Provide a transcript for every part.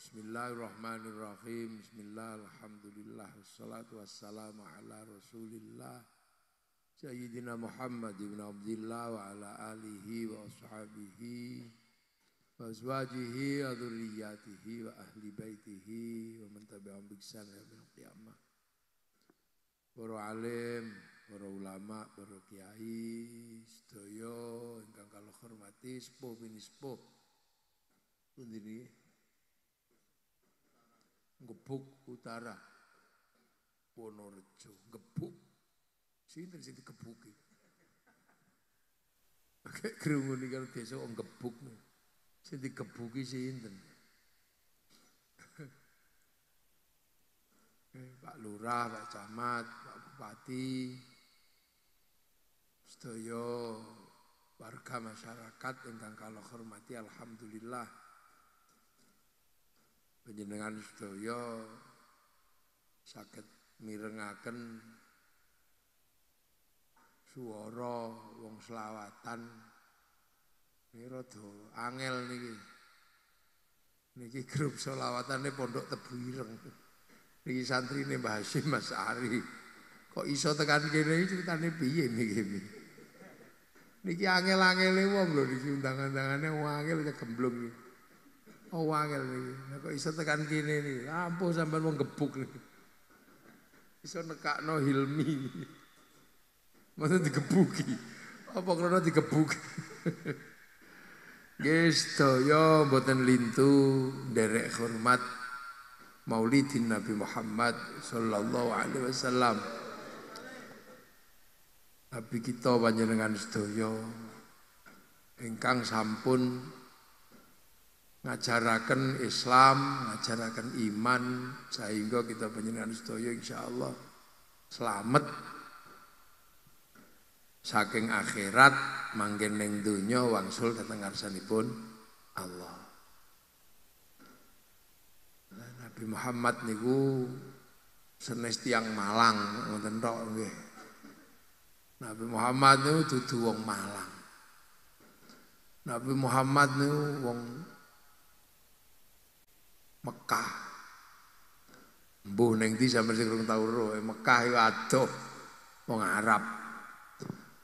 Bismillahirrahmanirrahim. Bismillahirrahmanirrahim. Wassalatu wassalamu ala Rasulillah Sayyidina Muhammad ibn Abdullah wa ala alihi wa ashabihi wa azwajihi wa dhurriyyatihi wa ahli baitihi wa man tabi'ahum bi ihsan ila qiyamah. Para alim, para ulama, para kiai, sedaya ingkang kalau hormati sepuh bin sepuh. Pundi Gebuk Utara, Wonorejo, gebuk. Sinten sing digebuki? Oke, krungu niki karo desa wong gebuk. Sing sih sinten? Eh, Pak Lurah, Pak Camat, Pak Bupati, stoyo, warga masyarakat ingkang kalau hormati alhamdulillah Panjenengan sedaya sakit mirengaken suara wong selawatan niki angel niki. Niki grup ini Pondok Tebu Ireng. Niki santrine Mbah Hashim Mas Ari. Kok iso tekan kene ceritane piye niki? Niki angel angel wong lho niki undangan-undangane wong angel cegemblung niki. Oh wangil iki. Kok iso tekan kene iki. Ampuh sampean wong gebuk iki. Iso nekakno Hilmi. Masa digebuki. Apa karena digebuki? Guys, toyo boten lintu derek hormat maulidin Nabi Muhammad sallallahu alaihi wasallam. Nabi kita panjenengan sedaya ingkang sampun ngajarakan Islam, ngajarakan iman sehingga kita setuju insya Allah selamat saking akhirat manggen neng donya wangsul datang arsanipun Allah. Nah, Nabi Muhammad niku senes tiang Malang ngoten tok nggih. Nabi Muhammad niku dudu wong Malang. Nabi Muhammad niku wong Mekah. Mbuh neng di sampe sing rung tau roh, eh, Mekah iku adoh wong Arab.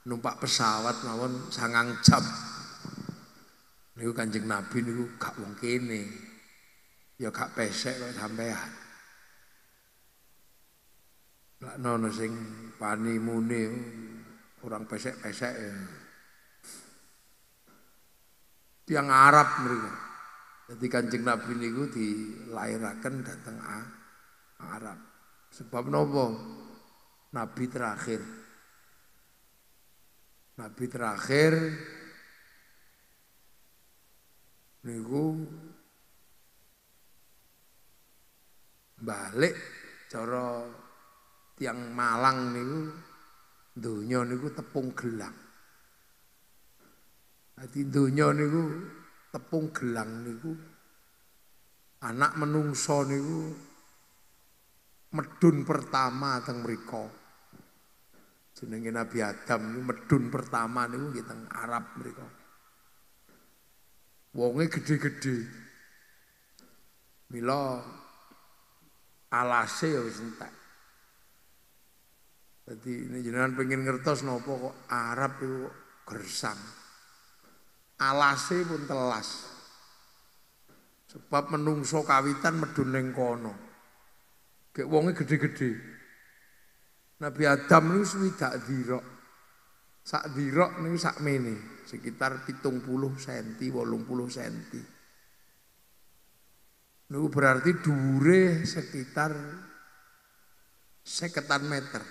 Numpak pesawat mawon sangang jam. Niku Kanjeng Nabi niku gak wong kene. Ya gak pesek kok sampean. lah. nono sing pani mune orang pesek-pesek. Ya. Tiang Arab mereka. Jadi kanjeng Nabi niku dilahirkan datang A, Arab. Sebab nopo Nabi terakhir. Nabi terakhir niku balik coro tiang Malang niku dunia niku tepung gelang. hati dunia niku tepung gelang niku anak menungso niku medun pertama teng mereka, jenenge Nabi Adam niku medun pertama niku nggih teng Arab mereka, wonge gede-gede mila alase ya wis entek ini jenengan pengen ngertos nopo kok Arab itu gersang alase pun telas. Sebab menungso kawitan medun ning kono. Gek wonge gede-gede. Nabi Adam niku swidak dirok. Sak dirok nih sak mene, sekitar pitung puluh senti, wolung puluh senti. Niku berarti dure sekitar seketan meter.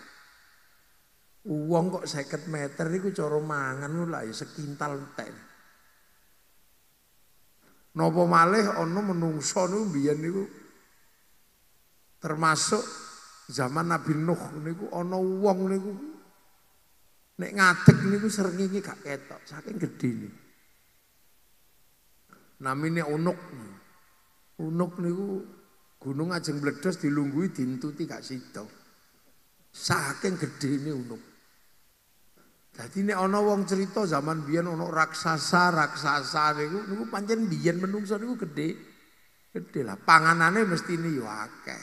Uang kok seket meter Ini kucoro mangan lho lah ya sekintal tek. Nopo malih ono menungso niku biyen niku termasuk zaman Nabi Nuh niku ono wong niku nek ngadeg niku srengenge gak ketok saking nih, Namine Unuk. Unuk niku gunung ajeng meledos dilungguhi dintuti gak sida. Saking gedene Unuk. Jadi nek ana wong cerita zaman biyen ono raksasa, raksasa niku niku pancen biyen menungso niku gedhe. Gedhe lah panganane mestine ya akeh.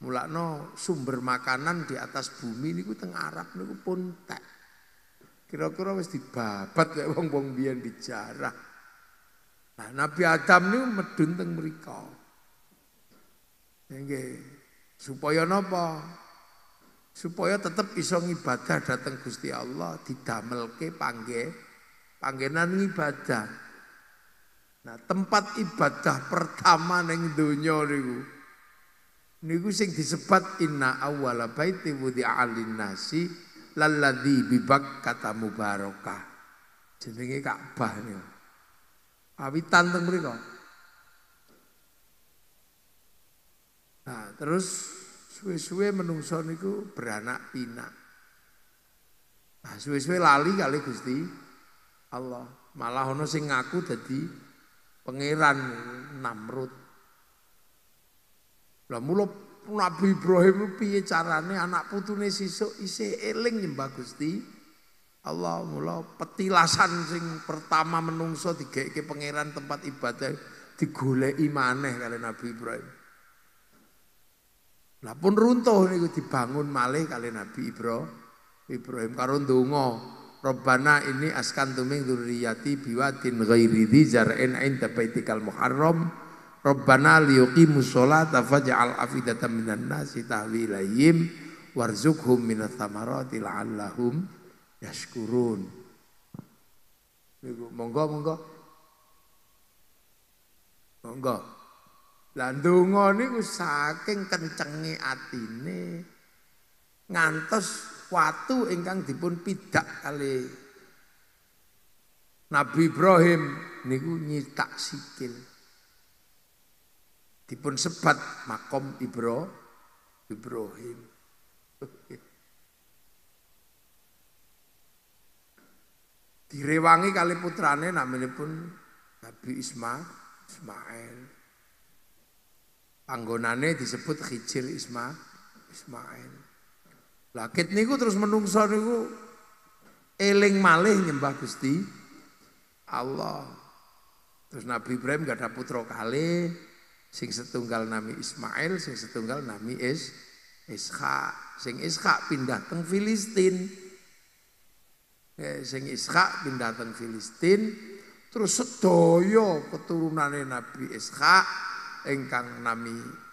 Mulakno sumber makanan di atas bumi ini teng Arab pun puntek. Kira-kira mesti dibabat kayak wong-wong biyen dijarah. Nah, Nabi Adam nih medun teng mriku. Nggih. Supaya napa? supaya tetap iso ngibadah datang Gusti Allah didamelke pangge panggenan ibadah nah tempat ibadah pertama neng donya niku niku sing disebut inna awwala baiti alin nasi lalladhi bibak kata mubarakah jenenge Ka'bah niku awitan teng mriku nah terus Suwe-suwe menungso niku beranak pinak. Nah, suwe-suwe lali kali Gusti Allah. Malah ono sing ngaku dadi pangeran Namrud. Lah mula Nabi Ibrahim piye carane anak putune sisuk isih eling nyembah Gusti Allah mula petilasan sing pertama menungso digaeke pangeran tempat ibadah digoleki maneh kali Nabi Ibrahim. Lah pun runtuh niku dibangun malih kali Nabi Ibro, Ibrahim karo ndonga, Rabbana ini tuming dzurriyyati biwatin ghairi dzar'in 'inda baitikal muharram. Rabbana liyuqimus sholata faj'al afidatan minan nasi tahwi ilaihim warzuqhum minats thamarati la'allahum yashkurun. Niku monggo monggo. Monggo. Lah ndonga niku saking kencenge atine ngantos watu ingkang dipun pidak kali Nabi Ibrahim niku nyitak sikil. Dipun sebat makom Ibro Ibrahim. Direwangi kali putrane namanya pun Nabi Isma, Ismail. Panggonane disebut Hijil Isma Ismail. Lakit niku terus menungso niku eling malih nyembah Gusti Allah. Terus Nabi Ibrahim gak ada putra kali, sing setunggal nami Ismail, sing setunggal nami Is Isha. Sing Isha pindah teng Filistin. Eh, sing Isha pindah teng Filistin, terus sedoyo keturunannya Nabi Ishak engkang nami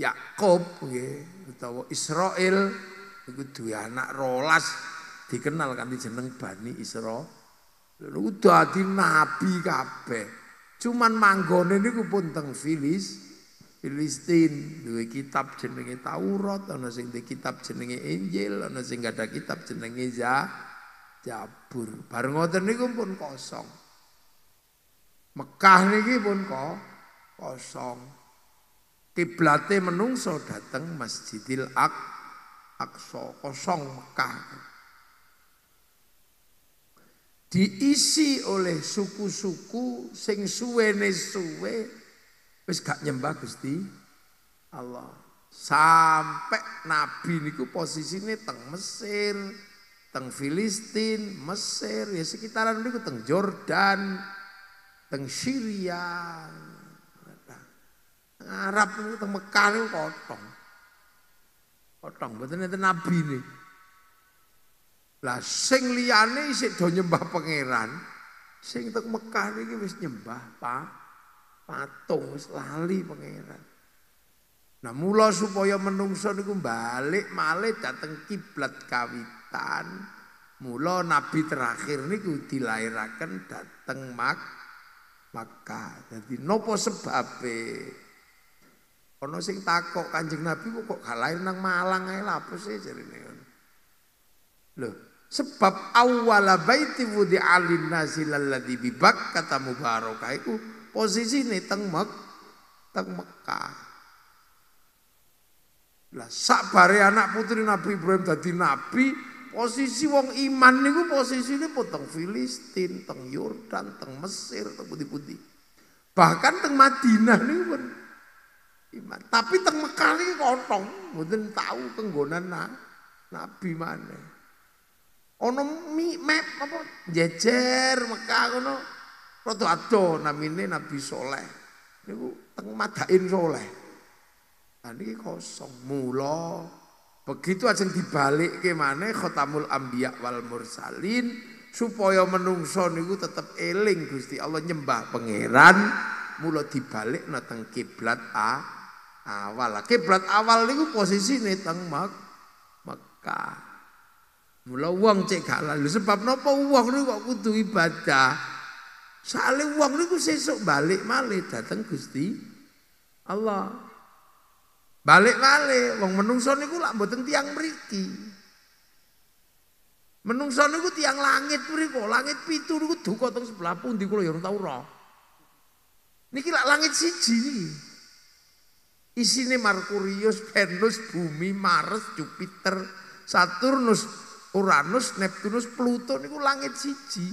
Yakob, nggih utawa Israel iku duwe anak rolas dikenal kanthi jeneng Bani Israel, udah di nabi kabeh. Cuman manggone niku pun teng Filis Filistin duwe kitab jenenge Taurat, ana sing duwe kitab jenenge Injil, ana sing gak ada kitab jenenge Ja Jabur. Bareng ngoten niku pun kosong. Mekah niki pun kok kosong. Kiblate menungso dateng Masjidil Aq Aqsa kosong Mekah. Diisi oleh suku-suku sing suwene suwe wis gak nyembah Gusti Allah. Sampai Nabi niku posisinya teng Mesir, teng Filistin, Mesir, ya sekitaran niku teng Jordan, teng Syria, Arab itu teng Mekah niku kotong. Kotong itu Nabi ini, Lah sing liyane isih do nyembah pangeran. Sing teng Mekah niki wis nyembah pa, patung wis lali pangeran. Nah mula supaya menungso niku balik malih dateng kiblat kawitan. Mula nabi terakhir niku dilahirakan dateng Mak Makkah. Dadi napa sebabe? Ono sing takok Kanjeng Nabi kok gak lahir nang Malang ae lha apa sih jarine ngono. Loh, sebab awwala baiti wudi alin nazil alladzi bi kata mubarakah iku posisine teng Mek teng Mekah. Lah sabare anak putri Nabi Ibrahim dadi nabi, posisi wong iman niku posisine potong Filistin, teng Yordan, teng Mesir, teng putih-putih. Bahkan teng Madinah niku pun iman. Tapi teng Mekah ini kontong, mungkin tahu tenggonan na, nabi Ono mi map apa jejer Mekah kono rada ado namine Nabi soleh. Ini Niku teng Madain soleh. Nah kosong mulo begitu aja dibalik ke mana khotamul ambiya wal mursalin supaya menungso niku tetap eling Gusti Allah nyembah pangeran Mulo dibalik nateng kiblat a awal. Kiblat awal niku posisine teng Mek Mekah. Mula wong cek gak lalu sebab napa wong niku kok kudu ibadah. uang wong niku sesuk balik malih dateng Gusti Allah. Balik malih wong menungso niku lak mboten tiang mriki. Menungso niku tiang langit mriku, langit pitu niku duka teng sebelah pundi kula ya ora tau roh. Niki lak langit siji niki. Isine Merkurius, Venus, Bumi, Mars, Jupiter, Saturnus, Uranus, Neptunus, Pluto niku langit siji.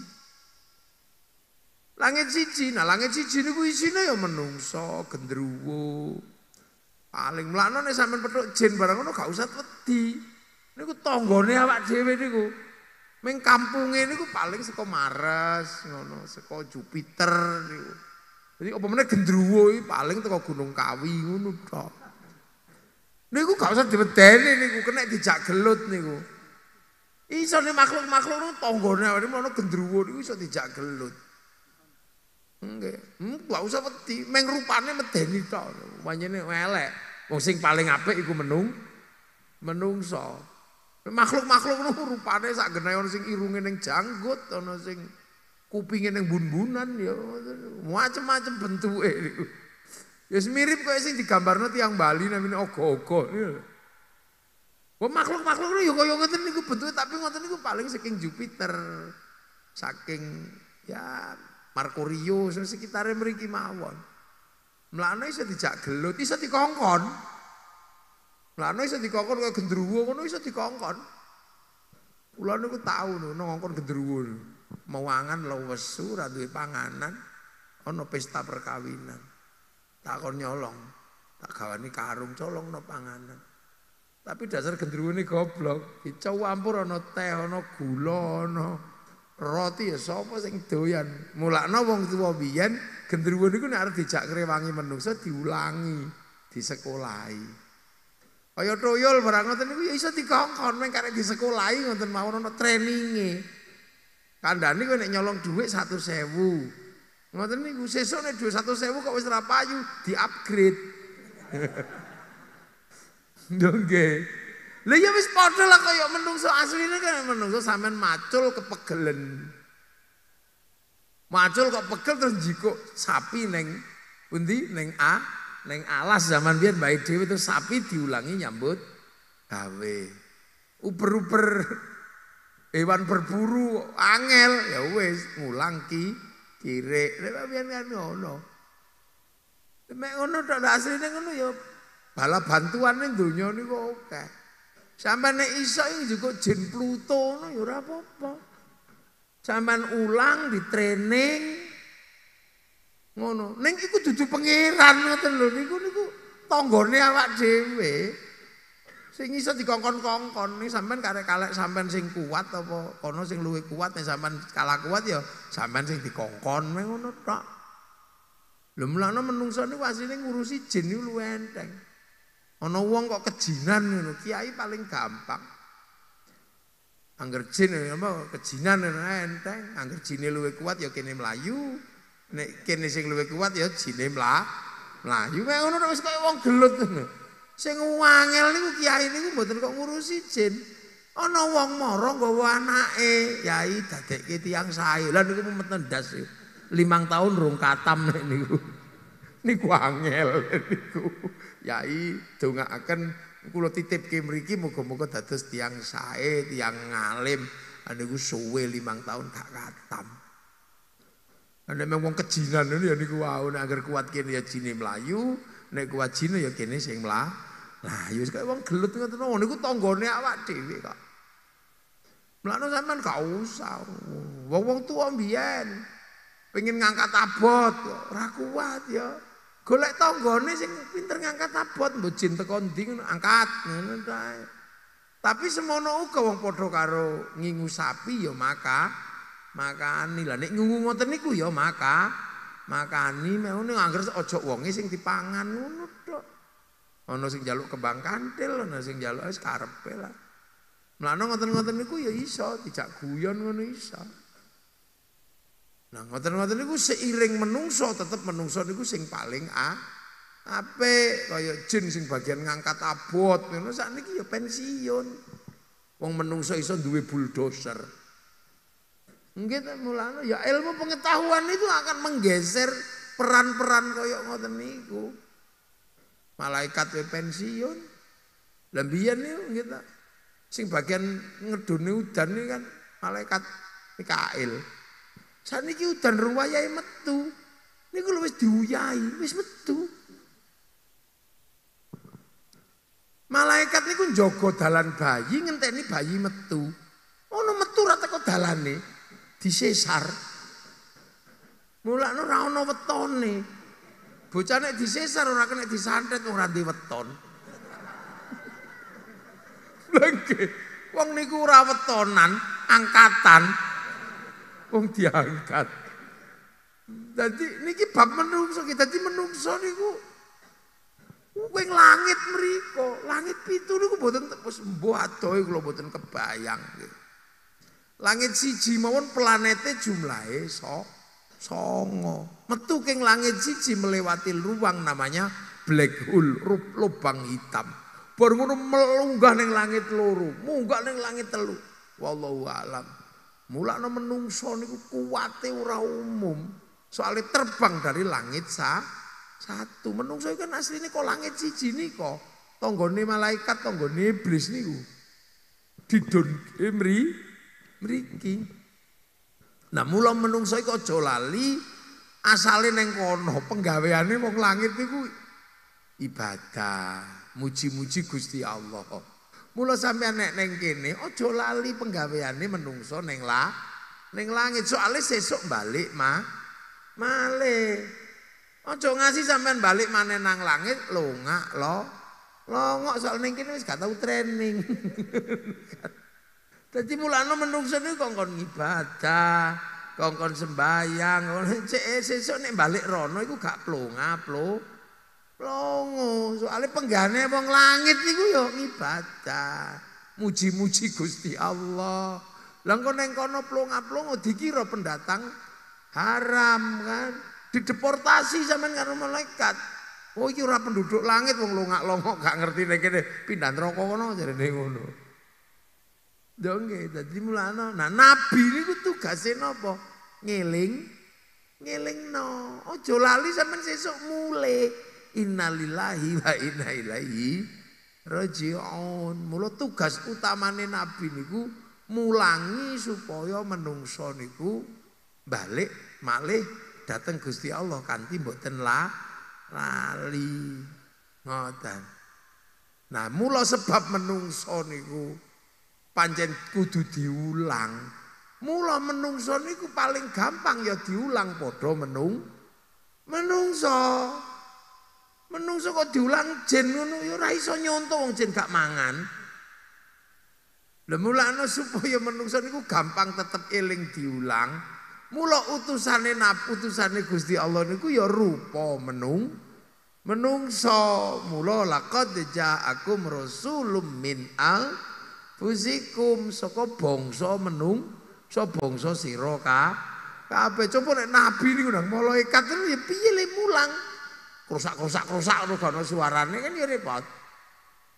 Langit siji, nah langit siji niku isine ya menungso, gendruwo. Paling melano nek sampean petuk jin barang ngono gak usah wedi. Niku tanggane awak dhewe niku. Ming kampunge niku paling saka Mars ngono, saka Jupiter niku. Jadi apa mana gendruwo paling teko Gunung Kawi ngono tok. Niku gak usah diwedeni niku kena dijak gelut niku. Iso nih makhluk-makhluk nu tonggone ini mana gendruwo niku iso dijak gelut. Enggak, hmm, gak usah peti, meng rupane medeni tok. Wanyane elek. Wong sing paling apik iku menung menungso. Makhluk-makhluk nu rupane sak genah ono sing irunge ning janggut, ono sing kupinge ning bun-bunan ya. macam-macam bentuknya. niku. Ya mirip kok sing digambarno tiang Bali namanya ogo-ogo. Wah makhluk-makhluk niku yuk kaya ngoten niku bentuknya tapi ngoten niku paling saking Jupiter. Saking ya Merkurius sekitarnya mriki mawon. Mlane iso dijak gelut, bisa dikongkon. Mlane iso dikongkon kaya gendruwo ngono iso dikongkon. Kula niku tau no nongkon gendruwo. Mewangan lawas surat duwe panganan no pesta perkawinan. Takon nyolong, tak gawani karung colong no panganan. Tapi dasar gendruwene goblok, dicau ampur ana teh, ana gula, ana roti ya sapa sing doyan. Mulakno wong tuwa biyen gendruwo niku nek arep dijak krewangi menungsa diulangi, disekolahi. Kaya tuyul barang ngoten niku ya iso dikongkon meng karek disekolahi ngoten mawon ana traininge. Kandhane kowe nek nyolong dhuwit 100.000. Ngoten niku sesone dhuwit 100.000 kok wis ra payu di-upgrade. Lho nggih. Lah ya wis padha lah kaya menungso asline kan menungso sampean macul kepegelen. Macul kok pegel terus jikuk sapi neng pundi neng A neng alas zaman biyen bayi dhewe terus sapi diulangi nyambut gawe. Uber-uber hewan berburu angel ya wis ngulang ki Cirik, lek papian kan ngono. Mek ngono tok asline ngono ya bala bantuan ning donya niku oke. Sampeyan nek iso juga jin Pluto nih, ya ora apa-apa. Sampeyan ulang di training ngono. Ning iku dudu pangeran ngoten lho niku niku tanggane awak dhewe. Sing iso dikongkon-kongkon ning sampean karek-karek sampean sing kuat apa kono sing luwih kuat nih sampean kalah kuat ya sampean sing dikongkon ngono tok. Lho mulane menungso niku asline ngurusi jin niku luwih enteng. Ana wong kok kejinan ngono, kiai paling gampang. Angger jin apa kejinan enteng, angger jine luwih kuat ya kene mlayu. Nek kene sing luwih kuat ya jine mlayu. Mlayu wae ngono wis kaya wong gelut ngono. Sing wangel niku kiai niku mboten kok ngurusi jin. Ana wong mara nggawa anake, yai dadekke tiyang sae. Lah niku mboten ndas. Limang tahun rung katam niku. Niku angel niku. Yai dongaaken kula titipke mriki muga-muga dados tiyang sae, tiyang ngalim. Lah niku suwe limang tahun gak katam. memang wong kejinan ya niku wae nek kuat kene ya jine mlayu, nek kuat jine ya kene sing mlayu. Lah ya kaya wong gelut ngoten oh niku tanggane awak dhewe kok. Mlane sampean gak usah. Wong-wong tuwa mbiyen pengin ngangkat abot ya ora kuat ya. Golek tanggane sing pinter ngangkat abot mbok jin teko ndi angkat ngono tae. Tapi semono uga wong padha karo ngingu sapi ya maka makani. Lah nek ngungu ngoten niku ya maka makani mengene angger aja wonge sing dipangan ngono tok. Ono sing jaluk kebang kantil, ono sing jaluk es karpe lah. Melano ngoten-ngoten niku ya iso, tidak guyon ngono iso. Nah ngoten-ngoten niku seiring menungso tetep menungso niku sing paling a apik kaya jin sing bagian ngangkat abot ngono sakniki ya pensiun. Wong menungso iso duwe bulldozer. Nggih ta ya ilmu pengetahuan itu akan menggeser peran-peran kaya ngoten niku. Malaikat we ya pensiun. Lembian nih kita. Sing bagian ngeduni udan nih kan malaikat Mikail. Saniki udan ruwayai metu. Niku wis diuyai, wis metu. Malaikat niku njogo dalan bayi ngenteni bayi metu. Ono metu nih, di dalane disesar. Mulane rau ana wetone. Bocah nek disesar ora kena disantet wong di weton. Lengke, wong niku ora wetonan, angkatan wong diangkat. jadi niki bab menungso kita di menungso niku Wing langit mriko, langit pitu niku mboten wis mbuh adohe kula mboten kebayang. Langit siji mawon planete jumlahe sok Songo. Metu langit siji melewati ruang namanya black hole, lubang hitam. Baru ngono melunggah ning langit loro, munggah ning langit telu. Wallahu alam. Mulane menungso niku kuwate ora umum. terbang dari langit sa satu. Menungso iku kan asline kok langit siji niko Tonggoni malaikat, tonggoni iblis niku. Didon eh, mri mriki. Nah mula menungso iku aja lali asale ning kono, penggaweane wong langit iku ibadah, muji-muji Gusti Allah. Mula sampean nek ning kene aja lali penggaweane menungso ning la ning langit soalnya sesuk balik mah male. Aja ngasih sampean balik maneh nang langit longak lo. Longok soal ning kene wis gak tau training. Jadi mulane menungso niku kongkon ibadah, kongkon sembayang, cek eh, sesuk nih balik rono itu gak plonga, plo. Plongo, soalnya penggane wong langit gue yo ibadah. Muji-muji Gusti Allah. Lah kono neng kono plonga-plongo dikira pendatang haram kan. Dideportasi zaman karo malaikat. Oh iki ora penduduk langit wong longak-longok gak ngerti nek kene pindah neraka kono jarene ngono. Donge tadi mulana. Nah nabi tuh tugase nopo Ngeling ngelingno. oh jolali sampean sesuk mule. Innalillahi wa inna ilaihi rajiun. Mula tugas utamane nabi niku mulangi supaya menungso niku balik malih dateng Gusti Allah kanti mboten la lali ngoten nah mula sebab menungso niku pancen kudu diulang. Mula menungso niku paling gampang ya diulang padha menung menungso. Menungso kok diulang jin ngono ya ora iso nyonto wong jin gak mangan. Lah mulane supaya menungso niku gampang tetep eling diulang. Mula utusane nap utusane Gusti Allah niku ya rupa menung menungso. Mula laqad ja'akum rasulun min al Fusikum saka bangsa menung, saka bangsa sira ka. Kabeh coba nek nabi niku nang malaikat terus ya piye le mulang. Krosak-krosak-krosak, ngono kerusak, kan ya repot.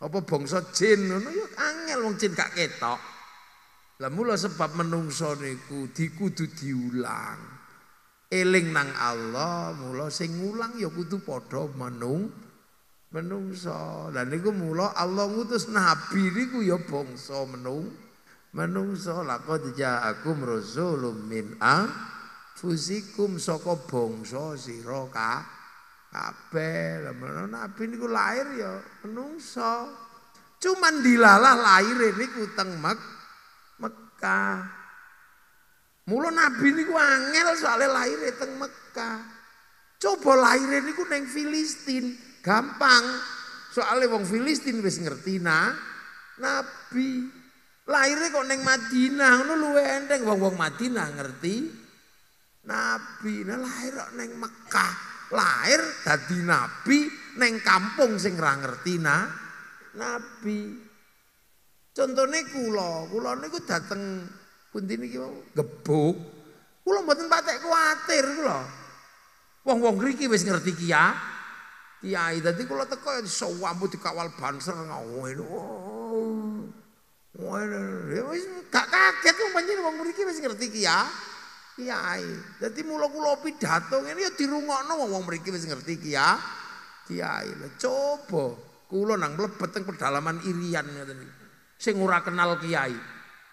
Apa bangsa jin ngono ya angel wong jin gak ketok. Lah mula sebab menungso niku dikudu diulang. Eling nang Allah, mula sing ngulang ya kudu padha menung. menungso. dan niku mula Allah ngutus nabi niku ya bangsa menung menungso. Laqad ja'akum rasulun min anfusikum saka bangsa sira ka kabeh. nabi niku lahir ya menungso. Cuman dilalah lahir niku teng Mek Mekah. Mula nabi niku angel soalnya lahir teng Mekah. Coba lahir niku ning Filistin. Gampang. Soalnya wong Filistin wis ngerti nah nabi. Lahirnya kok neng Madinah, ngono luwe enteng wong-wong Madinah ngerti nabi. Nah lahir kok neng Mekah, lahir dadi nabi neng kampung sing ra ngerti nah nabi. Contohnya kula, kula niku dateng pundi niki gebuk. Kula mboten patek kuatir kula. Wong-wong ngriki wis ngerti kia. Ya. Kiai tadi kalau teko ya di kawal banser ngono. Ngono wis gak kaget tuh banjir bang Muriki masih ngerti kiai. Kiai. mulu aku lopi datang ini ya dirungokno no bang Muriki masih ngerti kiai. Kiai. coba kulo nang mlebet teng pedalaman Irian ya tadi. Saya ngura kenal kiai.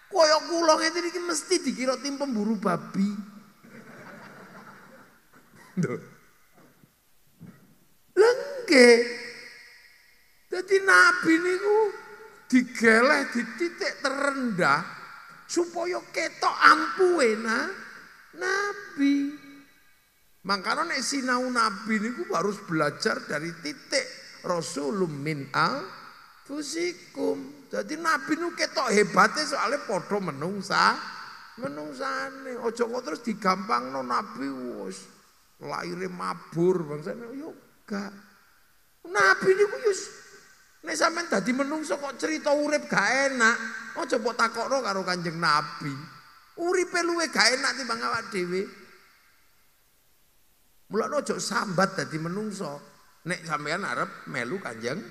Koyo kulo ngene tadi mesti dikira tim pemburu babi. Duh. Lengke. Jadi nabi niku digeleh di titik terendah supaya ketok ampuhe nah, nabi. Makanya nek sinau nabi niku harus belajar dari titik Rasulum min al fusikum. Jadi nabi niku ketok hebatnya soalnya podo menungsa menungsane ojo kok terus digampangno nabi wis laire mabur bangsane yo Gak. Nabi niku kuyus. nek sampean tadi menungso kok cerita urip gak enak, coba mbok takokno karo Kanjeng Nabi. Uripe luwe gak enak di awak dewi. Mulane aja sambat tadi menungso. Nek sampean arab melu Kanjeng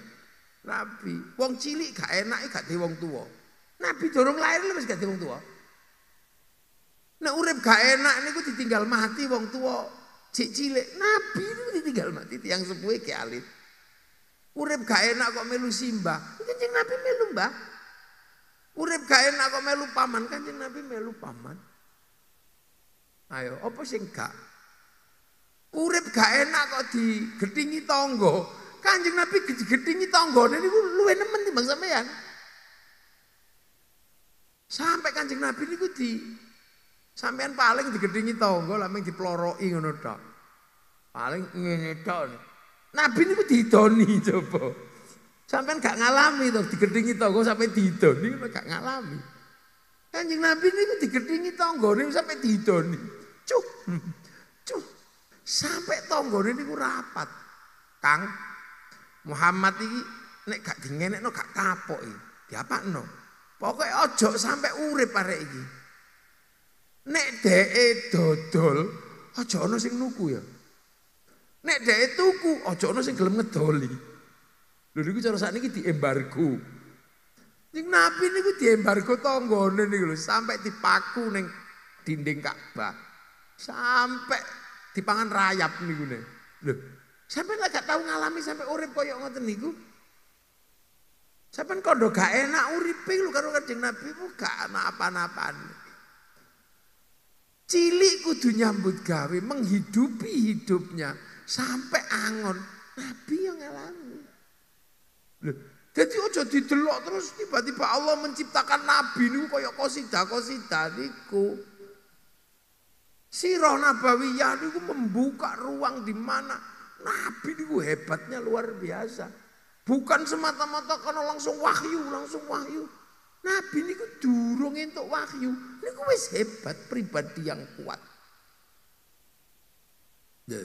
Nabi. Wong cilik gak enak gak di wong tuwa. Nabi dorong lahir wis gak di wong tuwa. Nek urip gak enak niku ditinggal mati wong tua. Cik cilik nabi itu ditinggal mati tiang sepuh ke alit. Urip gak enak kok melu simbah. Kanjeng Nabi melu mbah. Urip gak enak kok melu paman. Kanjeng Nabi melu paman. Ayo, apa sing gak? Urip gak enak kok digetingi tonggo. Kanjeng Nabi tonggo tanggane niku luwe nemen timbang sampean. Sampai Kanjeng Nabi niku di Sampean paling digedingi lah lamun diploroki ngono tok. Paling ngene tok. Nabi niku didoni coba. Sampean gak ngalami to digedingi tangga sampai didoni gak ngalami. Kanjeng Nabi niku digedingi tanggane sampai didoni. Cuk. Cuk. Sampai tanggane niku rapat. Kang Muhammad iki nek gak dingenekno gak kapok iki. Diapakno? Pokoke ojo sampai urip arek iki. Nek dheke dodol, aja ana sing nuku ya. Nek dheke tuku, aja ana sing gelem ngedoli. Lho niku cara sakniki diembargo. Ning Nabi niku diembargo tanggane nih lho, sampai dipaku neng, dinding Ka'bah. Sampai dipangan rayap niku ne. Lho, sampean gak tau ngalami sampai urip koyo ngoten niku. Sampai kondo gak enak uripe lho karo Kanjeng Nabi ku gak apa nih. Cilik kudu nyambut gawe, menghidupi hidupnya sampai angon. Nabi yang ngalami. jadi ojo didelok terus tiba-tiba Allah menciptakan nabi niku koyok kosida kosida niku. Sirah Nabawiyah niku membuka ruang di mana nabi niku hebatnya luar biasa. Bukan semata-mata karena langsung wahyu, langsung wahyu. Nabi niku durung entuk wahyu, niku wis hebat pribadi yang kuat. Ya.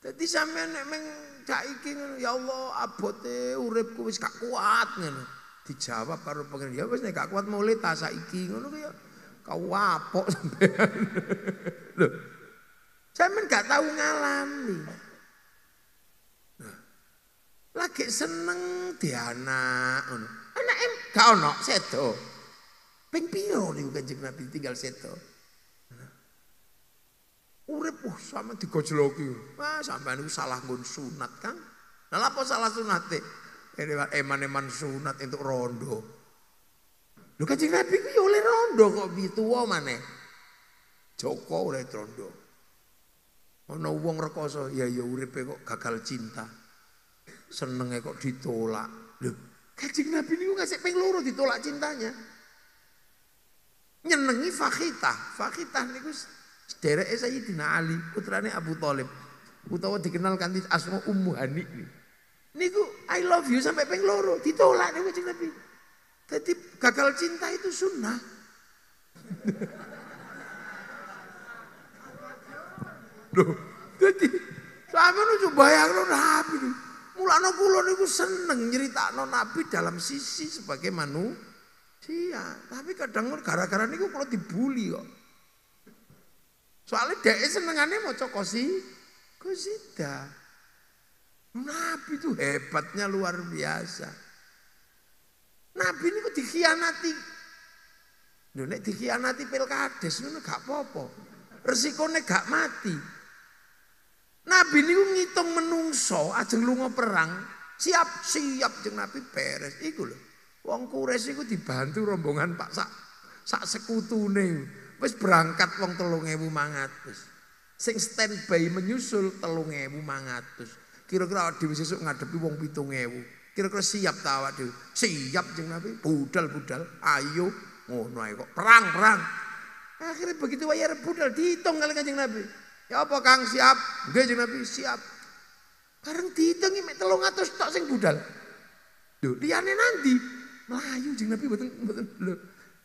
Jadi sampean nek meng saiki ngono ya Allah abote uripku wis gak kuat ngono. Dijawab karo pengen ya wis nek gak kuat mulai ta saiki ngono ya kau apok sampean. Lho. Sampean gak tahu ngalami. Nah. Lagi seneng Diana. ngono. Anake gak ono sedo. Ping piro niku Kanjeng Nabi tinggal seto Urip uh sama digojloki. Wah, sampai nih salah nggon sunat, Kang. Lah apa salah sunate? Eman-eman sunat entuk rondo. lu Kanjeng Nabi ku oleh rondo kok tuwa maneh. Joko oleh rondo. Ana wong rekoso, ya ya uripe kok gagal cinta. Senenge kok ditolak. Lho, Kajik Nabi ini ngasih pengloro ditolak cintanya. Nyenengi Fakitah. Fakitah niku sedereke Sayyidina Ali, putrane Abu Thalib. Utawa dikenal kanthi asma Ummu Hani. Niku I love you sampai pengloro ditolak nih kajik Nabi. Jadi gagal cinta itu sunnah. Duh, jadi sama nu coba lo Nabi. Mulane kula niku seneng nyeritakno nabi dalam sisi sebagai manusia. Tapi kadang gara-gara niku kalau dibully kok. Soalnya dhek senengane mau kosi kosida. Nabi itu hebatnya luar biasa. Nabi ini kok dikhianati. Lho dikhianati pilkades ini gak apa-apa. Resikonya gak mati. Nabi niku ngitung menungso ajeng lunga perang, siap-siap jeng Nabi beres iku lho. Wong Quraisy iku dibantu rombongan Pak sak sak sekutune. Wis berangkat wong 3500. Sing standby menyusul 3500. Kira-kira dhewe sesuk ngadepi wong 7000. Kira-kira siap ta awak dhewe? Siap jeng Nabi, budal-budal ayo ngono ae kok perang-perang. Akhirnya begitu wayar budal dihitung kali Kanjeng Nabi. Ya apa Kang siap? Nggih jeneng Nabi siap. Bareng diitangi mek 300 tok sing budal. Lho, liyane nanti melayu jeneng Nabi mboten mboten lho.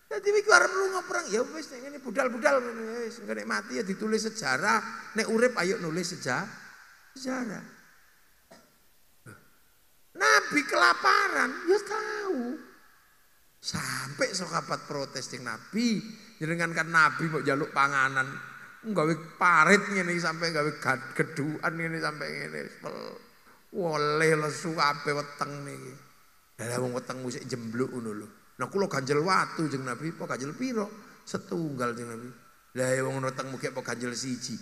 Dadi iki arep lunga perang ya wis nek ngene budal-budal wis nek mati ya ditulis sejarah, nek urip ayo nulis sejarah. Sejarah. Nabi kelaparan, ya tahu. Sampai sokapat protes Nabi, jenengan kan Nabi mau jaluk panganan, gawe parit ngene sampai gawe geduan ngene sampai ngene. Woleh lesu ape weteng nih, Lah wong weteng musik jembluk ngono lho. Nah kula ganjel watu jeng Nabi, apa ganjel piro? Setunggal jeng Nabi. Lah wong weteng kek apa ganjel siji,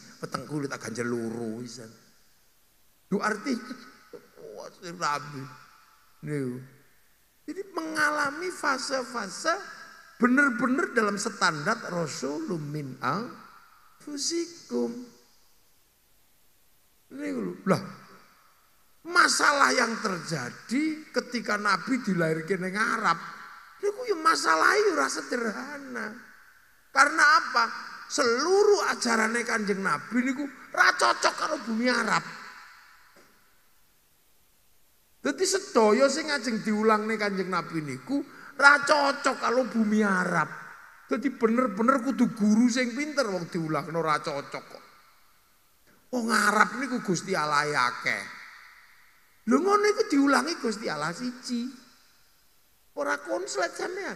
kulit tak ganjel loro pisan. Lu arti rabi. Niku. Jadi mengalami fase-fase benar-benar dalam standar Rasulullah min al fusikum. Ini Lah, masalah yang terjadi ketika Nabi dilahirkan dengan Arab. Ini ya masalah itu rasa sederhana. Karena apa? Seluruh ajarannya kanjeng Nabi ini ku racocok karo bumi Arab. Jadi sedoyo sih ngajeng nih kanjeng Nabi ini ku racocok karo bumi Arab. Jadi bener-bener kudu guru sing pinter wong diulakno ora cocok kok. Wong Arab niku Gusti Allah akeh. Lho ngono iku diulangi Gusti Allah siji. Ora konslet sampean.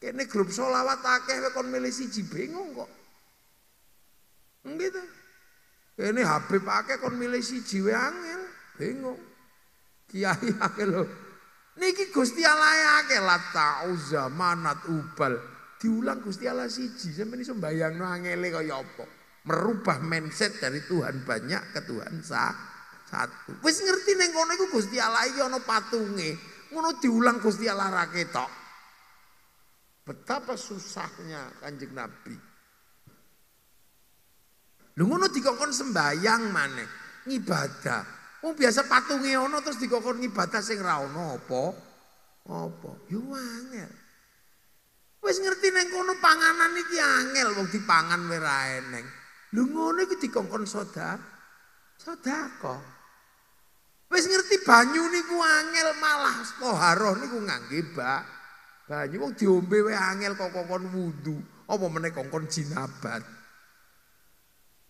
Kene grup solawat akeh kon milih siji bingung kok. Gitu. Kene Habib akeh kon milih siji wae angel, bingung. Kiai akeh lho. Niki Gusti Allah akeh la ta'uza manat ubal. Diulang Gusti Allah siji sampeyan iso mbayangno angele kaya apa. Merubah mindset dari Tuhan banyak ke Tuhan sah satu. Wis ngerti ning kono iku Gusti Allah iki ana patunge. Ngono diulang Gusti Allah ra ketok. Betapa susahnya Kanjeng Nabi. Lu ngono dikongkon sembayang maneh, ibadah. Wong oh, biasa patunge ono terus dikokon ngibadah sing ra ono apa? Apa? Yo angel. Wis ngerti neng kono panganan iki angel wong dipangan ora eneng. Lho ngono iku dikongkon soda. kok. Wis ngerti banyu niku angel malah toharoh niku ngangge bak. Banyu wong diombe wae angel kok kongkon wudu. Apa meneh kongkon jinabat.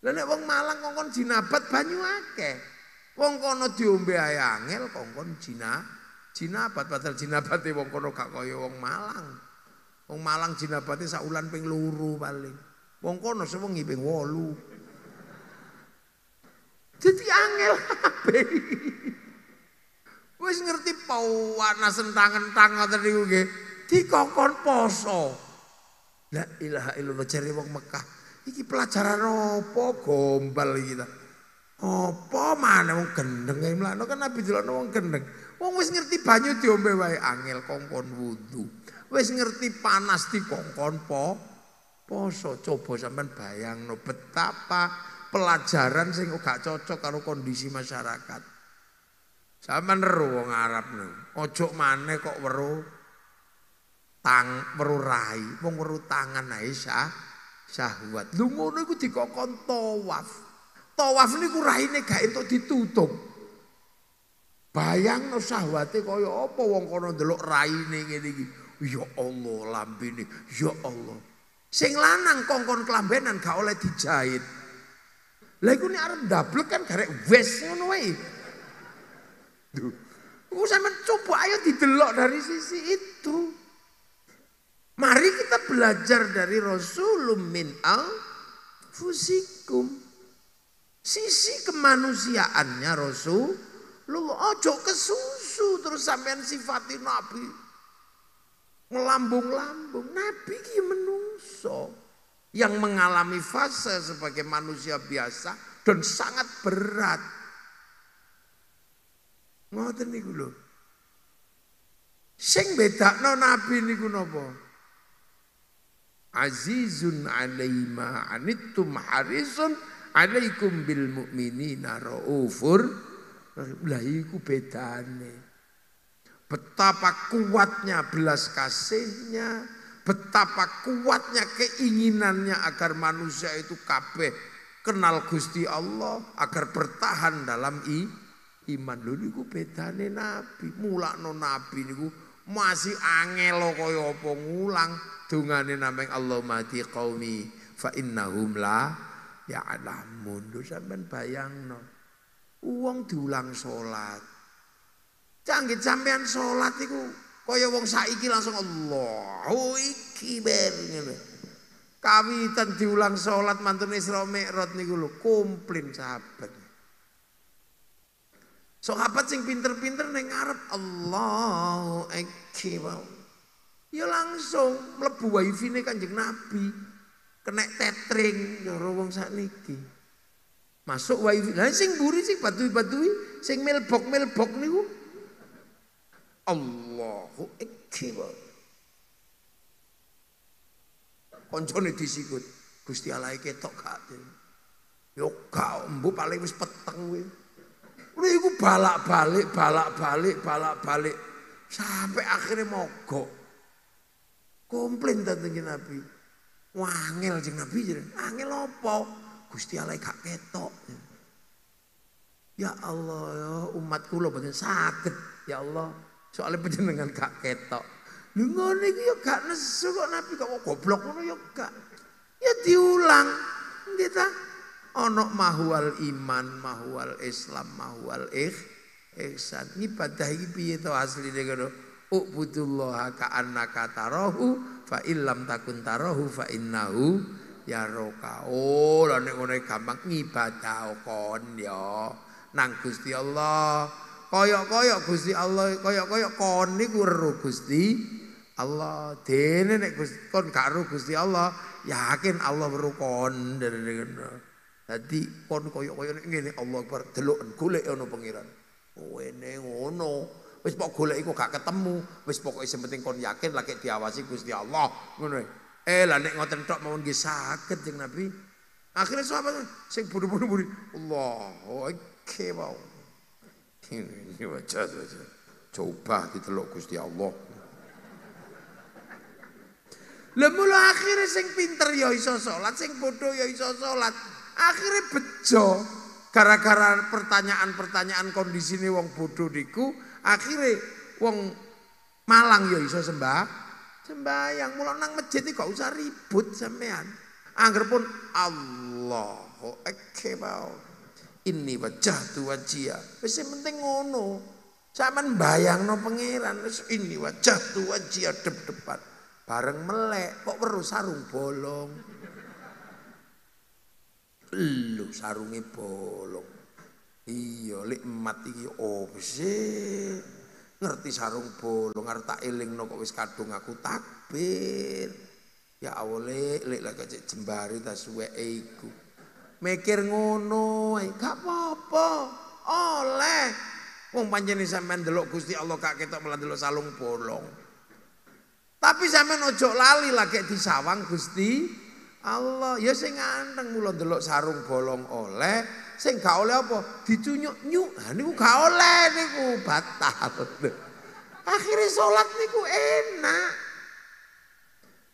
Lah nek wong malang kongkon jinabat banyu akeh. Wong kono diombe ae angel kongkon Cina jinabat padahal jinabate wong kono gak kaya wong Malang. Wong Malang Cina jinabate saulan ping luru paling. Wong kono sewengi ping 8. Jadi angel kabeh. Wis ngerti pawan asentangan tangan ngoten niku nggih. Dikongkon poso. La ilaha illallah jare wong Mekah. Iki pelajaran apa gombal iki ta? Apa mana wong gendeng ae mlakno kan Nabi jalan wong gendeng. Wong wis ngerti banyu diombe wae angel kongkon wudu. Wis ngerti panas kongkon po poso. Coba sampean bayangno betapa pelajaran sing gak cocok karo kondisi masyarakat. Sampeyan ero wong Arab niku. Ojo mana kok weruh tang weruh rai, wong weruh tangan ae sah syahwat. Lho ngono iku dikokon tawaf. Tawaf ini raine gak itu ditutup. Bayang no sahwati kaya apa wong kono delok raine ngene iki. Ya Allah lambene, ya Allah. Sing lanang kongkon kelambenan gak oleh dijahit. Lah iku nek arep ndablek kan garek wes ngono wae. Duh. Iku sampean coba ayo didelok dari sisi itu. Mari kita belajar dari Rasulum min al fusikum. Sisi kemanusiaannya Rasul Rasulullah. Ojo ke susu terus sampean sifati Nabi. melambung lambung Nabi ki menungso. Yang mengalami fase sebagai manusia biasa dan sangat berat. Ngoten niku lho. Sing bedakno nabi niku napa? Azizun alaima anittum harisun alaikum bil mukminina raufur lah iku bedane betapa kuatnya belas kasihnya betapa kuatnya keinginannya agar manusia itu kabeh kenal Gusti Allah agar bertahan dalam i, iman lho niku bedane nabi mulakno nabi niku masih angel kaya apa ngulang dungane nameng Allah mati qaumi fa innahum la Ya Allah mundur sampean bayangno. uang diulang sholat. Canggih sampean sholat itu, kaya wong saiki langsung Allah. ikbar ngene. Kawitan diulang sholat mantun Isra Mi'raj niku lho komplain sahabat. Sahabat sing pinter-pinter neng ngarep Allah, akbar. Ya langsung mlebu wifi kan Kanjeng Nabi kena tetring cara ya wong sakniki. Masuk wae lah sing mburi sing batui-batui sing melbok-melbok niku Allahu akbar. Koncone disikut. Gusti Allah ketok kate. Yo gak embu paling wis peteng kuwi. Kuwi iku balak-balik, balak-balik, balak-balik sampai akhirnya mogok. Komplain tentang Nabi. Wah angel jeng Nabi jeng. Angel opo. Gusti Allah gak ketok. Ya Allah ya umatku lo boten sakit. Ya Allah soalnya penjenengan gak ketok. Lu ngono iki ya gak nesu kok Nabi kok goblok ngono ya gak. Ya diulang. Kita ono mahwal iman, mahwal Islam, mahwal ikh, ihsan. Ibadah iki piye to asline ngono? Ubudullah ka annaka tarahu fa illam takun tarahu fa innahu yaroka. Oh, lha nek ngono gampang ngibadah kon ya nang Gusti Allah. Kaya-kaya Gusti Allah, kaya-kaya kon niku ero Gusti Allah. Dene nek kon gak ero Gusti Allah, yakin Allah ero kon. Dadi kon kaya-kaya ngene Allah Akbar delok golek ono pangeran. Kowe oh, ngono. Wis pok golek iku gak ketemu, wis pokoke sing penting kon yakin lagi diawasi Gusti Allah, ngono. Ya. Eh lah nek ngoten tok mawon nggih saged jeneng Nabi. Akhirnya sahabat sing buru-buru buri, Allah, oke mau. Ini wajah coba ditelok Gusti Allah. Lah akhirnya akhire sing pinter ya iso salat, sing bodoh ya iso salat. Akhirnya bejo gara-gara pertanyaan-pertanyaan kondisi ini wong bodoh diku. Akhirnya wong Malang ya iso sembah sembahyang. yang nang masjid kok usah ribut sampean. Angger pun Allahu akbar. Ini wajah tua jia Wis penting ngono. Sampeyan bayangno pangeran wis ini wajah tua jia dep-depan. Bareng melek kok perlu sarung bolong. Lu sarungnya bolong. Iya, nikmat iki opsi. Oh, ngerti sarung bolong, ngerti tak eling no kok wis kadung aku takbir. Ya Allah, lek lek lek cek jembari ta suwe iku. Mikir ngono, gak apa-apa. Oleh wong panjenengan sampean delok Gusti Allah kak ketok malah delok sarung bolong. Tapi sampean ojo lali lagi di sawang Gusti Allah. Ya sing anteng mulo delok sarung bolong oleh sing gak oleh apa dicunyuk-nyuk ha niku gak oleh niku batal akhirnya sholat niku enak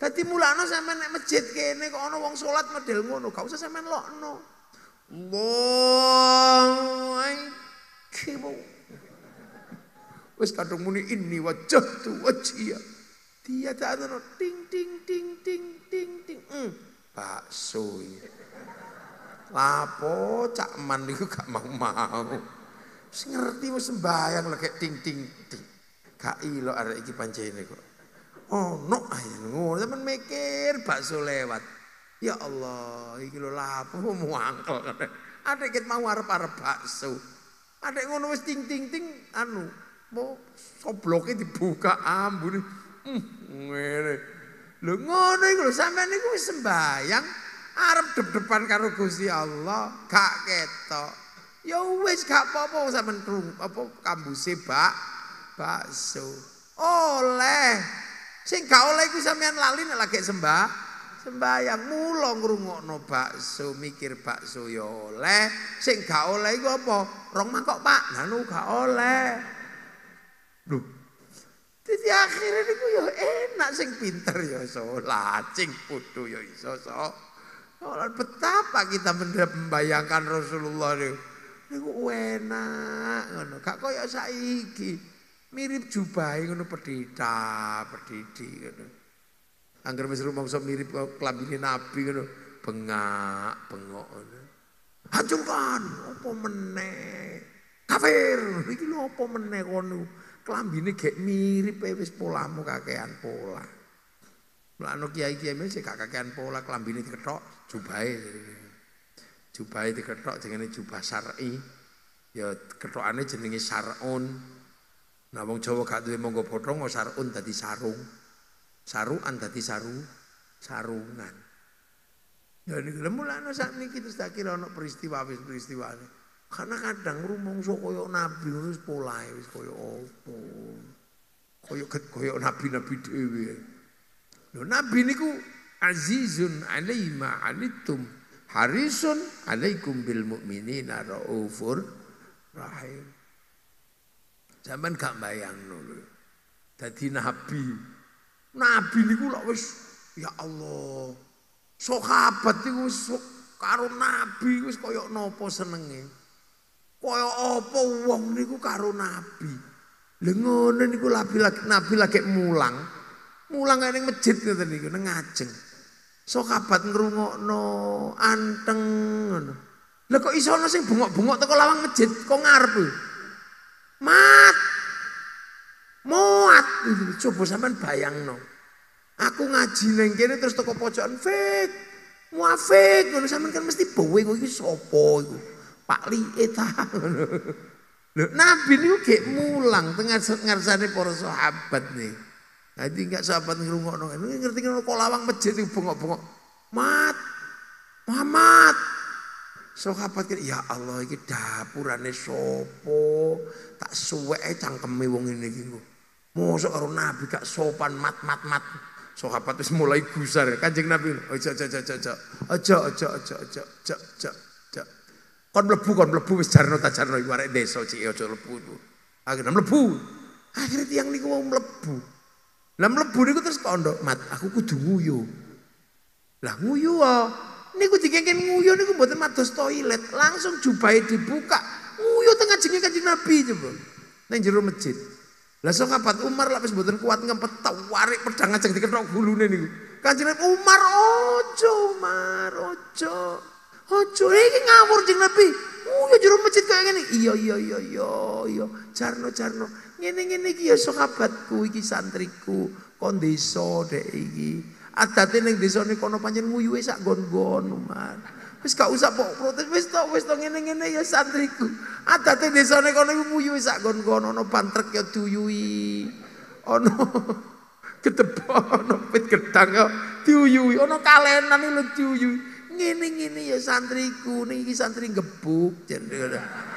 Tadi mulakno sampean nek masjid kene kok ana wong salat medhil ngono, gak usah sampean lokno. Allah kibo. Wis kadung muni ini wajah tu wajia. Dia tak ada ting ting ting ting ting ting. Pak hmm, Soe. Lapo cak man niku gak mau-mau. Sing ngerti wis sembayang kayak ting ting ting. Gak ilo arek iki pancene kok. Ono oh, ae ngono temen mikir bakso lewat. Ya Allah, iki lho lapo muangkel. Adek ket mau arep-arep bakso. Adek ngono wis ting ting ting anu mau sobloke dibuka ambune. Hmm, ngene. Lho ngono iku lho sampean niku wis sembayang. arep depan karo Gusti Allah gak ketok. Ya wis gak apa-apa sampean trung apa kambuse bak bakso. Oleh sing gak oleh iku sampean lali nek lagi sembah sembahyang mulo ngrungokno bakso mikir bakso ya oleh sing gak oleh iku apa rong mangkok Pak nanu gak oleh Duh. Jadi akhirnya niku yo enak sing pinter yo salat sing bodho yo iso sok Betapa kita membayangkan Rasulullah itu. Niku enak ngono, gak saiki. Mirip jubahe ngono pedita, pedidi ngono. Angger wis rumangsa mirip klambine Nabi ngono, bengak, bengok ngono. Hancurkan, apa meneh? Kafir, iki lho apa meneh kono? Klambine gek mirip e wis polamu kakean pola. Lah kiai-kiai mesti gak kakean pola klambine diketok jubahe jubahe diketok jenenge jubah syar'i ya ketokane jenenge sarun nah wong Jawa gak duwe monggo potong ya sarun dadi sarung saruan dadi saru sarungan ya niku mulane sakniki terus tak kira ana peristiwa wis peristiwa karena kadang rumongso kaya nabi wis polahe wis kaya apa kaya nabi-nabi dhewe lho nabi niku azizun alaima anittum harisun alaikum bil mu'minina raufur rahim. Zaman gak bayang dulu. Jadi nabi. Nabi niku lak wis ya Allah. Sahabat iku wis karo nabi wis koyo nopo senenge. koyo apa wong niku karo nabi. Lengono niku nabi lagi nabi lagi mulang. Mulang ning masjid ngoten niku ning Sahabat ngrungokno anteng no Lah kok iso ana sing bungok-bungok teko lawang masjid kok ngarep. Mat. Muat. Coba sampean bayangno. Aku ngaji neng kene terus teko pojokan fik. Muafik ngono sampean kan mesti bawe kok iki sapa iku. Pak Li'e ta Lho Nabi niku gek mulang tengah ngarsane para sahabat nih jadi nggak sahabat ngerungok nong. Ini ngerti ngerti kok lawang masjid itu bengok bengok. Mat, Muhammad. Sahabat so, ya Allah ini dapurannya sopo tak suwek cangkeme wong ini gitu. Mosok orang Nabi gak sopan mat mat mat. Sahabat so, wis mulai gusar. Kanjeng Nabi, aja aja aja aja. Aja aja aja aja aja aja. Kon mlebu kon mlebu wis jarno ta jarno iku arek desa cik mlebu. Akhirnya mlebu. Akhirnya tiang niku mau mlebu. Lah mlebu niku terus kondo, "Mat, aku kudu nguyu." Lah nguyu oh. niku dikengken nguyu niku mboten mados toilet, langsung jubahe dibuka, nguyu tengah jenenge Kanjeng Nabi coba. Nang jero masjid. Lah sahabat Umar lah, wis mboten kuat ngempet tawarik pedang ajeng diketok gulune niku. Kanjeng Nabi Umar ojo Umar ojo. Ojo iki ngawur jeneng Nabi. Nguyu jero masjid kaya ngene. Iya iya iya iya iya. Jarno jarno. Ngene-ngene iki ya sahabatku iki santriku kon desa dek iki. Adate ning desane kono pancen nguyuhe sak gon-gon Umar. Wis gak usah pok protes wis to, wis to ngene-ngene ya santriku. Adate desane kono iku nguyuhe sak gon-gon ana pantrek ya duyui. ono gedebok ono pit gedang ya diuyui ana kalenan lu diuyui. Ngene-ngene ya santriku niki santri gebuk jenenge.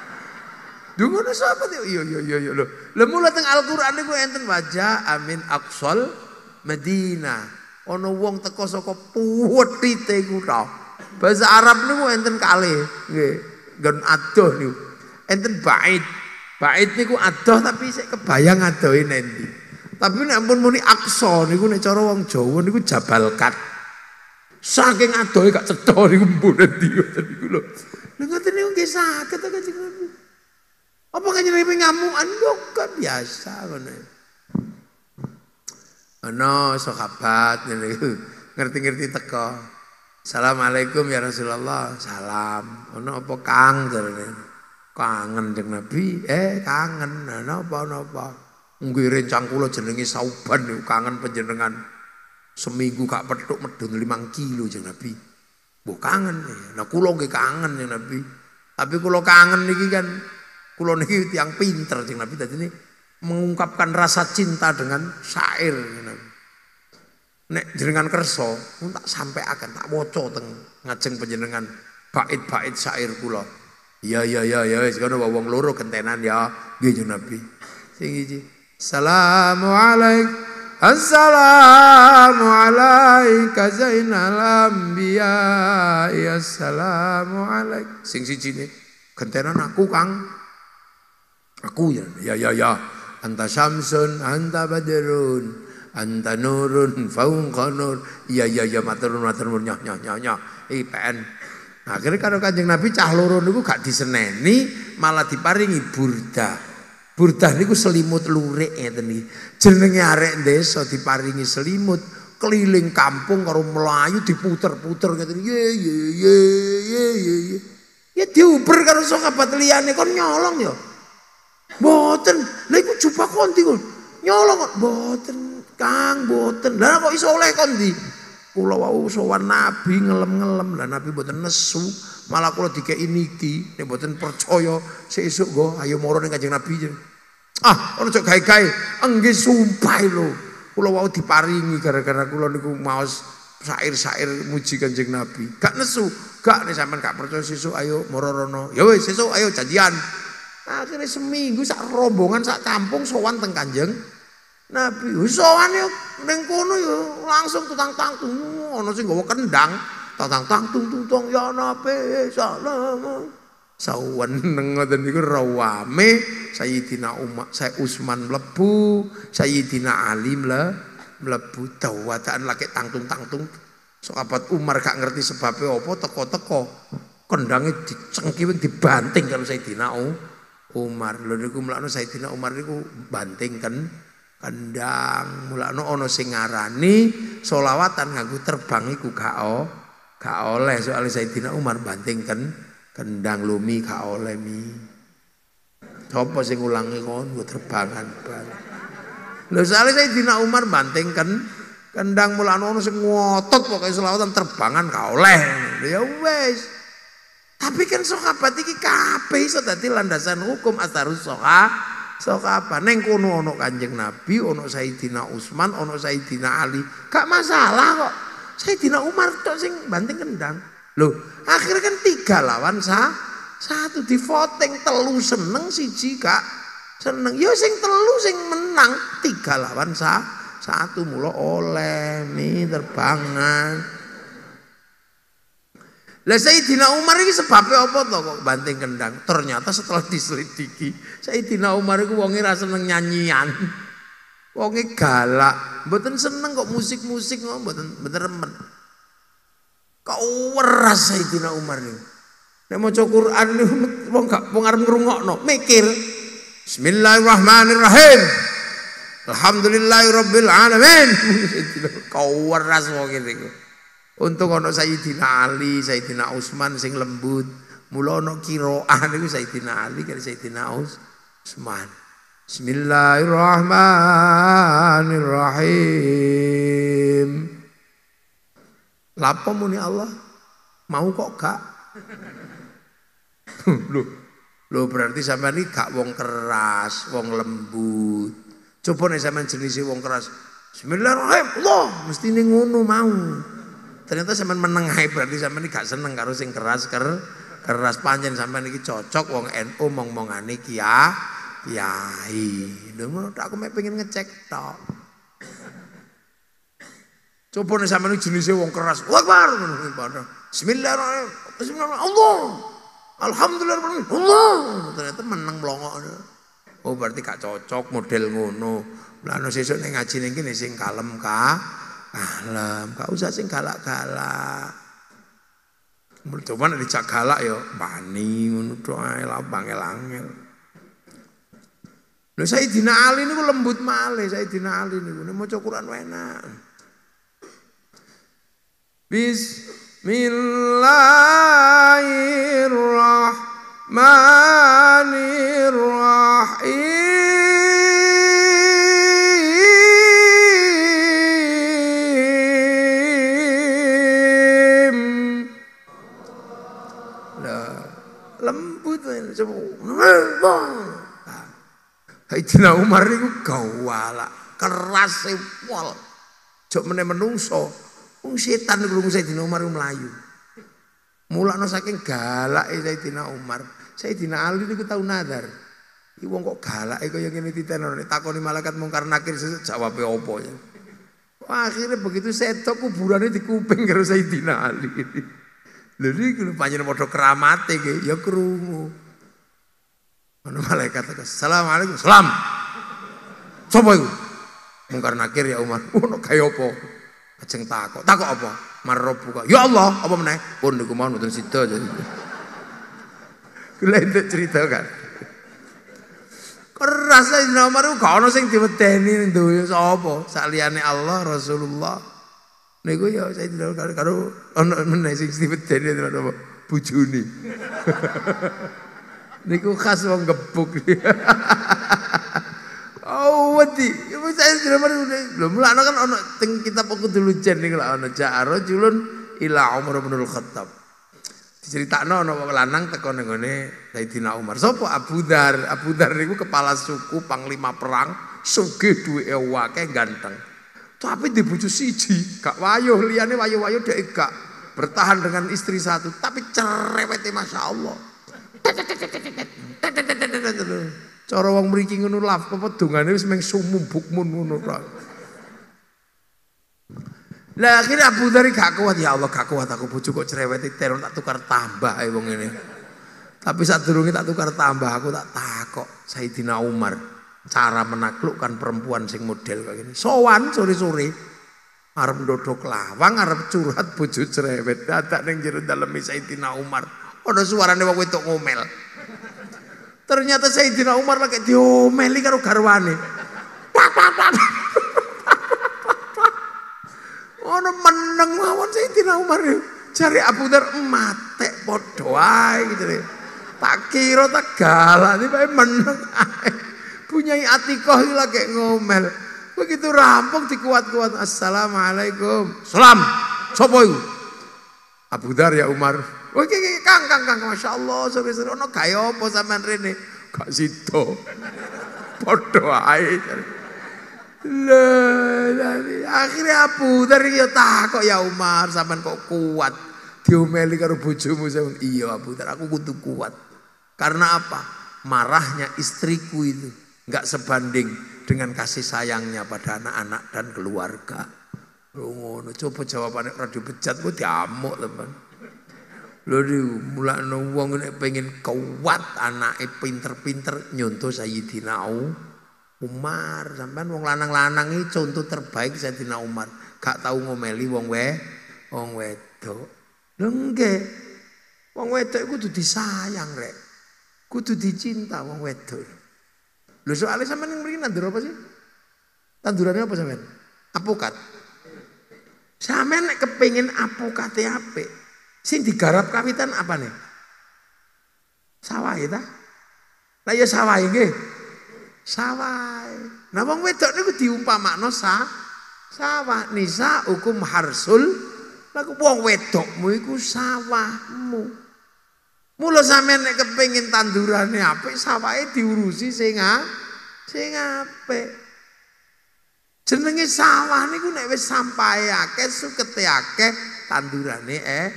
Dungono sapa tuh? Iya iya iya iya lo. Lah teng Al-Qur'an niku enten wajah amin aksol Medina, ono wong teko saka puwetite tau. Bahasa Arab niku enten kali, nggih. Nggon adoh niku. Enten bait. Bait niku adoh tapi saya kebayang adohe nendi. Tapi nek ampun muni aqsa niku gue coro wong Jawa niku Jabal Kat. Saking adohe gak cetha niku mbune ndi ngoten niku lho. Lha ngoten niku gue saged to apa kan nyelimi ngamukan dong kan biasa ngono. Ono sahabat ngerti-ngerti teko. Assalamualaikum ya Rasulullah. Salam. Ono apa Kang jarene? Kangen jeng Nabi. Eh kangen. Napa napa. Nggiring cangkula jenengi Sauban kangen penjenengan. Seminggu kak petuk medun limang kilo jeng Nabi. Mbok kangen. Nah kulo gak kangen jeng Nabi. Tapi kulo kangen nih kan Kulon niki tiang pinter sing Nabi tadi ini mengungkapkan rasa cinta dengan syair Nek jenengan kerso, tak sampai akan tak woco teng ngajeng penjenengan bait-bait syair kula. Ya ya ya ya wis kono wong loro kentenan ya nggih Nabi. Sing iki. Assalamu alaikum Assalamu alaika Zainal Anbiya. Ya, assalamu alaik. Sing siji ne gentenan aku Kang Aku ya, ya, ya, ya. Anta samson anta Badrun, anta Nurun, faung konur. Ya, ya, ya, maturun, maturun, nyah, nyah, nyah, nyah. IPN. Nah, akhirnya kalau kanjeng Nabi cah loro niku gak diseneni, malah diparingi burda. Burda niku selimut lurik ngeten iki. Jenenge arek desa diparingi selimut keliling kampung karo melayu diputer-puter ngeten ye ye ye ye ye. ye Ya diuber karo sahabat liyane kon nyolong ya. Boten. Lah iku jubah konti kok. Nyolong kok boten, Kang, boten. Lah kok iso oleh konti? Kula wau sowan nabi ngelem-ngelem. Lah nabi boten nesu, malah kula dikeki niki. Nek boten percaya sesuk go ayo moro ning Kanjeng Nabi. Ah, ono cok gawe-gawe. Engge sumpah lho. Kula wau diparingi gara-gara kula niku maos sair-sair muji Kanjeng Nabi. Gak nesu, gak nih sampean gak percaya sesuk ayo moro rono. Ya wis sesuk ayo janjian. Akhirnya seminggu sak rombongan sak kampung sowan teng Kanjeng Nabi. Sowan yo ning kono yo langsung tutang tangtung ana sing gawa kendang, tatang tangtung tutung ya Nabi salam. Sawan ngoten niku rawame Sayyidina Umar, saya Usman mlebu, Sayyidina Ali mlebu dawataan laki tangtung-tangtung. Sahabat Umar gak ngerti sebabnya apa teko-teko. Kendangnya dicengkiwing dibanting saya Sayyidina Umar. Umar lho niku mulakno Sayyidina Umar niku banting kan kendang mulakno ana sing ngarani selawatan nganggo terbang iku gak o gak oleh soal Sayyidina Umar banting kan kendang lumi gak oleh mi sapa sing ulangi kon terbangan ban lho soal Sayyidina Umar banting kan kendang mulakno ana sing ngotot pokoke selawatan terbangan gak oleh ya wes. Tapi kan sahabat iki kabeh iso dadi landasan hukum asarus sahabat. Sokapa neng kono ono Kanjeng Nabi, ono Sayyidina Utsman, ono Sayyidina Ali. Gak masalah kok. Sayyidina Umar tok sing banting kendang. Loh, akhirnya kan tiga lawan sa satu di voting telu seneng siji gak seneng. Ya sing telu sing menang tiga lawan sa satu mulu oleh nih terbangan. Lah Sayyidina Umar ini sebabnya apa tuh kok banting kendang? Ternyata setelah diselidiki, Sayyidina Umar itu wongi rasa seneng nyanyian. wongi galak, mboten seneng kok musik-musik kok mboten bener remen. Kau weras Sayyidina Umar ini. Nek maca Quran wong gak wong arep ngrungokno, mikir. Bismillahirrahmanirrahim. Alhamdulillahirabbil alamin. Kau weras wong ngene Untung ana Sayyidina Ali, Sayyidina Usman, sing lembut. Mula ana kiroan iku Sayyidina Ali karo Sayyidina Usman. Bismillahirrahmanirrahim. Lapo muni Allah? Mau kok gak? Loh, loh berarti sampean iki gak wong keras, wong lembut. Coba nih sampean jenisnya wong keras. Bismillahirrahmanirrahim. Allah mesti ngono mau. Ternyata sampean menengahi berarti sampean gak seneng karo sing keras ker keras panjen sampean iki cocok wong NU mong-mongane kia kiai. Lho aku mek pengen ngecek tok. Coba nih sampean jenisnya wong keras. Wakbar ngono Bismillahirrahmanirrahim. Bismillahirrahmanirrahim. Allah. Alhamdulillah Allah. Ternyata menang melongok. Oh berarti gak cocok model ngono. Lah sesuk ning ngaji ning kene sing kalem kah? alam gak usah sing galak-galak Coba nek dijak galak ya bani ngono tok ae Elangel. elangel. saya Sayyidina Ali niku lembut male, saya Ali niku nek maca cokuran wena. Bismillahirrahmanirrahim. Wong. Nah, Sayyidina Umar itu gawala keras pol. Jok meneh menungso. Wong setan krungu Sayyidina Umar mlayu. Mulakno saking galake Sayyidina Umar. Sayyidina Ali niku tau nadar. Iki wong kok galake kaya ngene titenono takoni malaikat mungkar nakir jawabe apa ya. Akhirnya begitu setok kuburannya dikuping karo Sayyidina Ali. Lha iki panjenengan padha keramate ya krungu. Ono malaikat ada. Assalamualaikum. Salam. Sopo iku? Mungkar nakir ya Umar. Ono kaya apa? Ajeng takok. Takok apa? Marrob buka. Ya Allah, apa meneh? Pun niku mau nonton sida jadi. Kula entuk cerita kan. Keras Sayyidina Umar ku gak ono sing diwedeni donya sapa? Saliyane Allah Rasulullah. Niku ya Sayyidina Umar karo ono meneh sing diwedeni apa? Bujuni. Niku khas wong gebuk. oh wedi, Ibu saya belum mulakno kan ana teng kita pokok dulu jen niku lak ana ja'ara julun ila Umar bin Khattab. Diceritakno ana wong lanang teko ning ngene Sayyidina Umar. Sapa Abu Dar? Abu Dar niku kepala suku panglima perang, sugih ewa akeh ganteng. Tapi bucu siji, gak wayuh liyane wayo wayo dek gak bertahan dengan istri satu, tapi cerewete masya Allah. Cara wong mriki ngono laf pedungane wis meng sumumbukmun ngono Lah akhirnya Abu Dhari gak kuat ya Allah gak kuat aku bojo kok cerewet terus tak tukar tambah ae eh, wong ngene. Tapi saat durungi tak tukar tambah aku tak takok Sayyidina Umar cara menaklukkan perempuan sing model kayak gini. Sowan sore-sore arep ndodok lawang arep curhat bojo cerewet dadak ning jero daleme Sayyidina Umar. Ono suarane wong wedok ngomel. Ternyata Sayyidina Umar lagi diomeli karo garwane. Ono meneng mawon Sayyidina Umar. Cari ya. Abu Dar matek padha ae gitu. Tak kira tak galak tiba meneng Punyai Punyai Atikoh lagi ngomel. Begitu rampung dikuat-kuat. Assalamualaikum. Salam. Sopo Abu Dar ya Umar. Oke, oke, Kang Kang Kang masyaallah sore-sore ono gawe apa sama rene? kasito, foto air. ae. Lah, akhirnya aku dari ya takok ya Umar sama kok kuat. Diomeli karo bojomu sampean. Iya Abu aku butuh kuat. Karena apa? Marahnya istriku itu nggak sebanding dengan kasih sayangnya pada anak-anak dan keluarga. Lu ngono, coba jawabannya radio bejat, gue diamuk teman. Lho niku mulane wong nek pengin kuat anake pinter-pinter nyonto Sayyidina Umar. Sampeyan wong lanang-lanang iki contoh terbaik Sayyidina Umar. Gak tau ngomeli wong we wong wedok. Lho nggih. Wong wedok kudu disayang rek. Kudu dicinta wong wedok. Lho soalnya sampeyan mriki nandur apa sih? Tandurannya apa sampeyan? Apokat. Sampeyan nek kepengin apokate apik, Sing digarap kawitan apa nih? Sawah ya ta? Lah ya sawah nggih. Sawah. Nah wong wedok niku diumpamakno sa sawah nisa hukum harsul. laku wong wedokmu iku sawahmu. Mula sampean nek kepengin tandurane apik, sawahe diurusi sing sing ape. Jenenge sawah niku nek wis sampahe akeh, sukete akeh, tandurane eh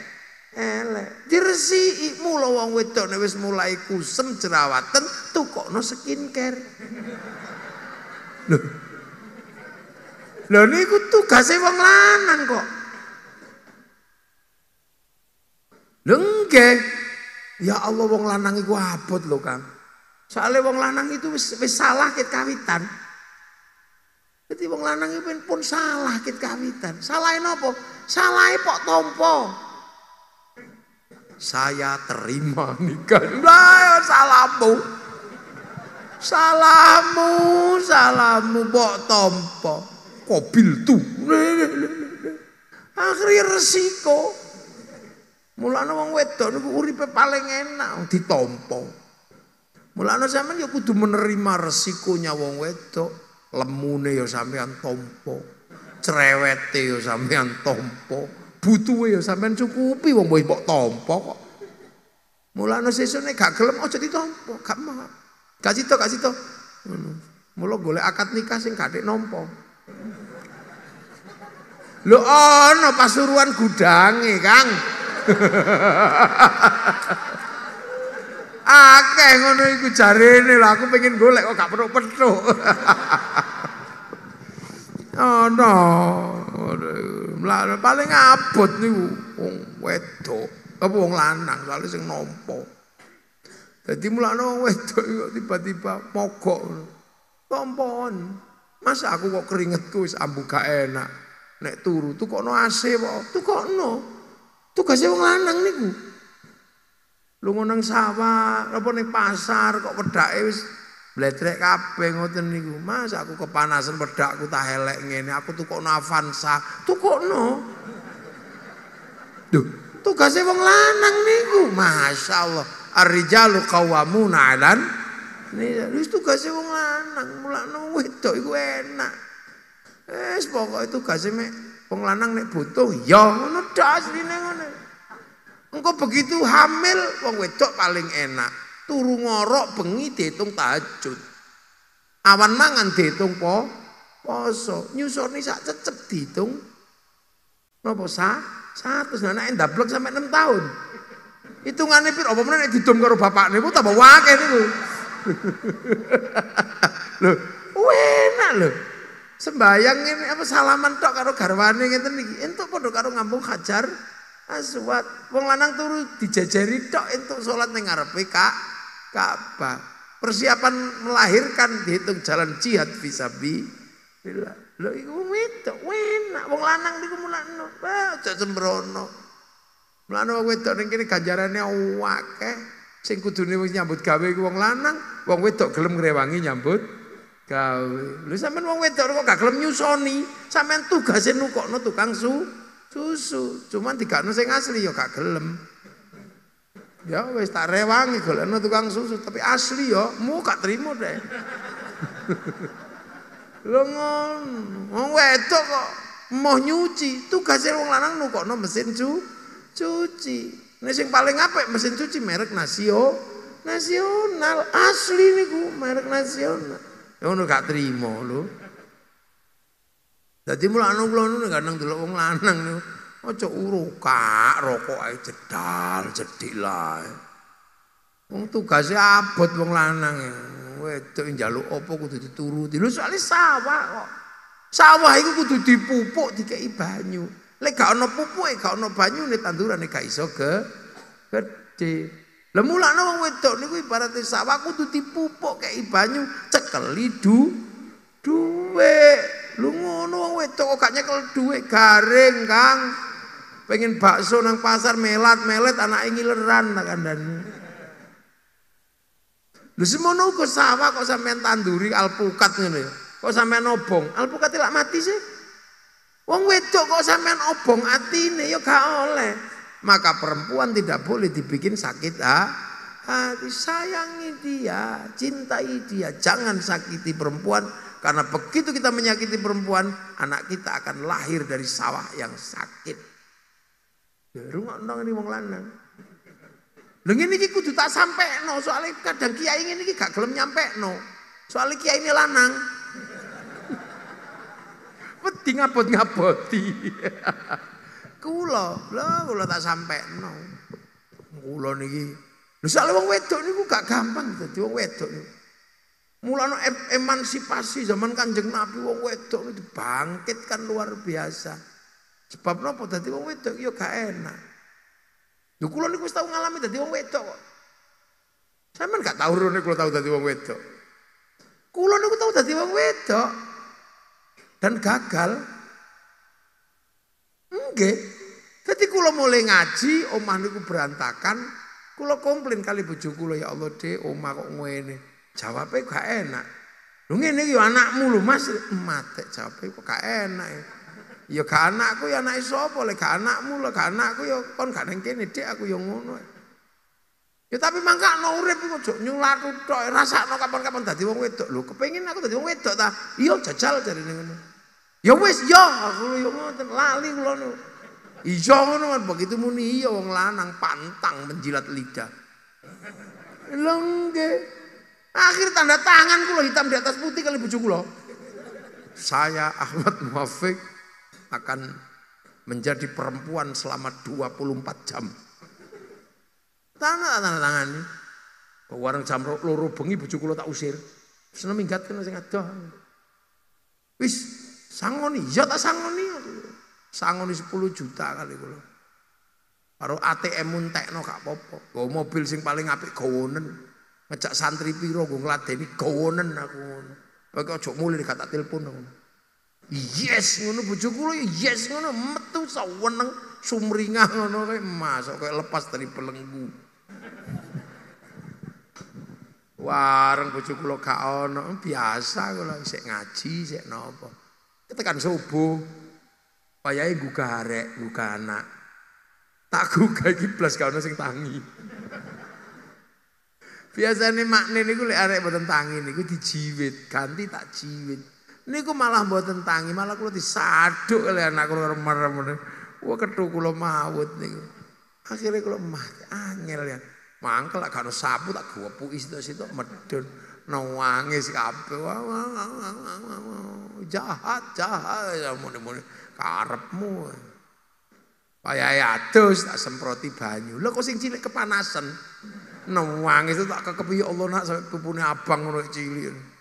elek. Jersiki mula wong wedok nek wis mulai kusem jerawatan tukokno skincare. Loh. Lho niku tugase wong lanang kok. Lho Ya Allah wong lanang iku abot lho Kang. Soale wong lanang itu wis wis salah ket kawitan. Dadi wong lanang itu pun salah ket kawitan. Salahe napa? Salahe pok tompo saya terima nikah. Nah, salammu. Salammu, salammu Bok tompo. Kobil tuh. Akhirnya resiko. Mulane wong wedok niku uripe paling enak ditompo. Mulane sampean ya kudu menerima resikonya wong wedok. Lemune ya sampean tompo. Cerewete ya sampean tompo butuh ya sampean cukupi wong wis mbok tampa kok. Mulane sesune gak gelem aja ditampa, gak mau. Kasih to, kasih to. Mula golek akad nikah sing gak Lo Lho ana pasuruan gudange, Kang. Akeh ngono iku jarene lho aku pengen golek kok gak perlu petuk. ana paling abot niku wong wedok apa wong lanang kali sing nampa dadi mulane wong wedok iki tiba-tiba mogok tompon masa aku kok keringetku wis ambu gak enak nek turu kok tukokno AC kok no. tukokno tugase wong lanang niku lungo nang sawah apa ning pasar kok wedake wis Bletrek kabeh ngoten niku. Mas aku kepanasan bedakku tak helek ngene. Aku tukokno Avanza. Tukokno. Duh, tugasnya wong lanang niku. Masya Allah. Ar-rijalu qawwamuna 'alan wis tugasnya wong lanang. Mulane wedok iku enak. Wis eh, pokoke kasih mek wong lanang nek butuh ya ngono dak asline Engko begitu hamil wong wedok paling enak. Turu ngorok bengi dihitung tahajud. Awan mangan dihitung po, poso. Nyusor nih sak cecep dihitung. Nopo sa? Satu. Nah, naik dablek sampai enam tahun. Hitungannya pir, apa mana didom karo bapak nih, tambah wakil itu. Loh, enak loh. sembayang ini apa salaman tok karo garwane ngene niki entuk padha karo ngampung Hajar Aswad wong lanang turu dijajari tok entuk salat ning ngarepe Kak Ka'bah. Persiapan melahirkan dihitung jalan jihad visabi. Bila. lo iku wedok wena, wong lanang di mulakno. baca eh, sembrono. Mulakno wong wedok kini kajarannya ganjarane eh, Sing nih wis nyambut gawe iku wong lanang, wong wedok gelem ngrewangi nyambut gawe. Lu sampean wong wedok kok gak gelem nyusoni. Sampean tugasin nukokno tukang su susu. Cuman digakno sing asli yo ya gak gelem. Ya wis tak rewangi golekno tukang susu, tapi asli ya mu gak trimo deh. Lengan, ngono, wong wedok kok mau nyuci, tugasnya wong lanang nukokno mesin cu cuci. Nek sing paling apik mesin cuci merek nasio nasional asli niku merek nasional. Ya ngono gak trimo lho. Dadi mulane kula niku kadang delok wong lanang niku Aja uru kak rokok ae jedal jedhik lae. Wong tugase abot wong lanang. E. Wedok njaluk apa kudu dituruti. Lho soalé sawah kok. Sawah iku kudu dipupuk dikeki banyu. Lek gak ana pupuke, gak ana banyune tandurane gak iso ge gedhe. Lah mulane wong wedok niku ibarate sawah kudu dipupuk kei banyu, cekeli du dhuwit. Lu ngono wong wedok kok gak nyekel dhuwit garing, Kang pengen bakso nang pasar melat melet anak leran tak kandani lu semua nunggu sawah kok sampean tanduri alpukat ngene ya? kok sampean obong alpukat tidak mati sih wong wedok kok sampean obong atine ya gak oleh maka perempuan tidak boleh dibikin sakit ha? hati sayangi dia cintai dia jangan sakiti perempuan karena begitu kita menyakiti perempuan anak kita akan lahir dari sawah yang sakit Rungokno ya, ini wong lanang. Lho ngene iki kudu tak sampekno, soalnya kadang kiai ngene iki gak gelem nyampekno. Soalnya kiai ini lanang. Wedi ngabot-ngaboti. Kulo lho kulo tak sampekno. Kula niki. Lho soalnya wong wedok niku gak gampang dadi wong wedok niku. Mulane emansipasi zaman Kanjeng Nabi wong wedok itu bangkit kan luar biasa. Sebab nopo tadi wong wedok ya gak enak. Lho kula niku wis tau ngalami dadi wong wedok kok. Sampeyan gak tau rene kula tau dadi wong wedok. Kula niku tau dadi wong wedok. Dan gagal. Nggih. Dadi kula mulai ngaji, omah niku berantakan, kula komplain kali bojo kula ya Allah de omah kok ngene. Jawabnya gak enak. Lho ngene iki anakmu lho Mas, mate jawabe kok gak enak. Ya. Ya ke anakku ya anake sapa le ke anakmu le ke anakku ya kon gak nang kene dik aku ya ngono. Ya tapi no urip iku ojo nyular tok rasakno kapan-kapan dadi wong wedok. Lho kepengin aku dadi wong wedok ta? Iya jajal jarene ngono. Ya wis ya aku ya ngoten lali kula no. Iya ngono kan begitu muni iya wong lanang pantang menjilat lidah. Lengge. Akhir tanda tangan kula hitam di atas putih kali bojo lo Saya Ahmad Muafik akan menjadi perempuan selama 24 jam. Tanah tanah tangan. Warung jam loro bengi bojo kula tak usir. Seneng minggat kena sing adoh. Wis sangoni, ya tak sangoni. Sangoni 10 juta kali kula. Karo ATM muntekno gak popo. Gawa mobil sing paling apik gawonen. Ngejak santri piro nggo ngladeni gawonen aku ngono. Kowe aja mulih gak tak telepon ngono. Yes ngono bojoku yes ngono metu saweneng sumringah ngono kae masuk kayak lepas dari belenggu. Wareng bojoku lho gak ono biasa kula sik ngaji sik Ketekan subuh wayahe gugah arek gugah anak. Tak gugah iki blas gak ono sing tangi. Biasane makne niku lek arek mboten tangi niku dijiwit, ganti tak jiwit niku malah mboten tangi, malah kula disaduk kali anak kula remer-remer. Wah kethu kula mawut niku. Akhirnya kula mati. angel ya. Mangkel gak ono sapu tak gopuki situ-situ medun nangis kabeh. Jahat, jahat ya muni-muni karepmu. Wayahe adus tak semproti banyu. Lho kok sing cilik kepanasan. Nangis tak kekepi ya Allah nak sampe abang ngono cilik.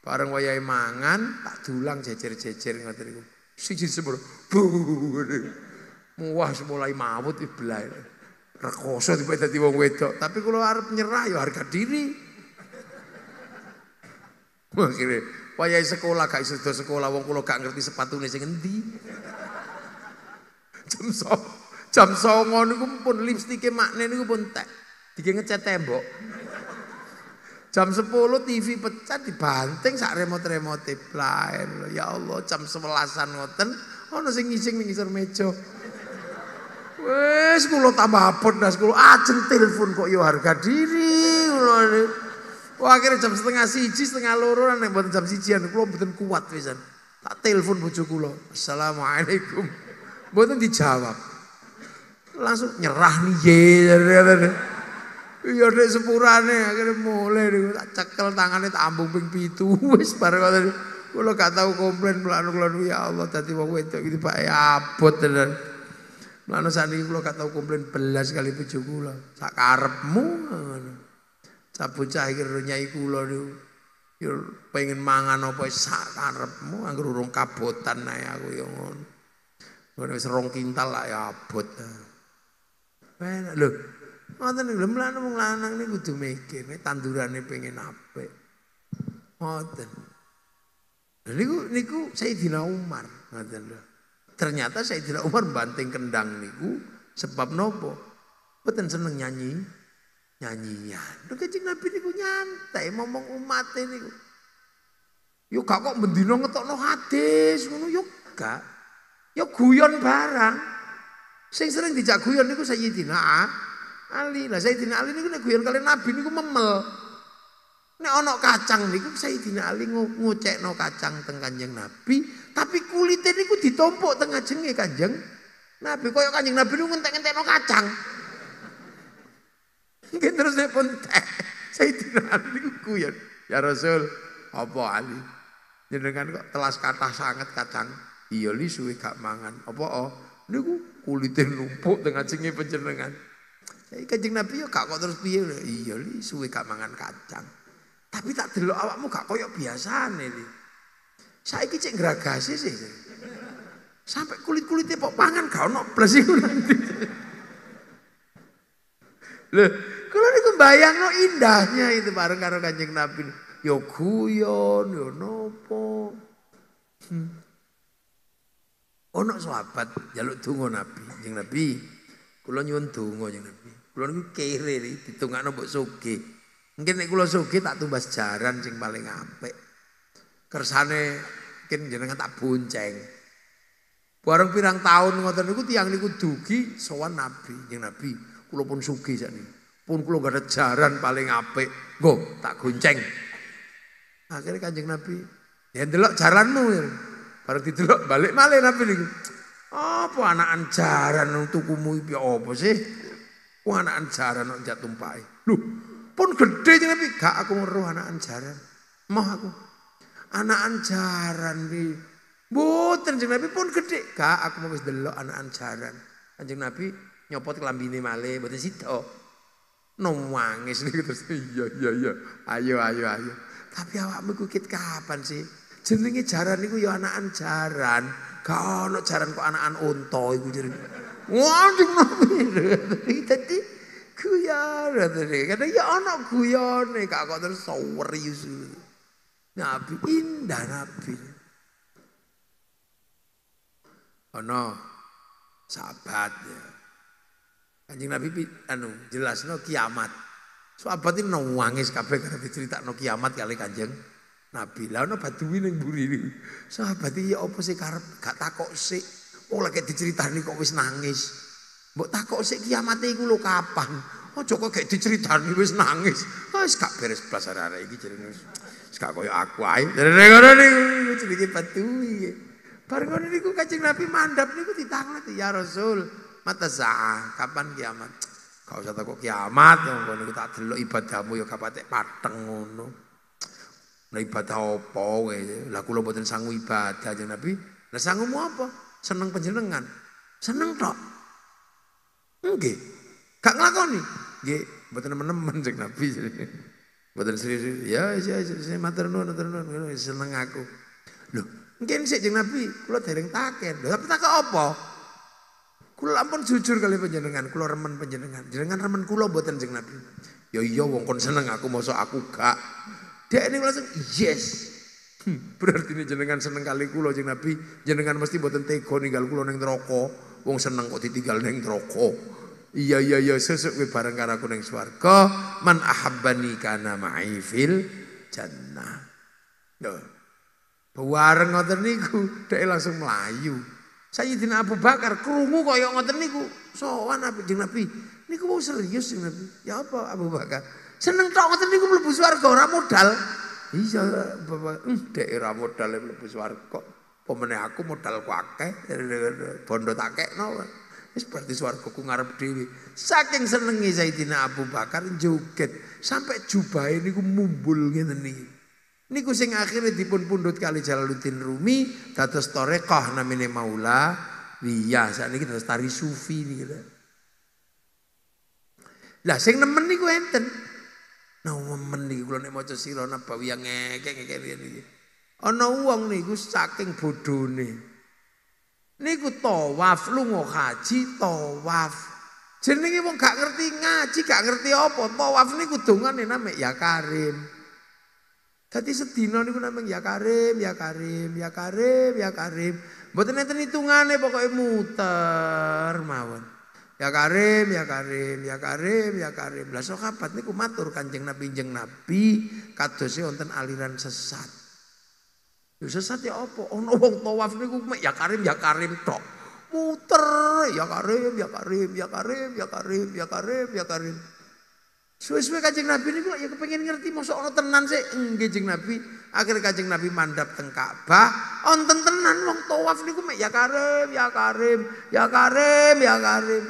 Bareng wayahe mangan tak dulang jejer-jejer ngoten niku. Siji semur. Muah mulai mawut iblah. Rekoso tiba dadi wong wedok, tapi kalau arep nyerah ya harga diri. Akhire wayahe sekolah gak iso sekolah wong kula gak ngerti sepatune sing endi. Jam so, jam songon, niku pun lipstike makne niku pun tek. Dike ngecat tembok. Jam 10 TV pecah dibanting sak remote-remote player. Ya Allah, jam 11-an ngoten ana sing ngising ning ngisor meja. Wes kula tambah abot das kula ajeng telepon kok yo ya harga diri kula. Wah akhirnya jam setengah siji setengah loro nek mboten jam sijian kula mboten kuat pisan. Tak telepon bojo kula. Assalamualaikum. Mboten dijawab. Langsung nyerah nih. Ya nek sepurane akhire mulai tak cekel tangane tak ambung ping pitu wis bareng ngoten. Kula gak tau komplain mlanu kula ya Allah dadi wong wedok iki Pak abot tenan. Mlanu sani kula gak tau komplain belas kali bojo kula. Sak karepmu ngono. Sak bocah iki nyai kula niku. Ya pengen mangan apa sak karepmu angger urung kabotan ae aku ya ngono. Ngono wis rong kintal lah ya abot. mana lho. Ngoten lho mlane wong lanang niku kudu mikir, tandurane pengen apik. Ngoten. Niku niku Sayyidina Umar, ngoten lho. Ternyata Sayyidina Umar banting kendang niku sebab nopo? Mboten seneng nyanyi nyanyian. Lho Kanjeng Nabi niku nyantai ngomong umat niku. yuk ya gak kok bendino ngetokno hadis ngono yuk ya gak. Yo ya guyon barang. Sing sering dijak guyon niku Sayyidina ah. Ali lah Sayyidina Ali niku nek guyon kalian Nabi niku memel. Nek ana kacang niku Sayyidina Ali ngocekno kacang teng Kanjeng Nabi, tapi ini niku ditompok teng ajenge Kanjeng Nabi koyo Kanjeng Nabi niku ngentek-ngentekno kacang. Nggih terus nek pun Sayyidina Ali niku guyon, ya Rasul, apa Ali? Jenengan kok telas kathah sangat kacang. Iya li suwe gak mangan. Apa oh? Niku kulitnya numpuk tengah cengi penjenengan. Saya kanjeng Nabi yo ya kak kok terus piye. Iya li suwe gak mangan kacang. Tapi tak delok awakmu gak koyo biasane li. Saiki cek ngragasi sih. Sampai kulit-kulitnya pok pangan kau ono plus iku nanti. Loh, kalau niku bayangno indahnya itu bareng karo Kanjeng Nabi. Yo ya guyon, yo ya nopo. Hmm. Ono sahabat jaluk tungo Nabi, Kanjeng Nabi. Kula nyuwun donga Kanjeng Nabi. Kula niku kere ditungakno mbok sugih. Mungkin nek kulo sugih tak tumbas jaran sing paling apik. Kersane mungkin jenengan tak bonceng. Bareng pirang tahun ngoten niku tiang niku dugi sowan Nabi, jeneng Nabi, Kulo pun sugih sakniki. Pun kulo gak ada jaran paling apik. go tak gonceng. Akhirnya Kanjeng Nabi, ya delok jaranmu. Ya. Bareng didelok balik malih Nabi niku. Apa anakan jaran tukumu iki apa sih? Wong anak anjara nak njak tumpai. Lu pun gede tapi gak aku weruh anak anjara. ma aku. Anak anjara nih, Buten jeng Nabi pun gede kak aku mau wis delok anak anjara. Anjing Nabi nyopot kelambine malih mboten sida. Nangis nih terus iya iya iya. Ayo ayo ayo. Tapi awak iku kapan sih? Jenenge jaran niku ya anak anjaran, Kau nak jaran kok anak unta iku jenenge. Nganting mati. tadi guyon ngene. Kata ya anak kuyar nih kok terus saweri Nabi indah nabi. no sahabat ya. Kanjeng Nabi anu jelasno kiamat. Sahabat ini nangis kabeh karena diceritakno kiamat kali Kanjeng Nabi. Lah ana baduwi ning mburi. Sahabat iki ya apa sih karep gak takok sik. Oh lagi diceritani kok wis nangis. Mbok takok sik kiamat iku lho kapan? Aja kok gak diceritani wis nangis. Ah, wis gak beres blas arek iki jarene. Wis gak koyo aku ae. Jarene ngono niku jenenge batu Bar ngono niku Kanjeng Nabi mandap niku ditanglet ya Rasul. Mata saah, kapan kiamat? Kau usah takut kiamat, ya ngono niku tak delok ibadahmu ya kapate pateng ngono. Nah ibadah apa kowe? Lah kula mboten sangu ibadah Kanjeng Nabi. Lah sangumu apa? seneng penjenengan. Seneng tok. Nggih. Gak nglakoni. Nggih, mboten nemen-nemen sing Nabi. Mboten serius. Ya ya, ya, ya, ya, matur nuwun, matur nuwun, ya, seneng aku. Loh, mungkin sik jeneng Nabi, kula dereng taken. Lho, tapi takok apa? Kula ampun jujur kali penjenengan, kula remen penjenengan. Jenengan remen kula mboten jeneng Nabi. Ya iya wong kon seneng aku mosok aku gak. Dek ini langsung yes. Hmm, berarti ini jenengan seneng kali kulo jeng Nabi, jenengan mesti buatan tega ninggal kulo neng droko, Wong seneng kok ditinggal neng droko, Iya iya iya sesuk gue bareng karo aku neng swarga man ahabbani kana ma'ifil fil jannah. Yo. Bareng ngoten niku dhek langsung melayu. Sayyidina Abu Bakar krungu kaya ngoten niku. Sowan Nabi jeng Nabi. Niku mau serius jeng Nabi. Ya apa Abu Bakar? Seneng tok ngoten niku mlebu swarga ora modal. Iya, hmm, daerah modal suar kok. Pemene aku modal modalku akeh, bondo tak Ini seperti suar swargaku ngarep dhewe. Saking senengi Sayyidina Abu Bakar joget sampai jubah jubahe niku mumbul Nih niki. Niku sing akhirnya dipun pundhut kali Jalaluddin Rumi dados torekoh namine Maula iya, saat ini kita tari sufi Nih, Lah sing nemen niku enten. Nah, men niki kula nek maca sira nabawi yang ngekek nih riyen iki. Ana nih niku saking bodhone. Niku tawaf mau haji tawaf. Jenenge wong gak ngerti ngaji, gak ngerti apa. Tawaf niku dongane namanya ya Karim. Dadi sedina niku namung ya Karim, ya Karim, ya Karim, ya Karim. Mboten enten hitungane pokoke muter mawon. Ya Karim, ya Karim, ya Karim, ya Karim. Lah sahabat niku matur Kanjeng Nabi jeng Nabi kadose wonten aliran sesat. Ya sesat ya apa? Ono wong tawaf niku ya Karim, ya Karim tok. Muter ya Karim, ya Karim, ya Karim, ya Karim, ya Karim, ya Karim. Suwe-suwe Kanjeng Nabi niku ya kepengin ngerti mosok ono tenan sik nggih Jeng Nabi. Akhir kancing Nabi mandap teng Ka'bah, onten tenan wong tawaf niku ya Karim, ya Karim, ya Karim, ya Karim.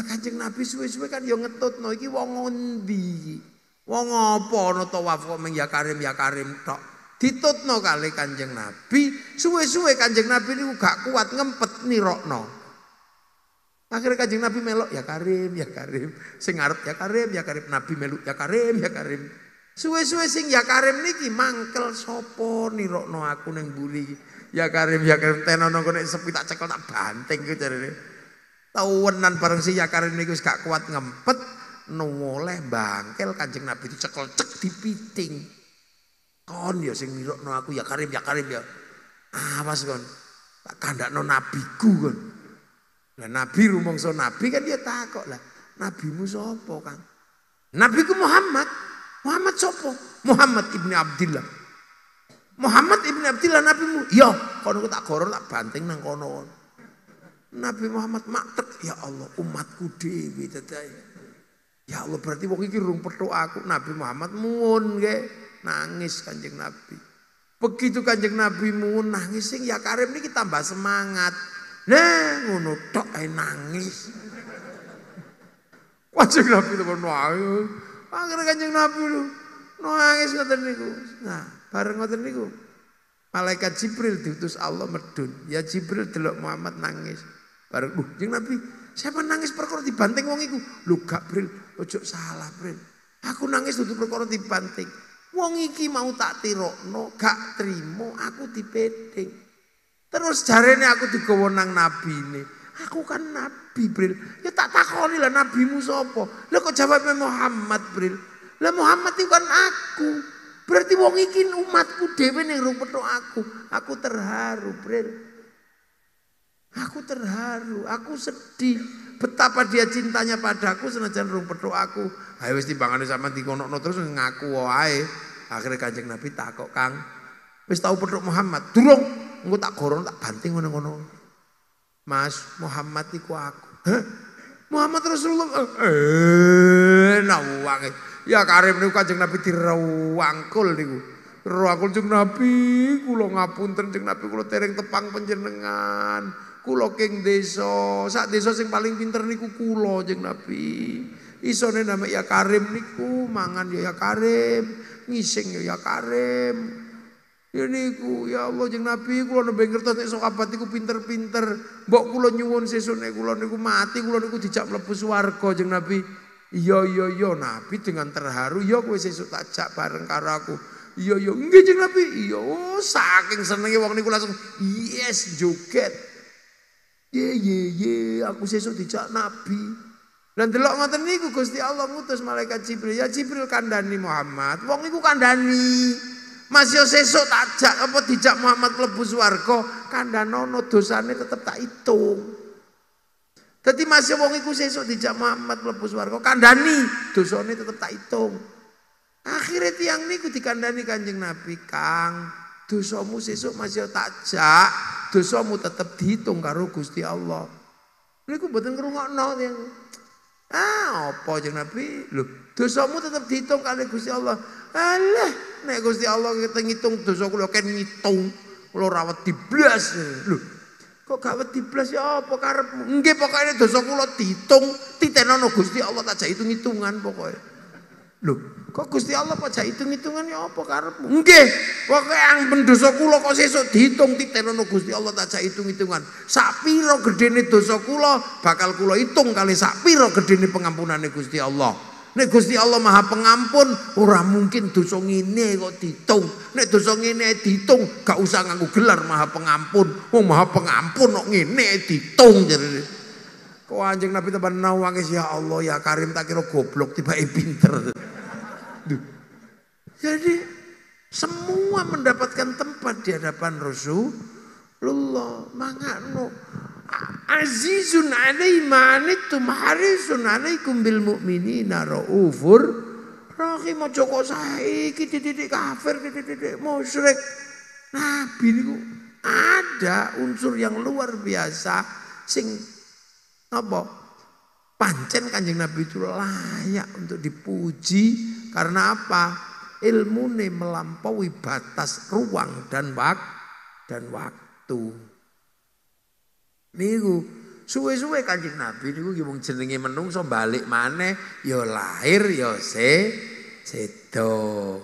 Lah Kanjeng Nabi suwe-suwe kan ya ngetutno iki wong ngendi Wong apa ana tawaf kok ming ya karim ya karim tok. Ditutno kali Kanjeng Nabi, suwe-suwe Kanjeng Nabi niku gak kuat ngempet nirokno. Akhirnya kanjeng Nabi melok ya karim, ya karim. Sing ngarep ya karim, ya karim. Nabi meluk ya karim, ya karim. Suwe-suwe sing ya karim niki mangkel sapa nirokno aku ning buri. Ya karim, ya karim tenono kene sepi tak cekel tak banting ku Tawenan bareng si Yakarin niku gak kuat ngempet nuwoleh bangkel Kanjeng Nabi itu cekel cek piting. Kon ya sing milokno aku ya Karim ya Karim ya. Awas kon. Tak kandakno nabiku kon. Lah nabi so nabi kan dia takok lah. Nabimu sapa, Kang? Nabiku Muhammad. Muhammad sapa? Muhammad ibni Abdullah. Muhammad ibni Abdullah nabimu. Yo, iya, kono tak goro tak banting nang kono. Nabi Muhammad matek, ya Allah umatku dewi tetai. Ya Allah berarti wong iki rung petuk aku Nabi Muhammad muun nangis Kanjeng Nabi. Begitu Kanjeng Nabi muun nangis sing ya Karim niki tambah semangat. Nah ngono tok nangis. Kanjeng Nabi temen ayo. Iya. Akhirnya Kanjeng Nabi lu nangis ngoten niku. Nah, bareng ngoten niku Malaikat Jibril diutus Allah medun. Ya Jibril delok Muhammad nangis. Bareng, uh, jeng Nabi, saya nangis perkara dibanting wong iku. Lu gak Bril, ojo salah Bril. Aku nangis tutup perkara dibanting. Wong iki mau tak tirokno, gak trimo, aku dipeding. Terus jarene aku digawa nang ini, Aku kan nabi Bril. Ya tak takoni lah nabimu sapa? Lah kok jawabnya Muhammad Bril. Lah Muhammad itu kan aku. Berarti wong iki umatku dhewe ning rupeto aku. Aku terharu Bril. Aku terharu, aku sedih. Betapa dia cintanya padaku senajan rung petuk aku. Ayo wis timbangane sampean dikonokno terus ngaku wae. Akhirnya Kanjeng Nabi takok, Kang. Wis tau petuk Muhammad? Durung. Engko tak goron tak banting ngono-ngono. Mas, Muhammad iku aku. Hah? Muhammad Rasulullah. Eh, nawang. E. Ya karep niku Kanjeng Nabi dirawangkul niku. Rawangkul Kanjeng Nabi, kula ngapunten Kanjeng Nabi kula tereng tepang panjenengan. Kulo keng desa, sak desa sing paling pinter niku kulo jeng Nabi. Isone nama ya karim niku, mangan ya ya karim, ngising ya ya karim. Ya niku ya Allah jeng Nabi kula nembe ngertos nek sahabat niku pinter-pinter. Mbok kula nyuwun sesune kula niku mati kula niku dijak mlebu swarga jeng Nabi. Iya iya iya Nabi dengan terharu ya kowe sesuk tak jak bareng karo aku. Iya iya nggih jeng Nabi. Iya oh, saking senenge wong niku langsung yes joget. Ye ye ye aku sesuk dijak nabi. Dan delok ngoten niku Gusti Allah ngutus malaikat Jibril. Ya Jibril kandhani Muhammad. Wong niku kandhani. Mas yo sesuk takjak apa dijak Muhammad mlebu swarga, kandhanono dosane tetep tak hitung. Teti Masio wong iku sesuk dijak Muhammad mlebu swarga, kandhani dosane tetep tak hitung. Akhirnya tiang niku dikandani Kanjeng Nabi, Kang, dosamu sesuk Masio yo takjak dosamu tetap dihitung karo Gusti Allah. Niku mboten ngrungokno yang, Ah, apa jeneng Nabi? Lho, dosamu tetap dihitung kali Gusti Allah. Alah, nek Gusti Allah kita ngitung dosa kula kan ngitung. Kula ra wedi blas. Lho, kok gak wedi blas ya apa karepmu? Nggih pokoke dosa kula dihitung, titenono Gusti Allah tak hitung-hitungan pokoknya. Loh, kok Gusti Allah pojok hitung-hitungan ya apa karepmu? Nggih, pokoke ang pendosa kula kok sesuk dihitung titenono Gusti Allah tak hitung-hitungan. Sak pira gedene dosa kula bakal kula hitung kali sak pira gedene pengampunane Gusti Allah. Nek Gusti Allah Maha Pengampun, ora mungkin dosa ngene kok dihitung. Nek dosa ngene dihitung, gak usah nganggo gelar Maha Pengampun. Wong oh, Maha Pengampun kok ngene dihitung jarene. Kok anjing Nabi tambah nawangis ya Allah ya Karim tak kira goblok tiba eh, pinter. Duh. Jadi semua mendapatkan tempat di hadapan Rasulullah. Mangano azizun alai ma'anittum harisun alaikum bil mu'minina raufur rahim joko kok saiki titik kafir titik musyrik. Nabi niku ada unsur yang luar biasa sing apa? Pancen kanjeng Nabi itu layak untuk dipuji. Karena apa? ilmu ini melampaui batas ruang dan wak dan waktu. Niku suwe-suwe kanjeng Nabi niku ki wong jenenge menungso balik maneh ya lahir ya se sedo.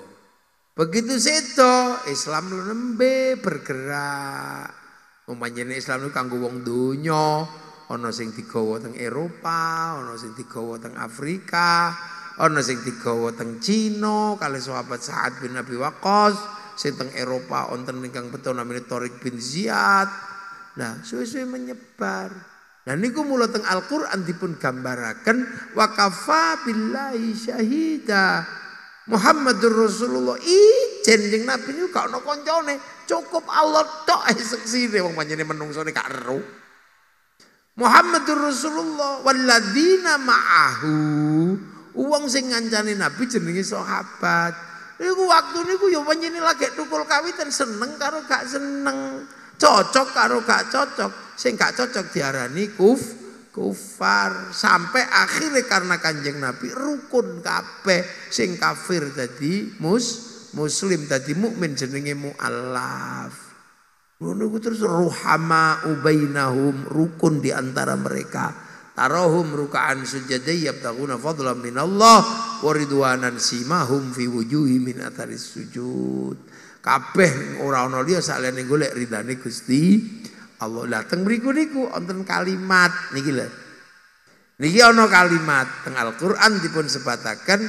Begitu sedo Islam lu nembe bergerak. Umpamane Islam lu kanggo wong dunyo ana sing digawa teng Eropa, ana sing digawa teng Afrika, ana sing digawa teng Cina kalih sahabat Sa'ad bin Nabi Waqqas, sing teng Eropa wonten ingkang beto namine Tariq bin Ziyad. Nah, suwe-suwe menyebar. Nah niku mula teng Al-Qur'an dipun gambaraken wa kafa billahi syahida. Muhammadur Rasulullah ijen jeneng Nabi niku gak ana kancane, cukup Allah tok seksine wong panjene menungsone gak eruh. Muhammadur Rasulullah walladzina ma'ahu uang sing ngancani Nabi jenenge sahabat. Iku waktu niku ya panjenengan lagi tukul kawitan seneng karo gak seneng, cocok karo gak cocok. Sing gak cocok diarani kuf kufar sampai akhirnya karena kanjeng Nabi rukun kape, sing kafir tadi mus muslim tadi mukmin jenenge mualaf. Menunggu terus ruhama ubainahum rukun di antara mereka. tarohum rukaan sujadai yabtaguna fadlan minallah wa ridwanan simahum fi wujuhi min ataris sujud. Kabeh ora ana liya saliyane golek ridane Gusti Allah. Lah teng mriku niku wonten kalimat niki lho. Niki ana kalimat teng Al-Qur'an dipun sebataken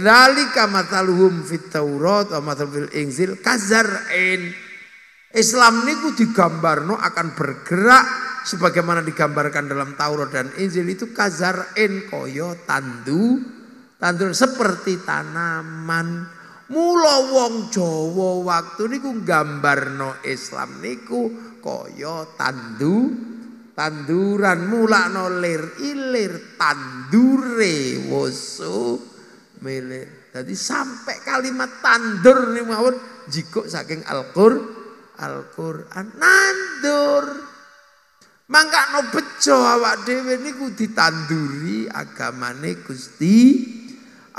zalika mataluhum fit Taurat wa matal fil Injil kazar'in Islam niku no akan bergerak sebagaimana digambarkan dalam Taurat dan Injil itu kazar en koyo tandu tandur seperti tanaman mulo wong Jawa waktu niku no Islam niku koyo tandu tanduran no lir ilir tandure woso milir jadi sampai kalimat tandur nih mawon jikok saking al Al-Qur'an nandur. Mangkakno bejo awak ini niku ditanduri agamane Gusti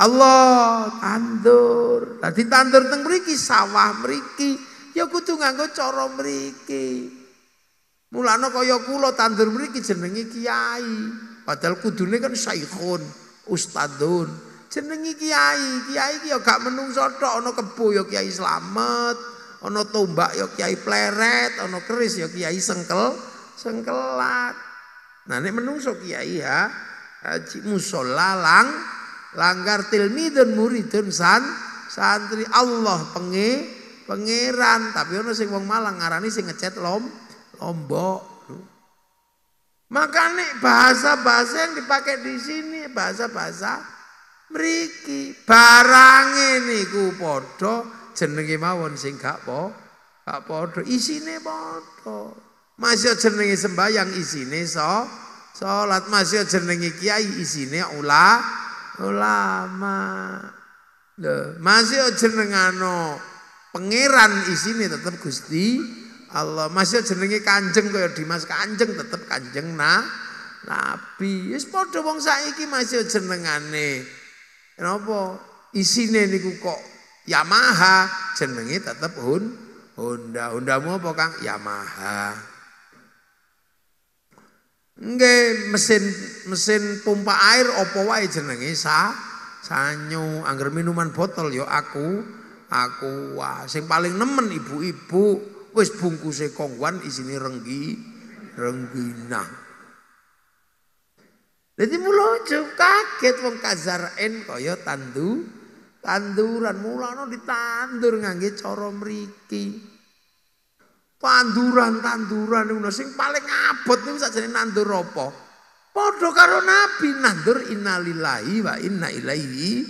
Allah tandur. Lah ditandur teng meriki sawah meriki, ya kudu nganggo cara meriki. Mulano kaya kula tandur meriki jenenge kiai. Padahal kudune kan saikhun, ustadun. Jenenge kiai, kiai ki ya gak menungso tok ana kebo ya kiai slamet. Ono tombak yoki kiai pleret, ono keris yoki kiai sengkel, sengkelat. Nah ini menungso kiai ya haji musola lang langgar murid dan san santri Allah penge pangeran tapi ono sing wong Malang ngarani sing ngecat lom lombok Makanya bahasa-bahasa yang dipakai di sini bahasa-bahasa meriki barang ini ku podo jenenge mawon sing gak po, gak padha. Isine padha. Masih jenenge sembayang isine so salat, masih jenenge kiai isine ula ulama. Lho, masya jenengano pangeran isine tetep Gusti Allah. masih jenenge Kanjeng kaya Dimas Kanjeng tetep Kanjeng nah Nabi. Wis padha wong saiki masya jenengane napa isine niku kok Yamaha jenenge tetep hun Honda. Hondamu apa Kang? Yamaha. Nge, mesin mesin pompa air apa wae jenenge sa sanyo angger minuman botol yo ya aku aku wah sing paling nemen ibu-ibu wis bungkuse kongguan isine renggi rengginang Jadi cukak kaget wong kazarin kaya tandu Tanduran mulane ditandur ngangge cara mriki. Tanduran-tanduran ngono sing paling abot niku sakjane nandur apa? Padha karo Nabi nandur innalillahi wa inna ilaihi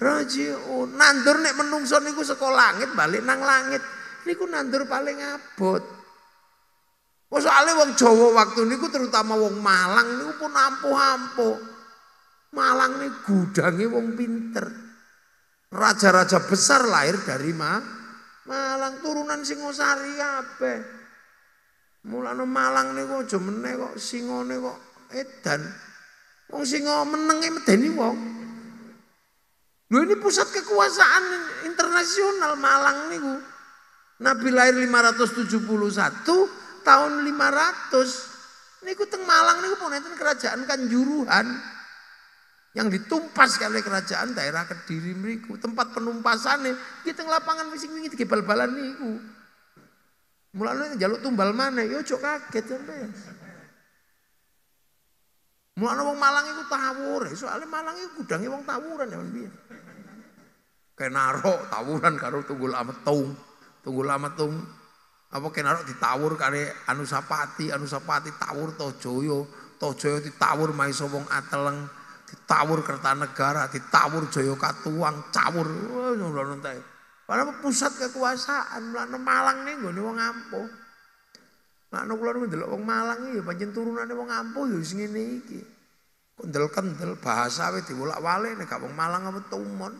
rajiun. Nandur nek menungso niku saka langit balik nang langit. Niku nandur paling abot. Soalnya wong Jawa waktu niku terutama wong Malang niku pun ampuh-ampuh. Malang niku gudange wong pinter. Raja-raja besar lahir dari ma Malang turunan Singosari kabeh. Mulane Malang niku aja meneh kok singone kok edan. Wong singa menenge medeni wong. Lho ini pusat kekuasaan internasional Malang niku. Nabi lahir 571 tahun 500 niku teng Malang niku punenten kerajaan Kanjuruhan yang ditumpas kali kerajaan daerah Kediri mereka tempat penumpasane kita lapangan fisik di bal-balan niku Mulai jaluk tumbal mana ya yo ojo kaget ya, Mulai mulane wong Malang iku tawur soalnya Malang itu gudangnya wong tawuran ya piye kenarok tawuran karo tung, tunggu lama tung, apa kenarok ditawur kare anusapati anusapati tawur tojoyo tojoyo ditawur Maisobong wong ateleng ditawur Kertanegara, ditawur Joyokatuang, cawur ngono Padahal pusat kekuasaan, mlakno Malang ning nggone wong ampuh. Mlakno kula niku ndelok wong Malang ya pancen turunane wong ampuh ya wis ngene iki. Kendel-kendel bahasa wis diwolak-walik nek wong Malang apa tumon.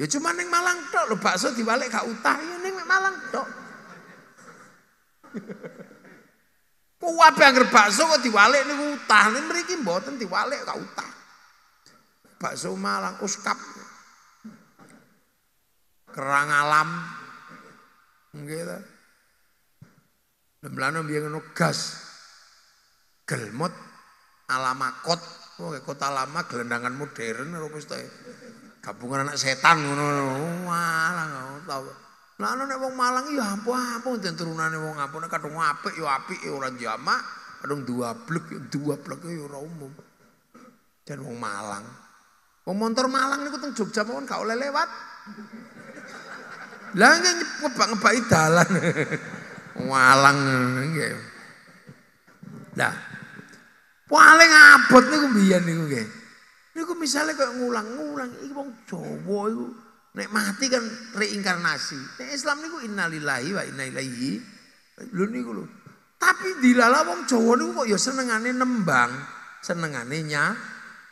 Ya cuma ning Malang tok lho bakso dibalik gak utah ya ning Malang tok. Kuwabe angger bakso kok diwalik niku utah. Nek mriki mboten diwalik kok utah. Bakso Malang uskap. Kerang alam. Nggih ta. Lemblano biyen ngono gas. Gelmut alamakot. Oh, kota lama gelendangan modern apa gabungan anak setan ngono. Wah, tau. Lah ana nek wong Malang ya ampun-ampun ah, den turunane wong ampun kadung apik ya apik ya ora jamak, kadung dua blek ya dua blek ya ora umum. Dan wong Malang. Wong motor Malang niku teng Jogja pun gak oleh lewat. Lah ngebak-ngebaki dalan. Malang nggih. dah paling abot niku biyen niku nggih. Niku misalnya kayak ngulang-ngulang iki wong Jawa iku Nek mati kan reinkarnasi. Nek Islam niku innalillahi wa inna ilaihi. Lho niku lho. Tapi dilala wong Jawa niku kok ya senengane nembang, senengane nya,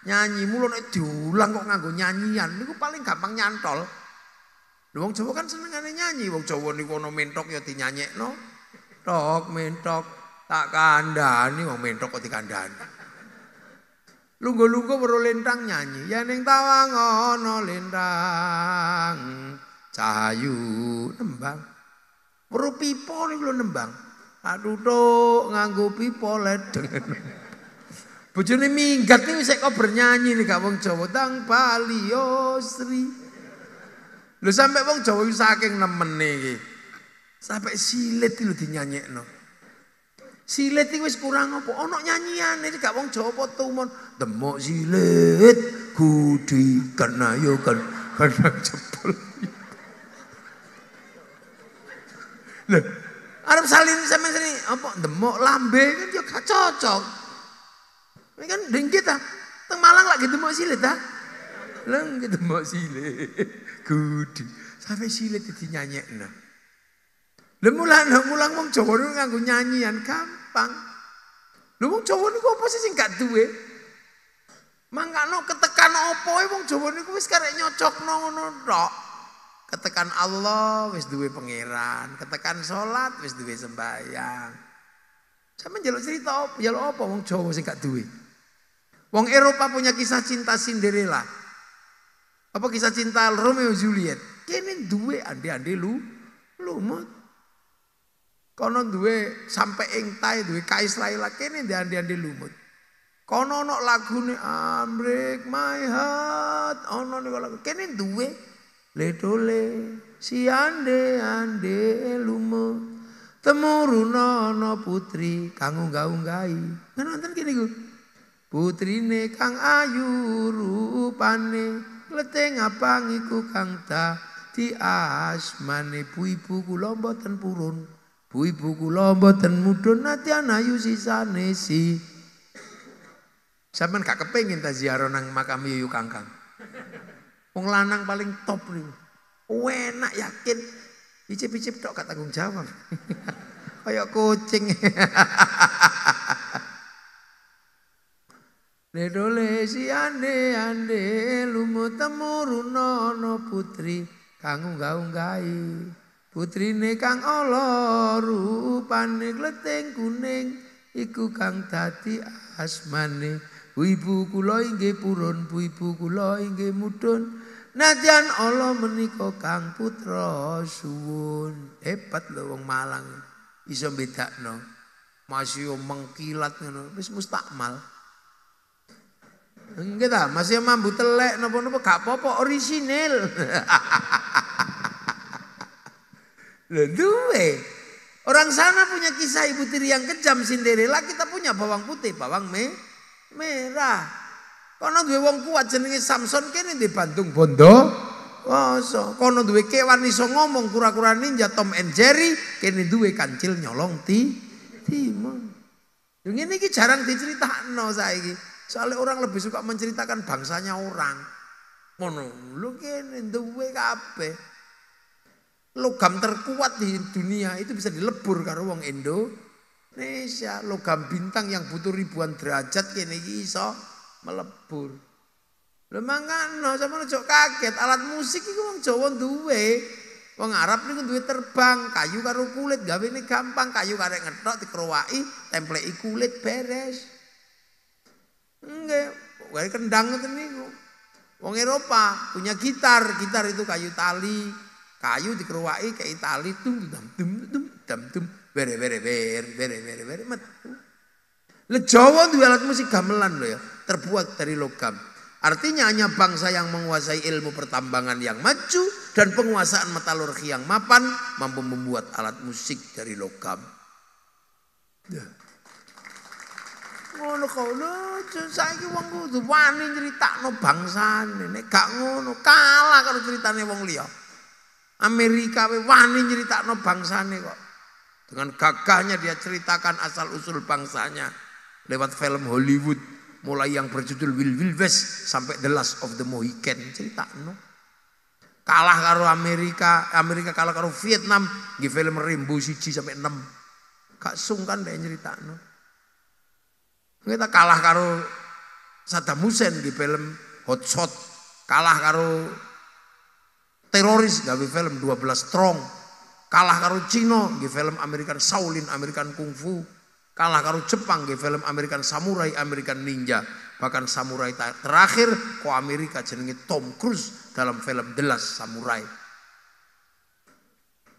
nyanyi mulu nek diulang kok nganggo nyanyian niku paling gampang nyantol. Lho wong Jawa kan senengane nyanyi, wong Jawa niku ana mentok ya dinyanyekno. Tok mentok tak kandhani wong mentok kok dikandhani. Lunggu-lunggu perlu lentang nyanyi, ya ning tawang ngono lendang Cahayu nembang. perlu pipo niku lho nembang. adu tutuk nganggo pipo ledeng. Bojone minggat nih, sik kok bernyanyi nih gak wong Jawa tang palio sri. Lho sampe wong Jawa saking nemene iki. Sampai lu lho no. Silet iki wis kurang apa? ono nyanyian ini gak wong Jawa apa tumon. Demok silet gudi kena yo kan kena kan, kan jebol. arep salin sampean sini apa demok lambe kan yo gak cocok. Ini kan dengki kita ah. Teng Malang lagi demok silet ta. Leng demok silit ah. gudi. Sampai silit dinyanyekna. Lah mulang mulang wong Jawa nganggo nyanyian kamu gampang. Lu wong Jawa niku apa sih sing gak duwe? Mangkano ketekan apa e wong Jawa niku wis karek nyocokno ngono tok. Ketekan Allah wis duwe pangeran, ketekan sholat, wis duwe sembahyang. Sampe njaluk cerita apa? Njaluk apa wong Jawa sing gak duwe? Wong Eropa punya kisah cinta Cinderella. Apa kisah cinta Romeo Juliet? Kini duwe ande-ande lu lu lumut. Kono duwe sampe ing tai duwe ka Israel kene ndian ande lumut. Kono ono lagune Amrik my heart ono niku lagu kene duwe ledole si ande ande lumut. Temurun ono putri kang unggah-unggahi. Ngenten kene iku. Putrine kang ayu rupane leteng apang iku kang ta di asmane pui ibu kula mboten purun. Bu ibu kula mboten mudhun nate ayu sisane si. Sampeyan gak kepengin ta ziarah nang makam Yuyu Kangkang. Wong lanang paling top niku. Enak yakin icip-icip tok gak tanggung jawab. Kayak kucing. Nedole si ande ande lumut temurun putri kang unggah-unggahi. Putrine kang ala rupane klething kuning iku kang dadi asmane. Ibu kula inggih purun, ibu kula inggih mudhun. Nadyan Allah menika kang putra suwun. Hebat lho wong Malang. Iso bedakno. Masih mengkilat ngono, wis mustakmal. Enggak ta, masih mambu telek napa-napa gak apa-apa orisinil. Duwe. Orang sana punya kisah ibu tiri yang kejam Cinderella, kita punya bawang putih, bawang me merah. Kono duwe wong kuat jenenge Samson kene di Bantung Bondo. so. kono duwe kewan iso ngomong kura-kura ninja Tom and Jerry, kene duwe kancil nyolong ti timun. yang ini iki jarang diceritakno saiki. Soalnya orang lebih suka menceritakan bangsanya orang. Ngono, lu kene duwe kabeh. Logam terkuat di dunia itu bisa dilebur karo wong Indonesia. Logam bintang yang butuh ribuan derajat kene iki iso melebur. Lha mangkana sama njok kaget alat musik iku wong Jawa duwe. Wong Arab niku duwe terbang, kayu karo kulit gawe ini gampang, kayu karek ngetok dikerowaki, templeki kulit beres. Nggih, gawe kendang ngoten niku. Wong Eropa punya gitar, gitar itu kayu tali, kayu dikeruai ke Itali tum dum dum dum dum dum bere bere bere bere bere bere metu. Le Jawa alat musik gamelan loh ya, terbuat dari logam. Artinya hanya bangsa yang menguasai ilmu pertambangan yang maju dan penguasaan metalurgi yang mapan mampu membuat alat musik dari logam. Ya. Ngono kono, saiki wong kudu wani no bangsa ini gak ngono kalah kalau ceritanya wong Liok. Amerika we wani nyeritakno bangsane kok. Dengan gagahnya dia ceritakan asal usul bangsanya lewat film Hollywood mulai yang berjudul Will Will West sampai The Last of the Mohican cerita no. Kalah karo Amerika, Amerika kalah karo Vietnam, di film Rimbu siji sampai 6. Kak sungkan deh cerita no. Kita kalah karo Saddam Hussein di film Hot Shot, kalah karo teroris gawe film 12 Strong. Kalah karo Cina nggih film American Shaolin, American Kung Fu. Kalah karo Jepang nggih film American Samurai, American Ninja. Bahkan samurai terakhir ko Amerika jenenge Tom Cruise dalam film The Last Samurai.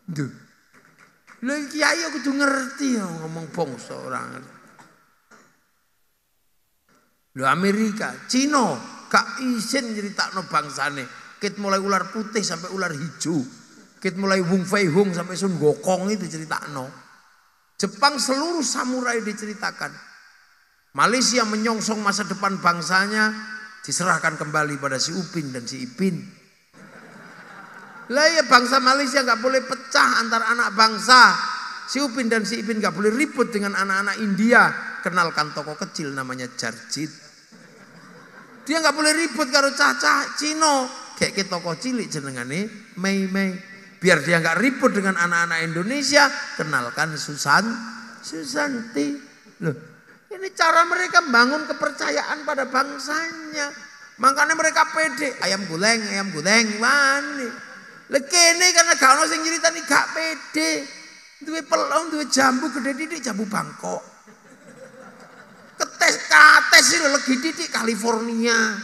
Duh. Lha kiai aku tuh ngerti ya ngomong bangsa orang. Lho Amerika, Cina gak izin nyeritakno bangsane. Kit mulai ular putih sampai ular hijau. Kit mulai Wung Fei Hung sampai Sun Gokong itu cerita no. Jepang seluruh samurai diceritakan. Malaysia menyongsong masa depan bangsanya diserahkan kembali pada si Upin dan si Ipin. Lah ya bangsa Malaysia nggak boleh pecah antar anak bangsa. Si Upin dan si Ipin nggak boleh ribut dengan anak-anak India. Kenalkan toko kecil namanya Jarjit. Dia nggak boleh ribut kalau cah Cino. Kayak ke toko cilik jenengan nih Mei Mei. Biar dia nggak ribut dengan anak-anak Indonesia, kenalkan Susan Susanti. Loh, ini cara mereka bangun kepercayaan pada bangsanya. Makanya mereka pede, ayam guleng, ayam guleng, Lagi Lekene karena gak ono sing nih, gak pede. Dua pelong, dua jambu gede didik, jambu Bangkok. Ketes kates sih lagi didik California.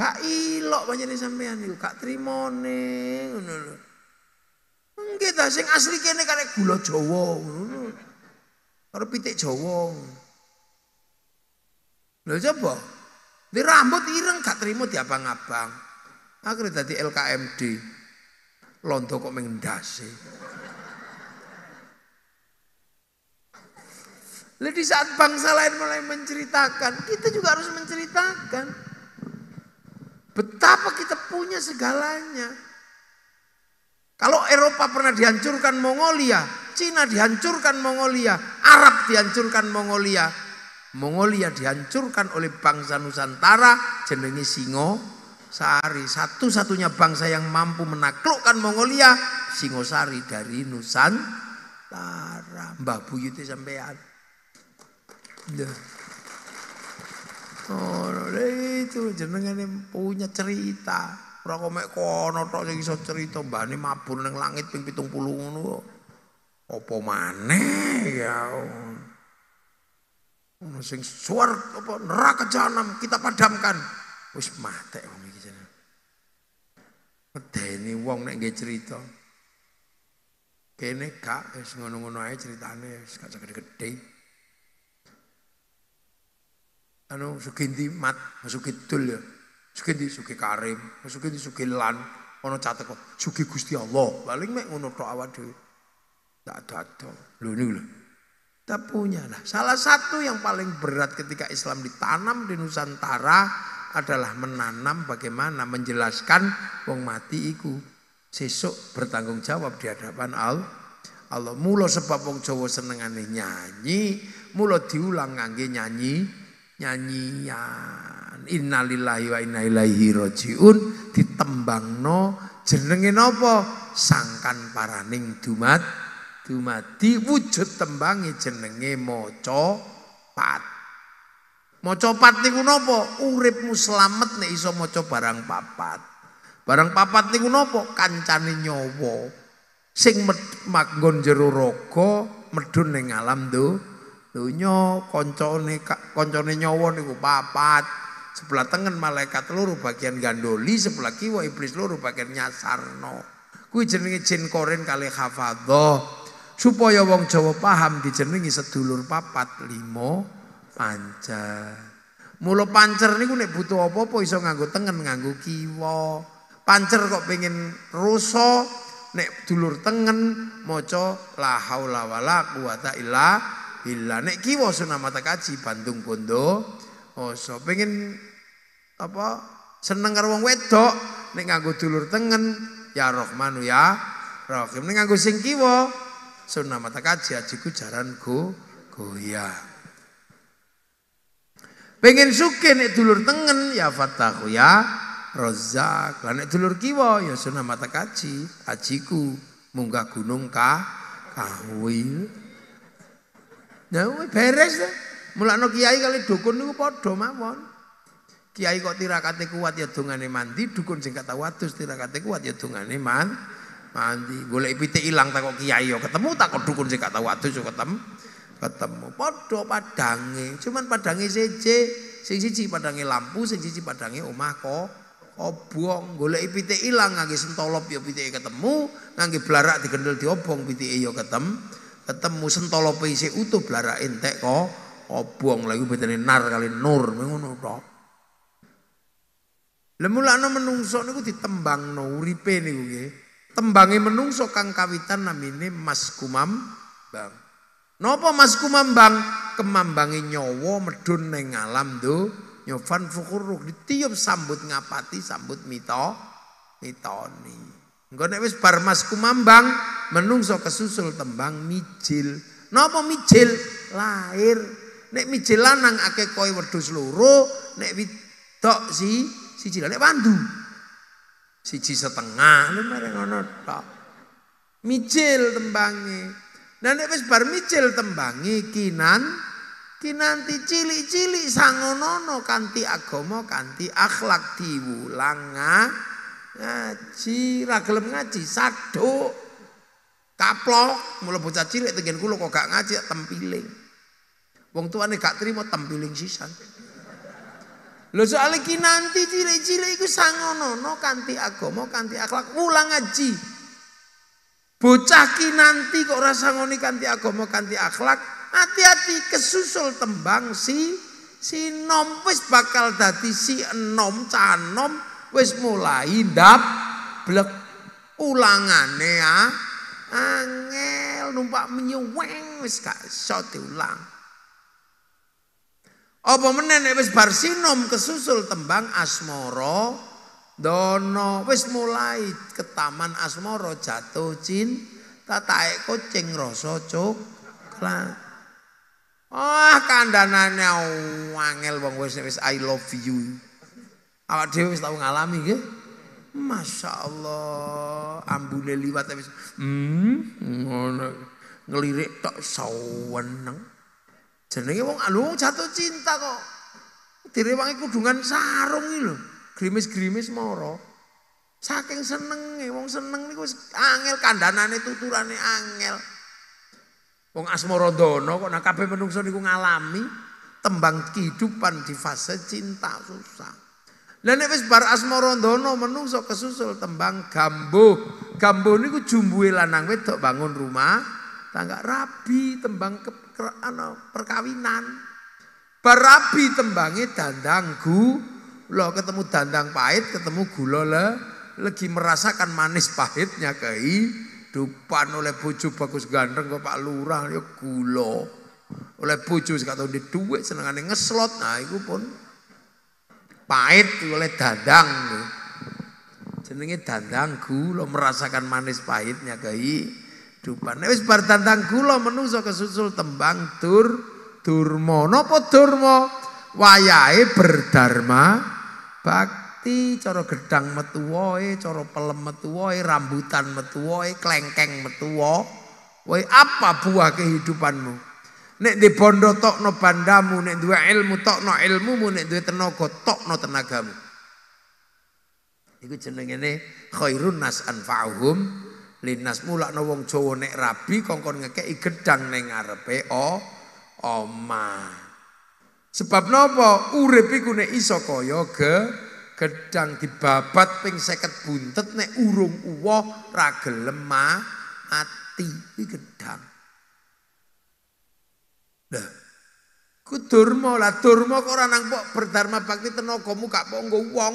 Kak ilok banyak sampean iku, kak trimone ngono lho. sih ta sing asli kene kare gula Jawa ngono. Karo pitik Jawa. Lho coba. Di rambut ireng kak trimo diabang-abang. Akhirnya tadi LKMD. Londo kok mengendasi. Lalu di saat bangsa lain mulai menceritakan, kita juga harus menceritakan. Betapa kita punya segalanya. Kalau Eropa pernah dihancurkan Mongolia, Cina dihancurkan Mongolia, Arab dihancurkan Mongolia. Mongolia dihancurkan oleh bangsa Nusantara Jenengi Singo Sari. Satu-satunya bangsa yang mampu menaklukkan Mongolia Singo Sari dari Nusantara. Mbah Buyuti sampean. Ya. Ngono. Nah, itu itu jenengane punya cerita. Ora kau mek kono tok sing iso cerita mbane mabur ning langit ping pitung ngono kok. Apa maneh ya. Ono suar apa neraka jahanam kita padamkan. Wis matek wong iki jeneng. Medeni wong nek nggih cerita. Kene gak wis ngono-ngono ae ceritane wis gak gede-gede anu suki dimat, mat sugih dul ya di ndi karim suki di suki lan ono catet kok sugih Gusti Allah paling mek ngono tok awak dhewe tak ada lho niku lho tak punya lah salah satu yang paling berat ketika Islam ditanam di Nusantara adalah menanam bagaimana menjelaskan wong mati iku sesuk bertanggung jawab di hadapan Allah Allah mula sebab wong Jawa senengane nyanyi mula diulang ngangge nyanyi nyanyian innalillahi wa inna ilaihi rajiun no jenenge napa sangkan paraning dumat di wujud tembangi jenenge maca pat maca pat niku napa uripmu selamat nek iso maca barang papat barang papat niku napa kancane nyawa sing manggon jero raga ning alam do Donya koncone koncone nyawa niku papat. Sebelah tengen malaikat loro bagian gandoli, sebelah kiwa iblis loro bagian nyasarno. Kuwi jenenge jin korin kali hafadzah. Supaya wong Jawa paham dijenengi sedulur papat limo pancer. Mulo pancer niku nek butuh apa-apa iso nganggo tengen nganggo kiwa. Pancer kok pengen rusa nek dulur tengen maca la haula wala quwata illa Hila nek kiwa mata mata kaji Bandung Bondo Oso oh, pengen apa seneng karo wong wedok nek nganggo dulur tengen ya Rahmanu ya Rahim nek nganggo sing kiwa sunan mata kaji ajiku jaran go goyah Pengen suke nek dulur tengen ya fatahu ya rozak. lan nek dulur kiwa ya sunah mata kaji, ajiku munggah gunung ka kahwil. Ya beres ta. Mulakno kiai kali dukun niku padha mawon. Kiai kok tirakate kuat ya dongane mandi, dukun sing kata tau tirakate kuat ya dongane man. Mandi golek pitik ilang tak kok kiai yo ya ketemu tak kok dukun sing kata tau yo ya ketemu. Ketemu padha padange, cuman padange seje, sing siji padange lampu, sing siji padange omah kok obong golek pitik ilang ngangge sentolop ya pitike ketemu ngangge blarak digendel diobong pitike yo ya ketemu ketemu sentolo PC utuh belara entek kok obong lagi betene nar kali nur ngono tok no menungso niku ditembang no uripe niku nggih. Tembange menungso kang kawitan namine Mas bang. nopo Mas bang Kemambange nyawa medun ning alam do nyofan di ditiup sambut ngapati sambut mito mitoni. Engko nek wis bar mas kumambang, menungso kesusul tembang mijil. Napa mijil? Lahir. Nek mijil lanang akeh koe wedhus loro, nek wedok si siji nek wandu. Siji setengah lho mereng ngono tok. Mijil tembange. Nah nek wis bar mijil tembange kinan kinanti cilik-cilik sangono kanti agama kanti akhlak diwulang ah. Ngaji, ra gelem ngaji, saduk. Kaplok, mulai bocah cilik tengen kula kok gak ngaji tempiling. Wong tuane gak terima tempiling sisan. Lho soal iki nanti cilik-cilik iku sangono no kanti agama, kanti akhlak, ulang ngaji. Bocah ki nanti kok ora sangoni kanti agama, kanti akhlak, hati-hati kesusul tembang si nom wis bakal dadi si enom canom wis mulai ndap blek ulangane ya angel numpak menyuweng wis gak iso diulang apa meneh barsinom wis bar sinom kesusul tembang asmoro dono wis mulai ketaman asmara jatuh cin tatae kucing rasa coklat Ah oh, kandhanane angel bang wes wes I love you. Awak dhewe wis tau ngalami nggih. Masyaallah, Allah, ambune liwat wis. Hmm, ngono. Ngelirik tok seneng. Jenenge wong lho jatuh cinta kok. Direwangi kudungan sarung iki lho. Grimis-grimis moro. Saking senenge wong seneng niku wis angel kandhanane tuturane angel. Wong asmara dono kok nak kabeh menungsa niku ngalami tembang kehidupan di fase cinta susah. Lah nek wis bar asmara menungso kesusul tembang kambu Gambuh niku jumbuhe lanang wedok bangun rumah tangga rabi tembang ke, ke ano, perkawinan. parapi tembangi dandang gu, lo ketemu dandang pahit, ketemu gula le, lagi merasakan manis pahitnya kei, Dupan oleh bojo bagus gandeng kok Pak Lurah ya gula. Oleh bojo sing di tau senengane ngeslot, nah gue pun pahit oleh dadang Jenenge dandang gula merasakan manis pahitnya kehidupan. Nek wis bar dandang gula menungso kesusul tembang tur durma. Napa durma? Wayahe berdharma bakti cara gedang metu wae, cara pelem metu wae, rambutan metu wae, klengkeng metu Wae apa buah kehidupanmu? Nek di bondo tokno bandamu, nek dua ilmu tokno ilmumu, nek dua tenaga tokno tenagamu. Iku ini khairun nas anfa'uhum linas no wong jowo nek rabi kongkon ngekeki gedang neng ngarepe o oma. Sebab nopo urip iku nek iso kaya ge gedang dibabat ping 50 buntet nek urung uwo ra gelem ati iki gedang. Nah, ku durma lah durma kok ora nang pok berdharma bakti tenagamu gak pok wong,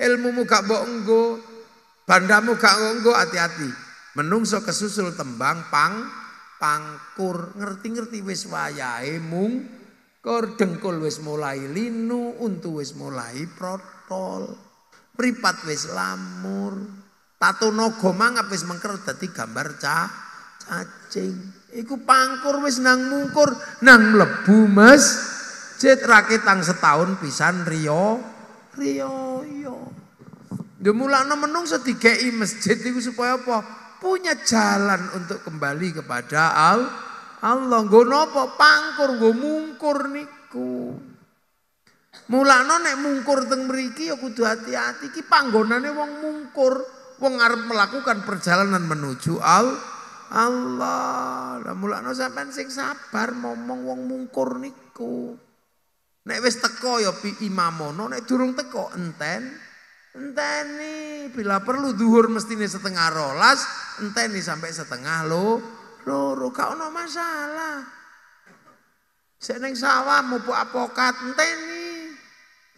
ilmu muka pok bandamu gak nggo hati-hati. Menungso kesusul tembang pang pangkur ngerti-ngerti wis wayahe mung kor dengkul wis mulai linu untu wis mulai protol pripat wis lamur tato nogo mangap wis mengker dadi gambar cah cacing Iku pangkur wis nang mungkur nang mlebu masjid raketang setahun pisan Rio Rio iya. yo. Demulakno menung sedikei masjid iku supaya apa? Punya jalan untuk kembali kepada Al Allah. Nggo napa pangkur nggo mungkur niku. Mulakno nek mungkur teng mriki ya kudu hati-hati iki panggonane wong mungkur, wong arep melakukan perjalanan menuju Al Allah, lah mulakno sampean sing sabar ngomong wong mungkur niku. Nek wis teko ya pi imamono, nek durung teko enten enteni bila perlu duhur mestine setengah rolas enteni sampai setengah lo loro gak ono masalah seneng ning sawah mupuk apokat enteni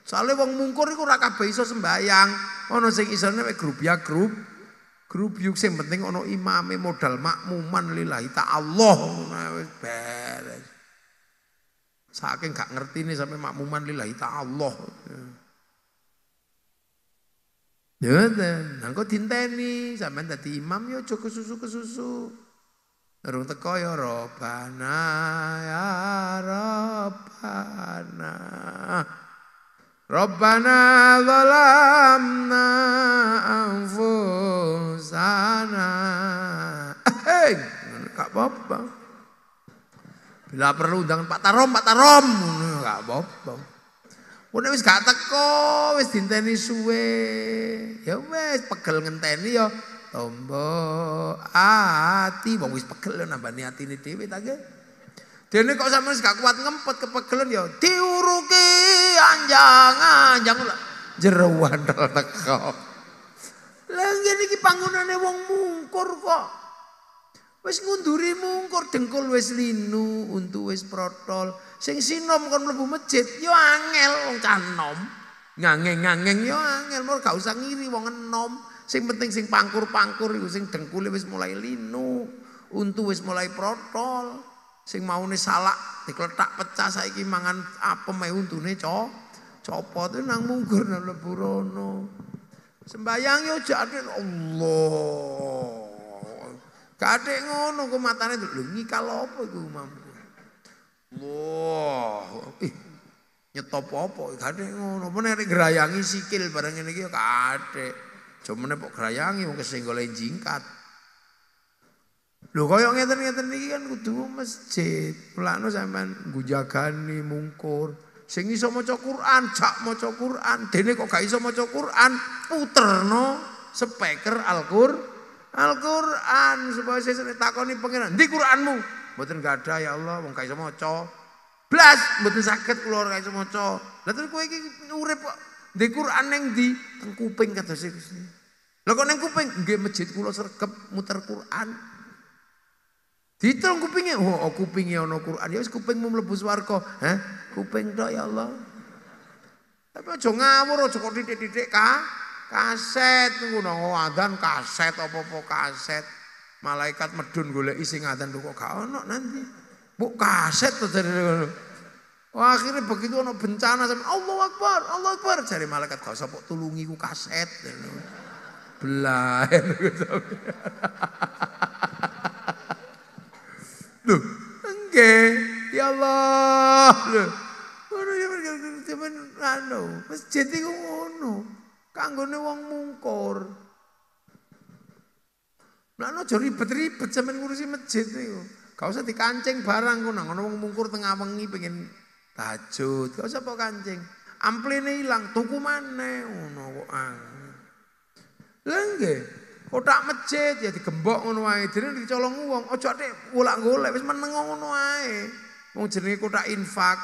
soalnya wong mungkur iku ora kabeh sembayang ono sing isone mek ya grub Grup yuk sing penting ono imame modal makmuman lillahi Allah beres. Saking gak ngerti nih sampai makmuman lillahi Allah. Ya, ya, ya. nang kok dinteni sampean dadi imam yo ya aja kesusu-kesusu. Rung teko ya robana ya robana. ربنا ظلمنا انفسنا Hei, gak apa-apa bila perlu undangan Pak Tarom Pak Tarom gak apa-apa Wene wis gak teko, wis dinteni suwe. Ya wis pegel ngenteni ya tombo ati wong wis pegel nambani atine dhewe ta nggih. Dene kok sampean gak kuat ngempet kepegelen ya diuruki anjang-anjang jeruan teko. Lah ngene iki panggonane wong mungkur kok. Wis ngunduri mungkur dengkul wis linu, untu wis protol. Sing sinom kon mlebu masjid ya angel wong canom. Ngangeng-ngangeng ya angel, mur gak usah ngiri wong enom. Sing penting sing pangkur-pangkur iku sing dengkule wis mulai linu, untu wis mulai protol. sing maune salah, dikletak pecah saiki mangan apa mae untune co copot nang munggur nang lebu rono sembayang yo jadi Allah kadek ngono ku matane lho ngikal apa iku mampu Wah, nyetop apa kadek ngono apa nek gerayangi sikil bareng ngene iki kadek jomene kok gerayangi wong kesenggol jingkat Lho kaya ngeten-ngeten iki kan kudu masjid. Mulane sampean gujagani mungkur. Sing iso maca Quran, cak maca Quran. Dene kok gak iso maca Quran, puterno speaker al quran Al-Quran supaya sesuk takoni pangeran, "Ndi Quranmu?" Mboten gadah ya Allah, wong gak iso maca. Blas, mboten saged kula ora iso maca. Lah terus kowe iki urip kok ndi Quran ning ndi? Teng kuping kados iki. E, lah kok ning kuping nggih masjid kula sregep muter Quran. Ditelung kupingnya, oh kupingnya ono Quran. Ya kupingmu mlebu swarga. Hah? Kuping tok ya Allah. Tapi aja ngawur, aja kok titik-titik ka kaset ngono oh, adzan kaset apa-apa kaset. Malaikat medun golek sing adzan kok gak ono nanti. Bu kaset to dari Wah, oh, akhirnya begitu ono bencana sama Allah Akbar, Allah Akbar cari malaikat gak usah tulungi ku kaset. Belah. Loh, Ya Allah. Loh, ini bergantung-gantung. Lalu, masjid itu ngono. Kanggone wong mungkur. Lalu, jauh ribet-ribet sampai ngurusi masjid itu. Gak usah dikancing barang. Ngono wong mungkur tengah wengi pengen tajud. Gak usah kancing. Ampli ini hilang. Tuku mana? Ngono kok. Lah, enggak. Kotak masjid ya digembok ngono wae, jenenge dicolong wong, aja atik ulak golek wis meneng ngono wae. Wong jenenge kotak infak.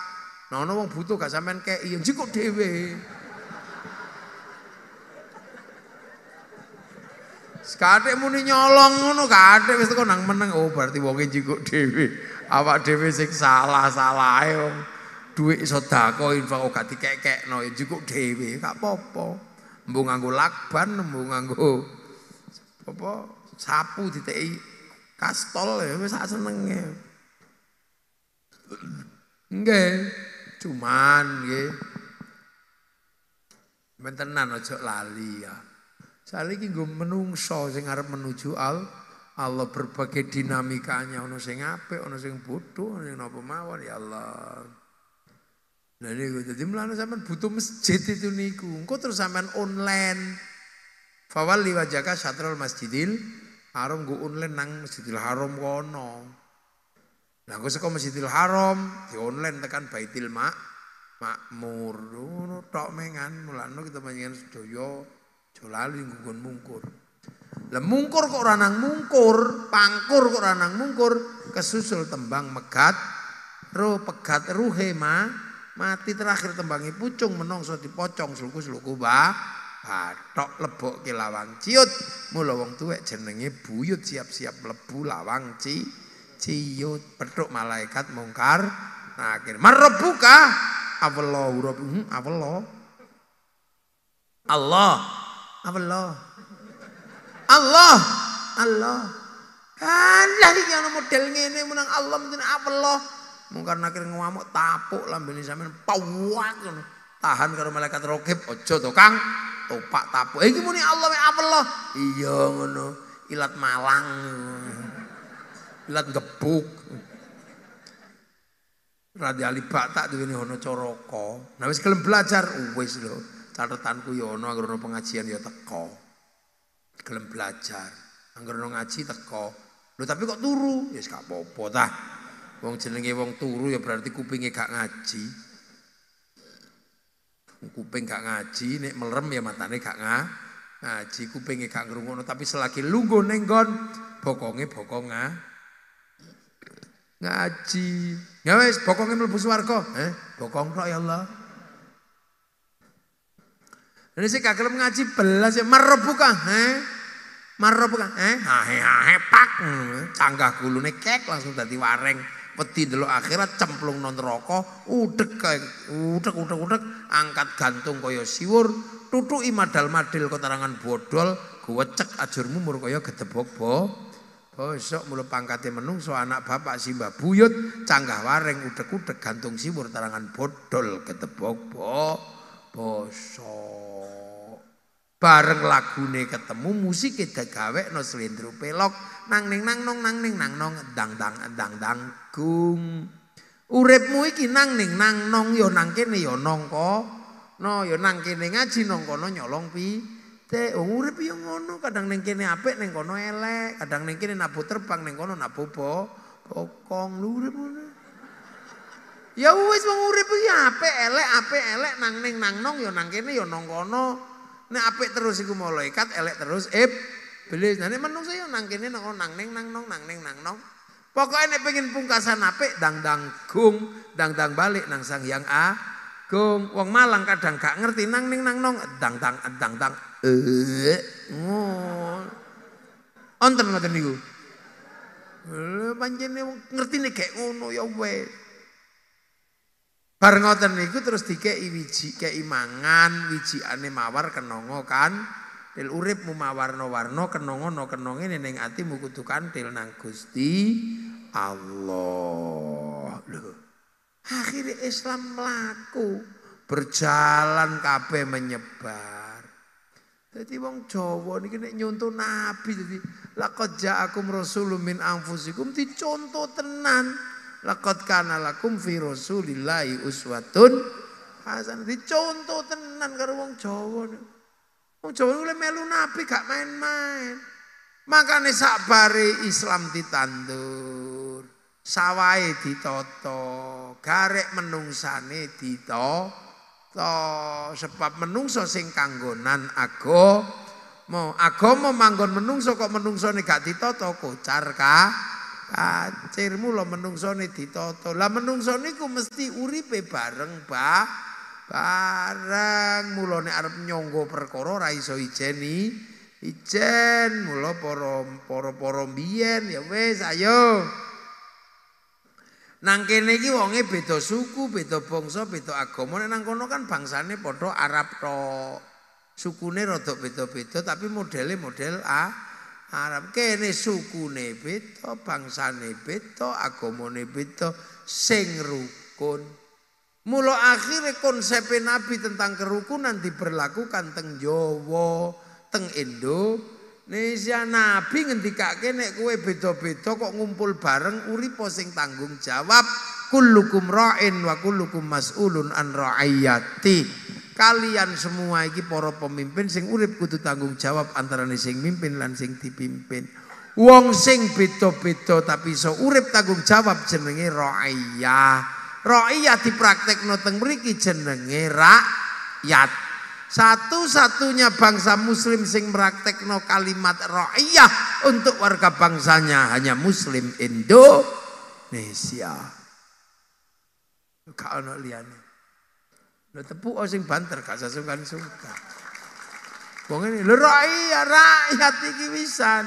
Nono nah, wong butuh gak sampean kei, njik kok dhewe. Sekate muni nyolong ngono kate wis teko nang meneng. Oh berarti wong e njik kok dhewe. Awak dhewe sing salah-salah wong. Duit sedako infak oh, gak dikekekno, njik kok dhewe, gak apa-apa. Mbung nganggo lakban, mbung nganggo apa sapu diteki kastol ya wis sak senenge. Nggih, cuman nggih. Mentenan ojo lali ya. Sale iki nggo menungso sing arep menuju al Allah berbagai dinamikanya ono sing apik ono sing butuh, ono sing napa mawon ya Allah. Lha niku dadi sampean butuh masjid itu niku. Engko terus sampean online Fawal wajaka syatral masjidil haram gue online nang masjidil haram kono. Nah gue seko masjidil haram di online tekan baitil mak makmur. tak tok mengan mulanu kita panjenengan sedoyo yang nggugun mungkur. Lah mungkur kok ranang mungkur, pangkur kok ranang mungkur, kesusul tembang megat, ro pegat ruhe ma, mati terakhir tembangi pucung menongso dipocong suluku suluku ba lebok ke lawang ciut mula wong tuwek jenenge buyut siap-siap lebu lawang ci ciut petuk malaikat mungkar nakir merebuka apeloh hmm, Allah apeloh Allah apeloh Allah Allah Allah ah, iki nomor model ini menang Allah menjadi apeloh mungkar nakir ngomong tapuk lambini sampean pawak tahan karo malaikat rokib ojo to Kang topak tapu, eh, Iki muni Allah apa Allah. loh. Iya ngono. Ilat Malang. Ilat gebuk. Radhi Alibak tak duweni ono caraka. Nah wis gelem belajar, wis lho. Catetanku yo ya ono anggere pengajian ya teko. Gelem belajar. Anggere ono ngaji teko. Lo tapi kok turu? Ya yes, gak apa-apa Wong jenenge wong turu ya berarti kupingnya gak ngaji kuping gak ngaji nek melerem ya matane gak nga, ngaji Kupingnya gak ngrungokno tapi selagi lunggu nenggon, bokongnya bokong nga, ngaji ya wis bokonge mlebu swarga eh bokong tok ya Allah ini sih gak kelem ngaji belas ya merebu kah eh merebu kah eh hahe hahe pak canggah gulune kek langsung tadi wareng peti delok akhirat cemplung non rokok, udek udek udek udek angkat gantung koyo siwur tutuki madal madil keterangan bodol gowecek ajur mumur koyo gedebok bo Besok mulu menung menungso anak bapak si mbah buyut canggah waring udek udek gantung siwur terangan bodol gedebok bo bosok Bareng lagune ketemu musike degawekno slendro pelok nang ning nang nong nang ning nang nong dang dang dang danggung. Uripmu iki nang ning nang nong yo ya nang kene yo ya nong kono ya nang kene ngaji nong kono nyolong pi. Teh urip yo ya ngono kadang ning kene apik ning kono elek, kadang ning kene nabu terbang ning kono nabu bo bokong lurip ngono. Ya wis wong urip iki apik elek apik elek nang ning nang nong yo nang kene yo nang kono. Nek apik terus iku malaikat, elek terus iblis. Nah nek menungso yo ya nang kene nang nang ning nang nong nang ning nang nong. Pokoknya nek pengen pungkasan apik dangdang gung, dang balik nang Sang Yang a Agung. Wong Malang kadang gak ngerti nang ning nang nong dang dang, dang dang, eh ngono. Onten ngoten niku. Lha pancene ngerti nek gak ngono ya wis. Bar ngoten niku terus dikei wiji, kei mangan, ane mawar kenongo kan. mu uripmu mawarna-warna kenongono kenonge ning atimu kudu kantil nang Gusti Allah. Loh. Akhirnya Islam melaku. Berjalan kape menyebar. Jadi wong Jawa ini kena nyontoh nabi jadi aku ja'akum rasulun min anfusikum dicontoh tenan. Lekot kana lakum fi rasulillahi uswatun Hasan dicontoh tenan karo wong Jawa. Wong Jawa oleh melu nabi gak main-main. Makane sakbare Islam ditantur. sawahe ditata, garek menungsane ditata. Sebab menungso sing kanggonan aga mau agama manggon menungso kok menungso menungsone gak ditata kocar kah? Kacirmu lo menungso ini ditoto. Lah menungso ini ku mesti uripe bareng ba. Bareng mulane arep nyonggo perkara ra iso ijeni. Ijen mulo para-para mbiyen ya wis ayo. Nang kene iki wonge beda suku, beda bangsa, beda agama. Nek nang kono kan bangsane padha Arab tok. Sukune rada beda-beda tapi modele model A. Arab kene sukune beda, bangsane beda, agamane beda sing rukun. Mula akhire konsep Nabi tentang kerukunan diberlakukan teng Jawa, teng Indo. Indonesia Nabi ngendikake nek kowe beda-beda kok ngumpul bareng uripo sing tanggung jawab kullukum ra'in wa kullukum mas'ulun an ra'ayati Kalian semua ini para pemimpin sing urip kudu tanggung jawab nih sing mimpin lan sing dipimpin. Wong sing beda-beda tapi so urip tanggung jawab jenenge ra'iyah. Ra'iyah dipraktekno teng mriki jenenge rakyat. Satu-satunya bangsa muslim sing meraktekno kalimat ra'iyah untuk warga bangsanya hanya muslim Indonesia. Gak Lho tepu oh sing banter gak sungkan-sungkan. Wong ini lho rakyat, rakyat iki wisan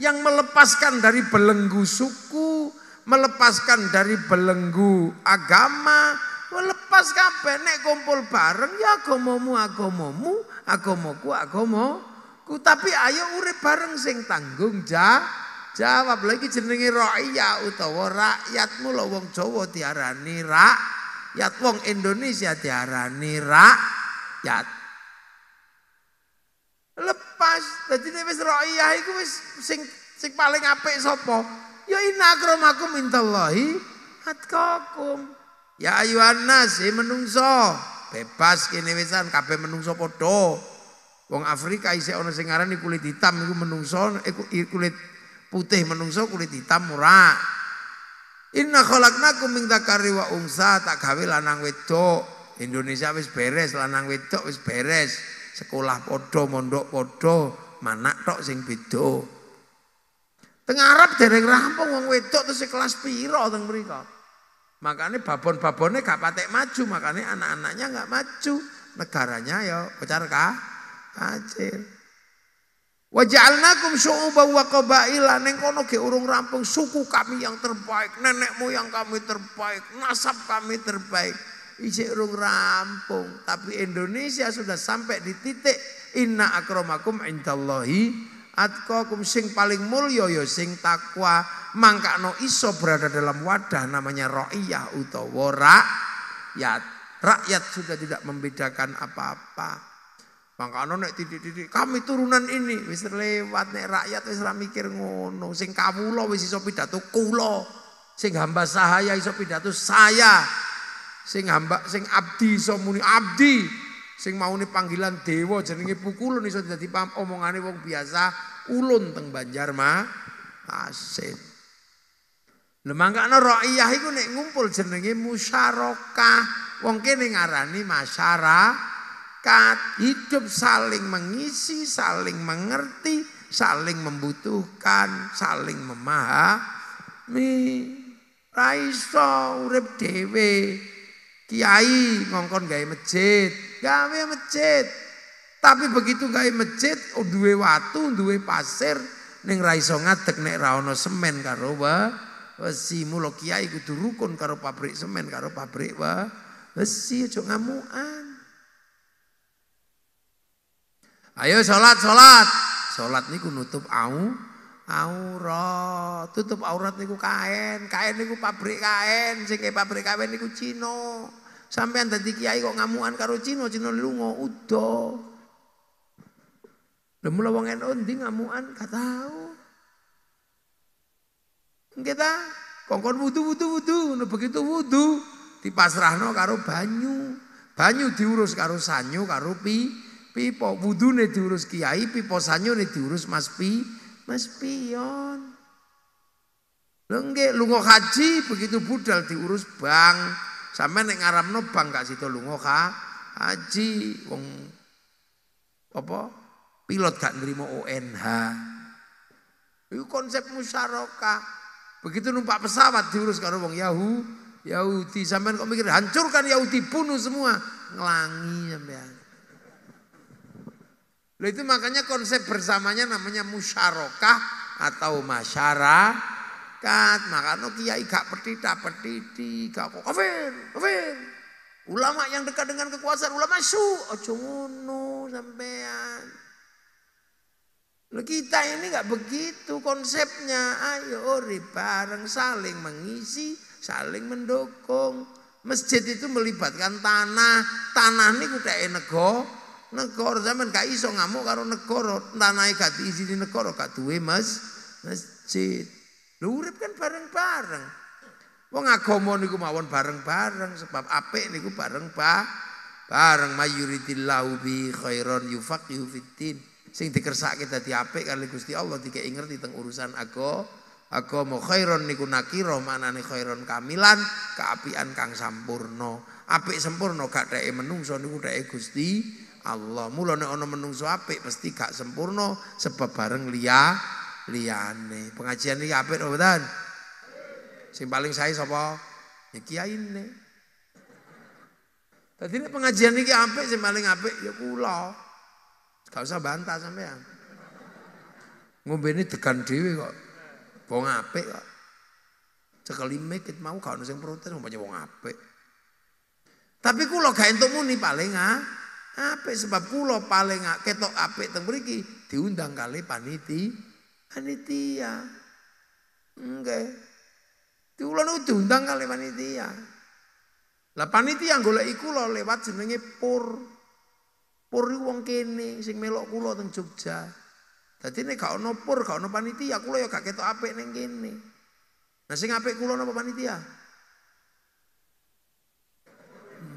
yang melepaskan dari belenggu suku, melepaskan dari belenggu agama, melepas kabeh nek kumpul bareng ya agamamu agamamu, agamaku agamaku, tapi ayo urip bareng sing tanggung ja, jawab lagi jenenge rakyat utawa rakyatmu lho wong Jawa diarani rakyat Ya wong Indonesia diarani rakyat. Lepas dadi wis ra'iyah iku wis sing sing paling apik sapa? Ya lohi intallahi atqakum. Ya ayuhan nas menungso, bebas kene wisan kabeh menungso padha. Wong Afrika isih ana sing ngarani kulit hitam iku menungso, iku kulit putih menungso, kulit hitam murah. Inna khalaqnakum min dzakari wa unsa tak gawe lanang wedok. Indonesia wis beres lanang wedok wis beres. Sekolah podo mondok podo manak tok sing beda. Teng Arab dereng rampung wong wedok terus kelas piro teng mereka Makanya babon-babonnya gak patek maju, makanya anak-anaknya gak maju. Negaranya ya pecar kah? Kacir. Wajalnakum ja'alnakum wa qabaila ning kono ge urung rampung suku kami yang terbaik, nenek moyang kami terbaik, nasab kami terbaik. isi urung rampung, tapi Indonesia sudah sampai di titik inna akromakum indallahi atqakum sing paling mulya ya sing takwa. Mangkakno iso berada dalam wadah namanya ra'iyah utawa rakyat. Rakyat sudah tidak membedakan apa-apa. Mangkane nek titik-titik kami turunan ini wis lewat nek rakyat wis ra mikir ngono. Sing kawula wis iso pidato kula. Sing hamba sahaya iso datu saya. Sing hamba sing abdi iso muni abdi. Sing nih panggilan dewa jenenge pukulun iso dadi omongane wong biasa ulun teng Banjar mah asin. Lemangkane raiyah iku nek ngumpul jenenge musyarakah. Wong kene ngarani masyarakat berkat, hidup saling mengisi, saling mengerti, saling membutuhkan, saling memahami. Raiso urip dhewe. Kiai ngongkon gawe masjid, gawe masjid. Tapi begitu gawe masjid, oh, duwe watu, duwe pasir, ning raiso ngadeg nek ra semen karo wesi. mulo kiai kudu rukun karo pabrik semen, karo pabrik wesi aja ngamukan. Ayo sholat, sholat. Sholat niku nutup au, aurat. Tutup aurat niku kain. Kain niku pabrik kain. Sing pabrik kain niku cino Sampean tadi kiai kok ngamuan karo cino lu lunga udo. Lha mula wong NU ndi ngamukan gak tau. Kita kongkon wudu wudu wudu, begitu wudu dipasrahno karo banyu. Banyu diurus karo sanyu karo pi Pipo wudhu nih diurus kiai, pipo nih diurus Mas Pi, Mas Pion. Lho nggih haji begitu budal diurus Bang, Sampe ngaram ngaramno bang gak lungo ha, haji wong apa pilot gak nerima ONH. Itu konsep musyaroka. Begitu numpak pesawat diurus karo wong Yahu, Yahudi sampean kok mikir hancurkan Yahudi bunuh semua ngelangi sampean. Loh itu makanya konsep bersamanya namanya musyarakah atau masyarakat. Makanya kiai gak petita tak gak kok kafir, kafir. Ulama yang dekat dengan kekuasaan, ulama su, ojo ngono sampean. Loh kita ini gak begitu konsepnya. Ayo ori bareng saling mengisi, saling mendukung. Masjid itu melibatkan tanah, tanah ini udah negara negara zaman gak iso ngamuk karo negara tanahe gak diizini negara gak duwe mas masjid lho urip kan bareng-bareng wong agama niku mawon bareng-bareng sebab apik niku bareng ba bareng mayuritillahu bi khairon yufaqihu fiddin sing dikersake dadi apik kali Gusti Allah dikeki ngerti teng urusan aku mau khairon niku mana manane khairon kamilan keapian kang sampurno apik sempurna gak dheke menungso niku dheke Gusti Allah. Mula nek ana menungso apik mesti gak sempurna sebab bareng liya liyane. Pengajian iki apik to, mboten? Sing paling sae sapa? Ya ne. Dadi nek pengajian iki apik sing paling apik ya kula. Gak usah bantah sampean. ini degan dhewe kok. Wong apik kok. Cekelime mikit mau gak ono sing protes wong apik. Tapi kula gak entuk muni paling ah. Apik sebab kulo paling ketok ape teng beriki diundang kali paniti panitia. Nggih. Kula itu diundang kali panitia. Lah panitia gula ikulo lewat jenenge Pur. Pur iku wong kene sing melok kula teng Jogja. Dadi nek gak por Pur, gak panitia, kulo ya gak ketok ape neng kene. Nah sing apik kulo napa panitia?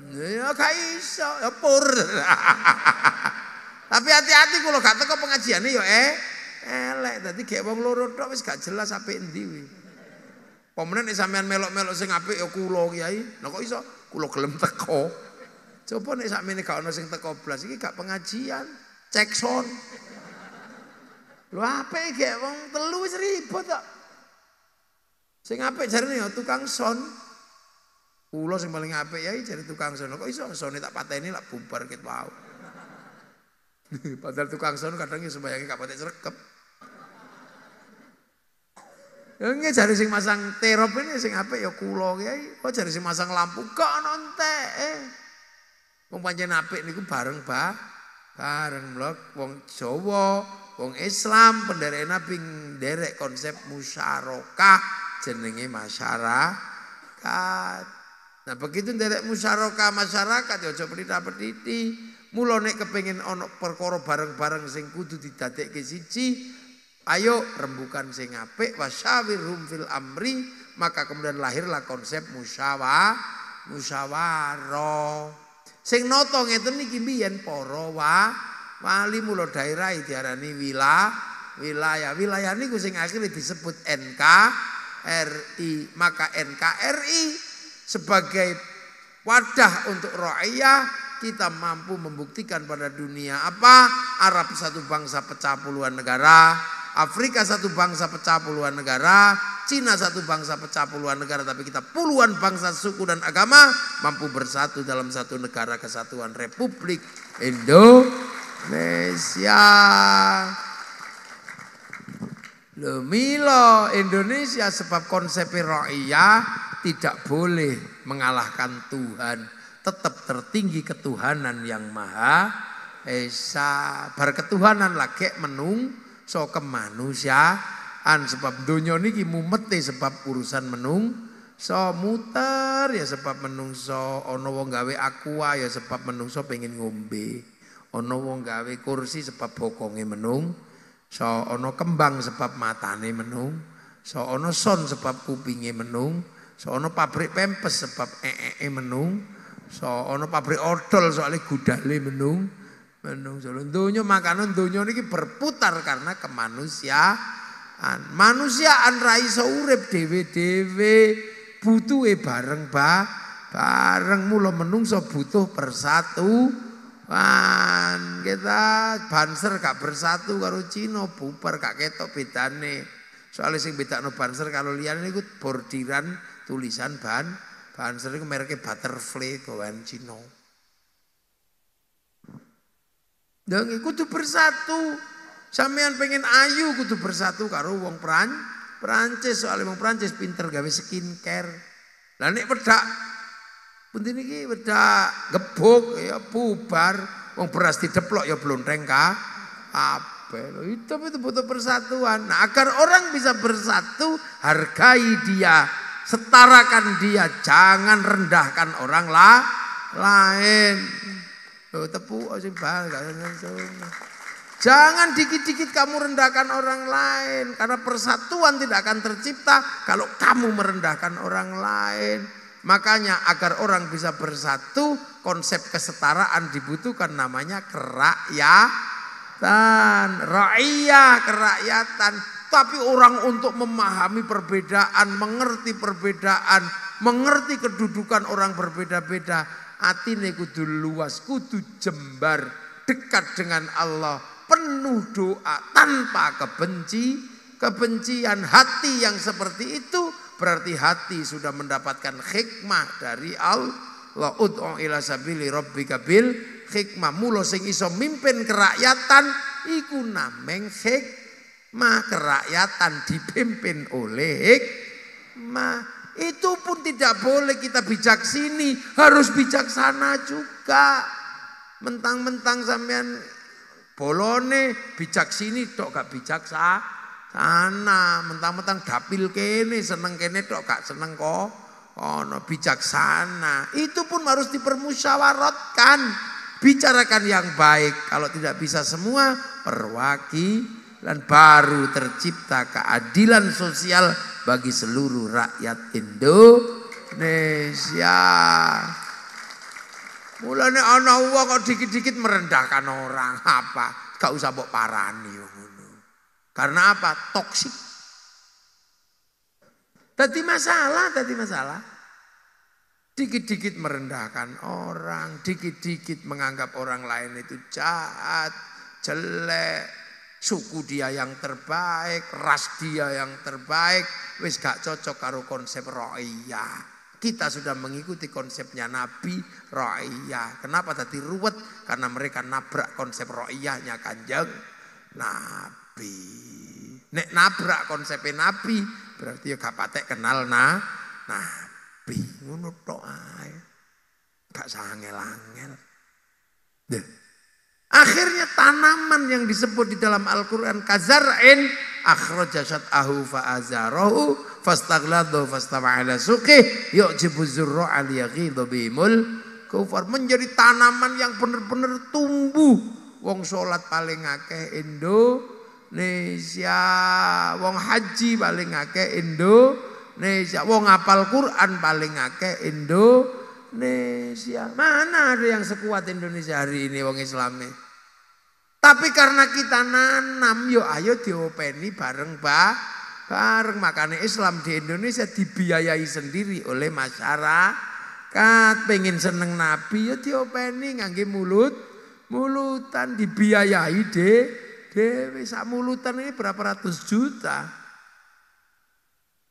Ya gak iso, ya pur. Tapi hati-hati kalau gak teko pengajiane ya eh elek. Dadi gek wong loro tok wis gak jelas apik endi kuwi. Pemenan nek sampean melok-melok sing apik ya kula kiai. Lah kok iso kula gelem teko. Coba nek sakmene gak ono sing teko blas iki gak pengajian, cek son. Lho apik gek wong telu wis ribut tok. Sing apik jarene ya tukang son. Kula sing paling apik ya jadi tukang sono. Kok iso nih tak pateni lah bubar gitu. wae. Padahal tukang sono kadang ya sembayange gak patek srekep. Ya nggih jare sing masang terop ini sing apik ya kula kiai. Kok oh, jare sing masang lampu kok ana enteke. Eh. Wong pancen apik niku bareng ba bareng blok wong Jawa, wong Islam penderek Nabi derek konsep musyarakah jenenge masyarakat. Nah begitu nderek musyarakah masyarakat ya aja pelita-peliti. Mula nek kepengin ana perkara bareng-bareng sing kudu didadekke siji, ayo rembukan sing apik wasyawirhum fil amri, maka kemudian lahirlah konsep musyawa musyawarah. Sing nata ngeten niki biyen para wa, wali mula daerah diarani wilayah, wilayah. Wilayah ini sing akhirnya disebut NKRI, maka NKRI sebagai wadah untuk rakyat kita mampu membuktikan pada dunia apa Arab satu bangsa pecah puluhan negara, Afrika satu bangsa pecah puluhan negara, Cina satu bangsa pecah puluhan negara tapi kita puluhan bangsa suku dan agama mampu bersatu dalam satu negara kesatuan Republik Indonesia. Lo Indonesia sebab konsep rakyat tidak boleh mengalahkan Tuhan. Tetap tertinggi ketuhanan yang maha esa. Berketuhanan lagi menung so an Sebab dunia ini mumete ya, sebab urusan menung. So muter ya sebab menung so ono wong gawe aqua ya sebab menung so pengen ngombe. Ono wong gawe kursi sebab bokongi menung. So ono kembang sebab matane menung. So ono son sebab kupingi menung. Soalnya pabrik pempes sebab ee e, -e menung. Soalnya pabrik odol soalnya gudale menung. Menung soalnya dunia makanan dunia ini berputar karena kemanusiaan. Manusiaan raiso urip dewe-dewe e bareng ba bareng mula so butuh persatu Wan, kita banser gak bersatu karo Cina bubar gak ketok bedane. soalnya sing bedakno banser kalau lian niku bordiran tulisan bahan bahan sering mereknya butterfly bahan Cina. Dan kudu bersatu. Sampean pengen ayu kudu bersatu karo wong Peran Perancis soalnya wong Perancis pinter gawe skincare. Lah nek wedak pundi niki wedak gebuk ya bubar wong beras dideplok ya blonteng ka apa? lho itu itu butuh persatuan nah agar orang bisa bersatu hargai dia Setarakan dia, jangan rendahkan orang lah, lain. Jangan dikit-dikit kamu rendahkan orang lain karena persatuan tidak akan tercipta kalau kamu merendahkan orang lain. Makanya agar orang bisa bersatu, konsep kesetaraan dibutuhkan namanya kerakyatan. Ra'iyah, kerakyatan. Tapi orang untuk memahami perbedaan, mengerti perbedaan, mengerti kedudukan orang berbeda-beda, ini kudu luas, kudu jembar, dekat dengan Allah, penuh doa tanpa kebenci, kebencian hati yang seperti itu berarti hati sudah mendapatkan hikmah dari Allah. Ud'u ila sabili robbi kabil hikmah. mulo sing iso mimpin kerakyatan iku nameng hikmah Mah kerakyatan dipimpin oleh hikmah. Itu pun tidak boleh kita bijak sini, harus bijaksana juga. Mentang-mentang sampean bolone bijak sini tok gak bijak sana. Mentang-mentang dapil kene seneng kene tok gak seneng kok. Oh, no, bijaksana. Itu pun harus dipermusyawaratkan. Bicarakan yang baik. Kalau tidak bisa semua, perwaki dan baru tercipta keadilan sosial bagi seluruh rakyat Indonesia. Mulane ana wong kok dikit-dikit merendahkan orang apa? Gak usah mbok parani ngono. Karena apa? Toksik. Tadi masalah, tadi masalah. Dikit-dikit merendahkan orang, dikit-dikit menganggap orang lain itu jahat, jelek, suku dia yang terbaik, ras dia yang terbaik, wis gak cocok karo konsep roya. Kita sudah mengikuti konsepnya Nabi Roya. Kenapa tadi ruwet? Karena mereka nabrak konsep ro'iyahnya kanjeng Nabi. Nek nabrak konsepnya Nabi, berarti ya gak patek kenal na Nabi. Ngono doa ae. Gak sangel-angel. deh Akhirnya tanaman yang disebut di dalam Al-Quran kazar'in akhraja syat'ahu fa'azarahu fastagladu fastama'ala suqih yu'jibu zurra'a yaqidu bimul kufar menjadi tanaman yang benar-benar tumbuh wong sholat paling akeh Indonesia wong haji paling akeh Indonesia wong apal Quran paling akeh Indonesia Indonesia. Mana ada yang sekuat Indonesia hari ini wong Islami. Tapi karena kita nanam, yuk ayo diopeni bareng ba, bareng makanya Islam di Indonesia dibiayai sendiri oleh masyarakat. Pengen seneng Nabi yo diopeni ngangge mulut, mulutan dibiayai deh, deh sak mulutan ini berapa ratus juta.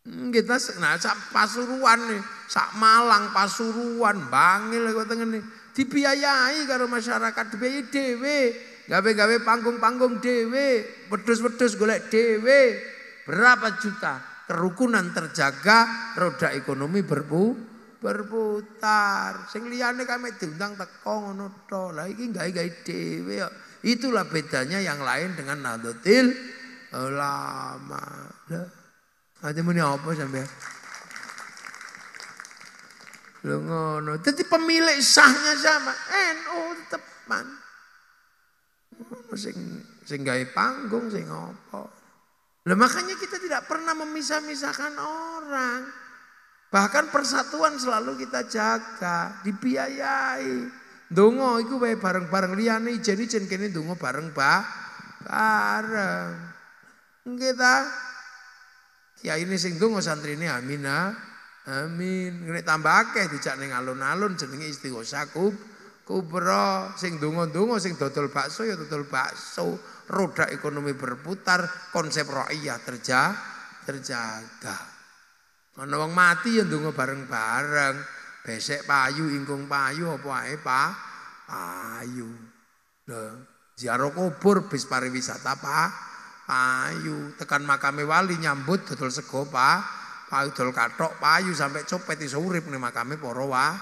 Hmm, kita nah, sak pasuruan nih, sak malang pasuruan, bangil kok nih Dibiayai karo masyarakat, dibiayai DW Gawe-gawe panggung-panggung DW pedus-pedus golek DW Berapa juta? Kerukunan terjaga, roda ekonomi berbu berputar. Sing liyane kami diundang teko ngono to. Lah iki gawe-gawe dhewe Itulah bedanya yang lain dengan Nahdlatul Ulama. Lah Ati muni apa sampai Lho ngono. Dadi pemilik sahnya sama NU tepan. Sing sing gawe panggung sing apa? makanya kita tidak pernah memisah-misahkan orang. Bahkan persatuan selalu kita jaga, dibiayai. Dungo itu wae bareng-bareng liane, jadi ijen kene dongo bareng ba bareng. Kita Ya ini sing santri ini, amina. Amin. Ini tambah akeh dijak ning alun-alun jenenge istighosah kub kubro, Sing donga-donga sing dodol bakso ya dodol bakso. Roda ekonomi berputar, konsep ra'iyah terja terjaga. Ana wong mati ya ndonga bareng-bareng. Besek payu, ingkung payu apa ae, Pak? Payu. Lho, ziarah kubur bis pariwisata, Pak payu tekan makame wali nyambut dodol sego pa payu dol katok payu sampai copet iso urip ning makame para wa,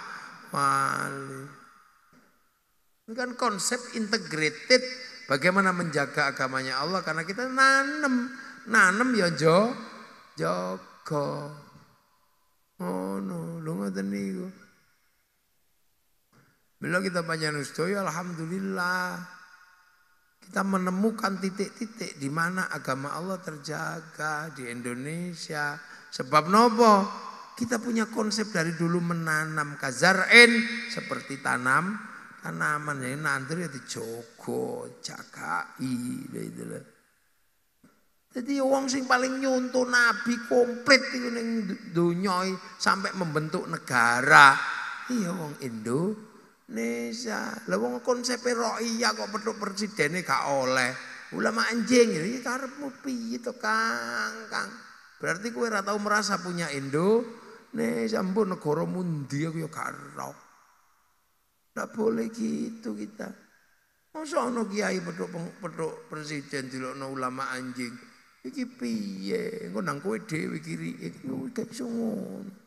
wali ini kan konsep integrated bagaimana menjaga agamanya Allah karena kita nanem nanem ya jo Joko. oh no lu ngoten niku Bila kita panjang ya alhamdulillah kita menemukan titik-titik di mana agama Allah terjaga di Indonesia. Sebab nopo? Kita punya konsep dari dulu menanam kazarin seperti tanam tanaman ini nanti ya dijogo, Cakai, gitu Jadi wong sing paling nyuntuh nabi komplit itu neng dunyoi sampai membentuk negara. Iya wong Indo Nisa. Lah wong konsepe ro'iyah kok perlu presidene gak oleh. Ulama anjing iki karepmu piye to Kang? Kang. Berarti kowe ora tau merasa punya Indonesia ampun negara mundi aku ya gak ero. Ndak boleh gitu kita. Masa ana kiai petuk-petuk presiden dilokno ulama anjing. Iki piye? Engko nang kowe dhewe kiri iki wis ngono.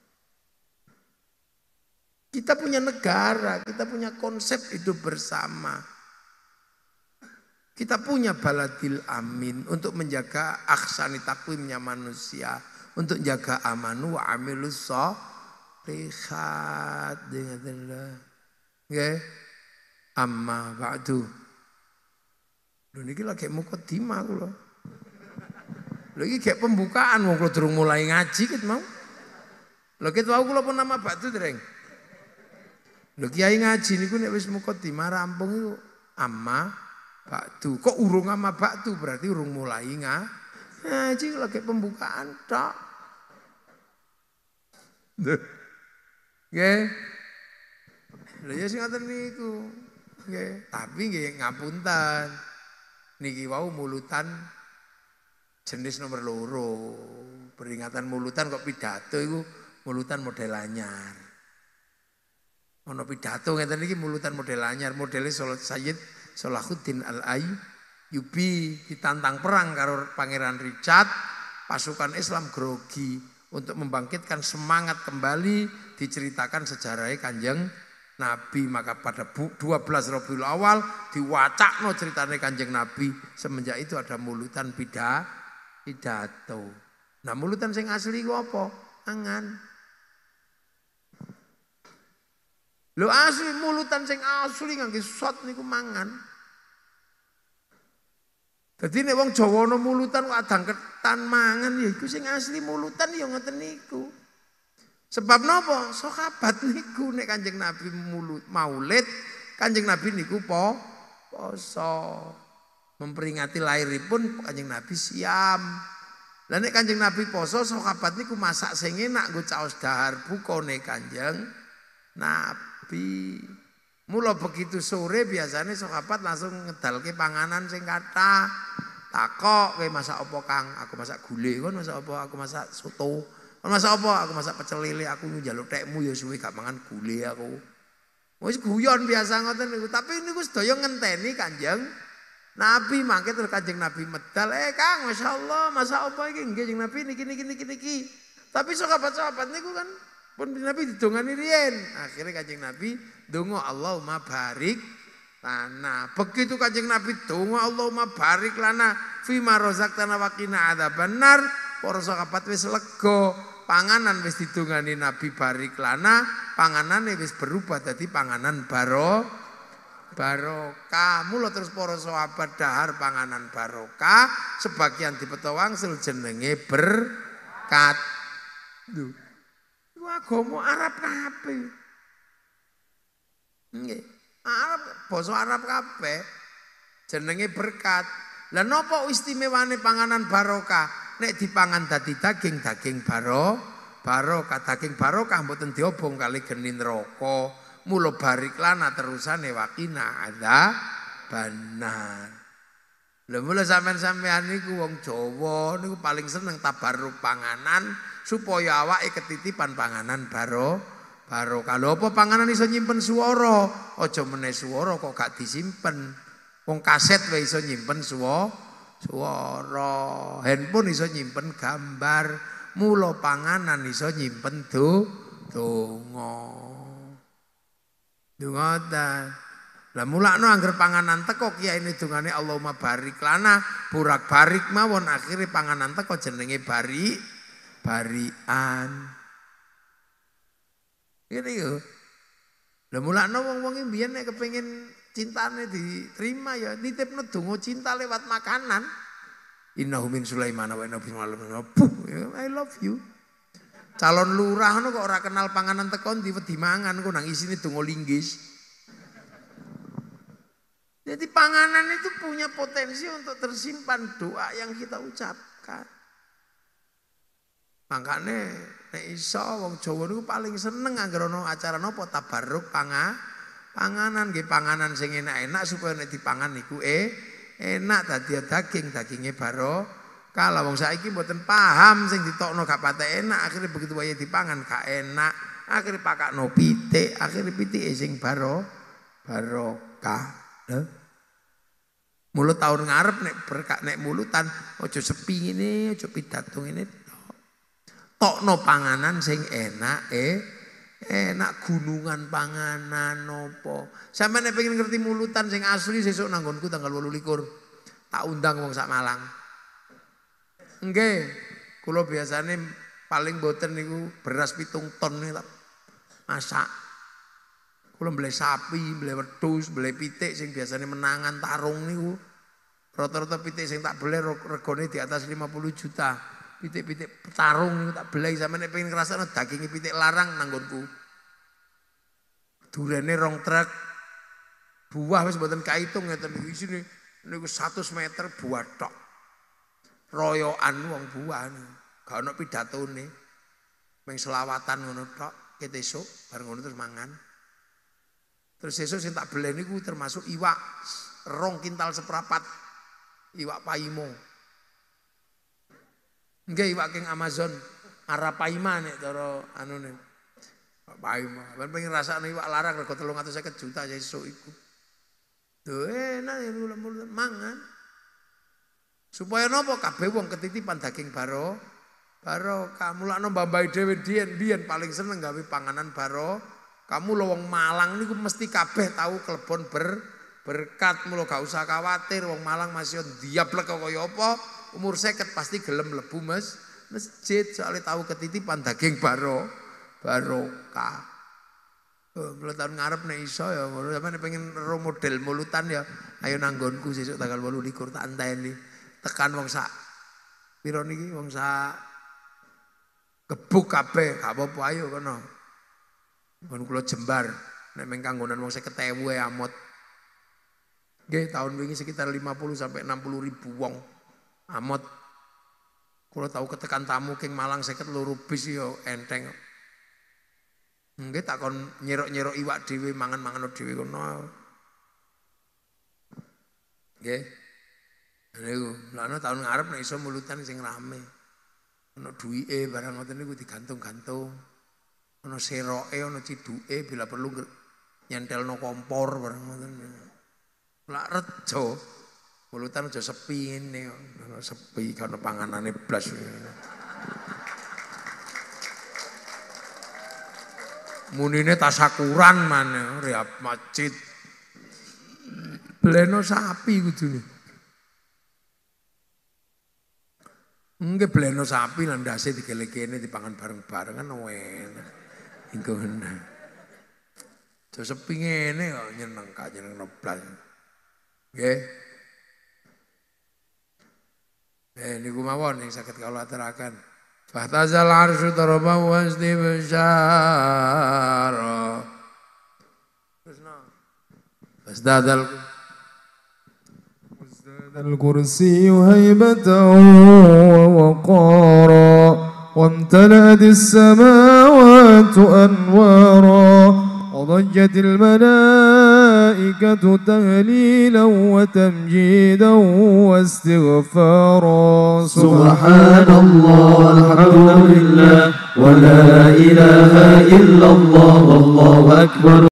Kita punya negara, kita punya konsep hidup bersama. Kita punya baladil amin untuk menjaga aksani takwimnya manusia. Untuk menjaga amanu wa amilu lihat dengan Allah. Okay. Amma ba'du. Lho niki lagi mukadimah kula. Lho iki kayak pembukaan mau kula mulai ngaji gitu mau. Lho kita gitu, tahu kula pun nama ba'du tereng. Lho kiai ngaji niku nek wis mukoddimah rampung iku amma baktu. Kok urung amma baktu berarti urung mulai ngaji Ngaji lagi pembukaan tok. Nggih. Lho ya sing ngoten niku. Nggih, tapi nggih ngapunten. Niki wau mulutan jenis nomor loro. Peringatan mulutan kok pidato iku mulutan model anyar. Ono pidato ngeten iki mulutan model anyar, modele Sayyid Salahuddin Al Ayyubi ditantang perang karo Pangeran Richard, pasukan Islam grogi untuk membangkitkan semangat kembali diceritakan sejarahnya Kanjeng Nabi maka pada 12 Rabiul Awal diwacakno ceritanya Kanjeng Nabi semenjak itu ada mulutan pidato. Nah mulutan sing asli ku apa? Angan. lo asli mulutan sing asli ngangge sot niku mangan. Dadi nek wong Jawa no mulutan kok adang ketan mangan ya iku sing asli mulutan ya ngoten niku. Sebab nopo Sahabat niku nek Kanjeng Nabi mulut Maulid, Kanjeng Nabi niku po poso. Memperingati lahiripun Kanjeng Nabi siam. Lah nek Kanjeng Nabi poso sahabat niku masak sing enak nggo caos dahar bukone Kanjeng Nabi. Nabi. Mula begitu sore biasanya sahabat langsung ke panganan sing kathah. Takok kowe masak apa Kang? Aku masak gulai, kon masak apa? Aku masak soto. Kon masak apa? Aku masak pecel lele, aku njaluk tekmu ya suwe gak mangan gulai aku. Wis guyon biasa ngoten niku, tapi niku sedaya ngenteni Kanjeng Nabi mangke terus Kanjeng Nabi medal, "Eh Kang, masyaallah, masak apa iki?" Nggih Kanjeng Nabi niki niki niki niki. Tapi sahabat-sahabat niku kan pun Nabi didongani rien. Akhirnya Kanjeng Nabi dungo Allahumma barik lana. Begitu Kanjeng Nabi dungo Allahumma barik lana fima tanah wakina ada benar Poro sahabat wis lego. panganan wis didongani Nabi barik lana, panganan nih wis berubah tadi panganan baro barokah. mulut terus para sahabat dahar panganan barokah, sebagian di petawang seljenenge berkat. Duh. Iku agama Arab kabeh. Nggih. Arab basa Arab kabeh jenenge berkat. Lah napa istimewane panganan barokah? Nek dipangan dadi daging, daging baro, barokah, daging barokah mboten diobong kali genin rokok, mulu barik lana terusane wakina ada benar. Lha mula sampean-sampean niku wong Jawa niku paling seneng tabarruk panganan supaya awak ketitipan panganan baro baro kalau apa panganan iso nyimpen swara ojo meneh swara kok gak disimpen wong kaset wae iso nyimpen suwa swara handphone iso nyimpen gambar mulo panganan iso nyimpen do tungo donga ta Lah mulakno angger panganan teko tungane dungane Allahumma barik lana burak barik mawon akhire panganan teko jenenge barik barian. Ini yo. Lah mulakno wong-wong iki biyen nek kepengin cintane diterima ya nitipno donga cinta lewat makanan. Innahu min Sulaiman wa inna ya, I love you. Calon lurah no kok ora kenal panganan tekon di mangan kok nang isine donga linggis. Jadi panganan itu punya potensi untuk tersimpan doa yang kita ucapkan. Makane nek iso wong Jawa niku paling seneng anggere ana acara napa tabarruk panga panganan nggih panganan sing enak-enak supaya nek dipangan niku eh enak dadi ya daging dagingnya baro kalau wong saiki mboten paham sing ditokno gak patek enak akhirnya begitu wae dipangan gak enak akhirnya pakakno pitik akhirnya pitik sing baro barokah lho Mulut tahun ngarep nek berkak nek mulutan ojo sepi ini, ojo pidatung ini no panganan sing enak eh enak gunungan panganan nopo. mana pengen ngerti mulutan sing asli sesuk nanggonku tanggal likur, Tak undang wong sak Malang. Nggih, kula biasanya paling boten niku beras pitung ton nih e tak masak. Kulo beli sapi, beli wedhus, beli pitik sing biasanya menangan tarung niku. Rata-rata pitik sing tak beli rekone di atas 50 juta. Pitik-pitik petarung itu tak belai sama nek pengen ngrasakno dagingnya pitik larang nanggonku. nggonku. Durene rong truk. Buah wis mboten kaitung ngeten ya, iki sini, niku 100 meter buah tok. Royokan wong buah niku. Gak ono pidatone. Meng selawatan ngono tok, ket esuk bareng ngono terus mangan. Terus esuk sing tak belai niku termasuk iwak rong kintal seperapat, Iwak paimo. Nggih iwak king Amazon Arapaima nek cara anune. Arapaima. Ben pengen rasane iwak larang rego 350 juta ya esuk iku. Duh enak ya mangan. Supaya nopo kabeh wong ketitipan daging baro baro kamu kamulakno mbambai dhewe dien biyen paling seneng gawe panganan baro. Kamu lo wong Malang niku mesti kabeh tahu kelebon ber berkat mula gak usah khawatir wong Malang masih diablek kaya apa umur seket pasti gelem lebu mas masjid soalnya tahu ketitipan daging baro ka oh, Mula tahun ngarep nih iso ya, mau zaman pengen ro model mulutan ya, ayo nanggonku sih tanggal 28 tak anteni. Tekan wong sak pira niki wong sak kebuk kape gak apa-apa ayo kono. Mun kula jembar nek ming kanggonan wong ya amot. Nggih tahun wingi sekitar lima puluh sampai enam puluh ribu wong. Amat. kalau tahu ketekan tamu King Malang seket luru bis yo enteng. Enggak tak kon nyerok nyerok iwak dewi mangan mangan udah kono. Oke, ini gue, lalu tahun ngarep nih iso mulutan sing rame. Ono dui e barang ngoten niku digantung-gantung. Ono seroe, ono ciduke bila perlu nyentelno kompor barang ngoten. Lak rejo. Mulutan aja sepi ini, sepi karena panganannya blas. Munine sakuran mana, riap masjid. Beleno sapi gitu nih. Engge beleno sapi lan dasi dikelekene dipangan bareng-bareng kan enak. Engko ana. Terus sepi ngene kok nyeneng kak nyeneng noblan. Nggih. Eh, niku mawon yang sakit kalau aterakan. Fahtazal arsyu darabah wasdi bisyara. Fasdadal Fasdadal kursi الكرسي wa waqara. وامتلأت السماوات أنوارا وضجت الملائكة الملائكة تهليلا وتمجيدا واستغفارا سبحان الله الحمد لله ولا إله إلا الله والله أكبر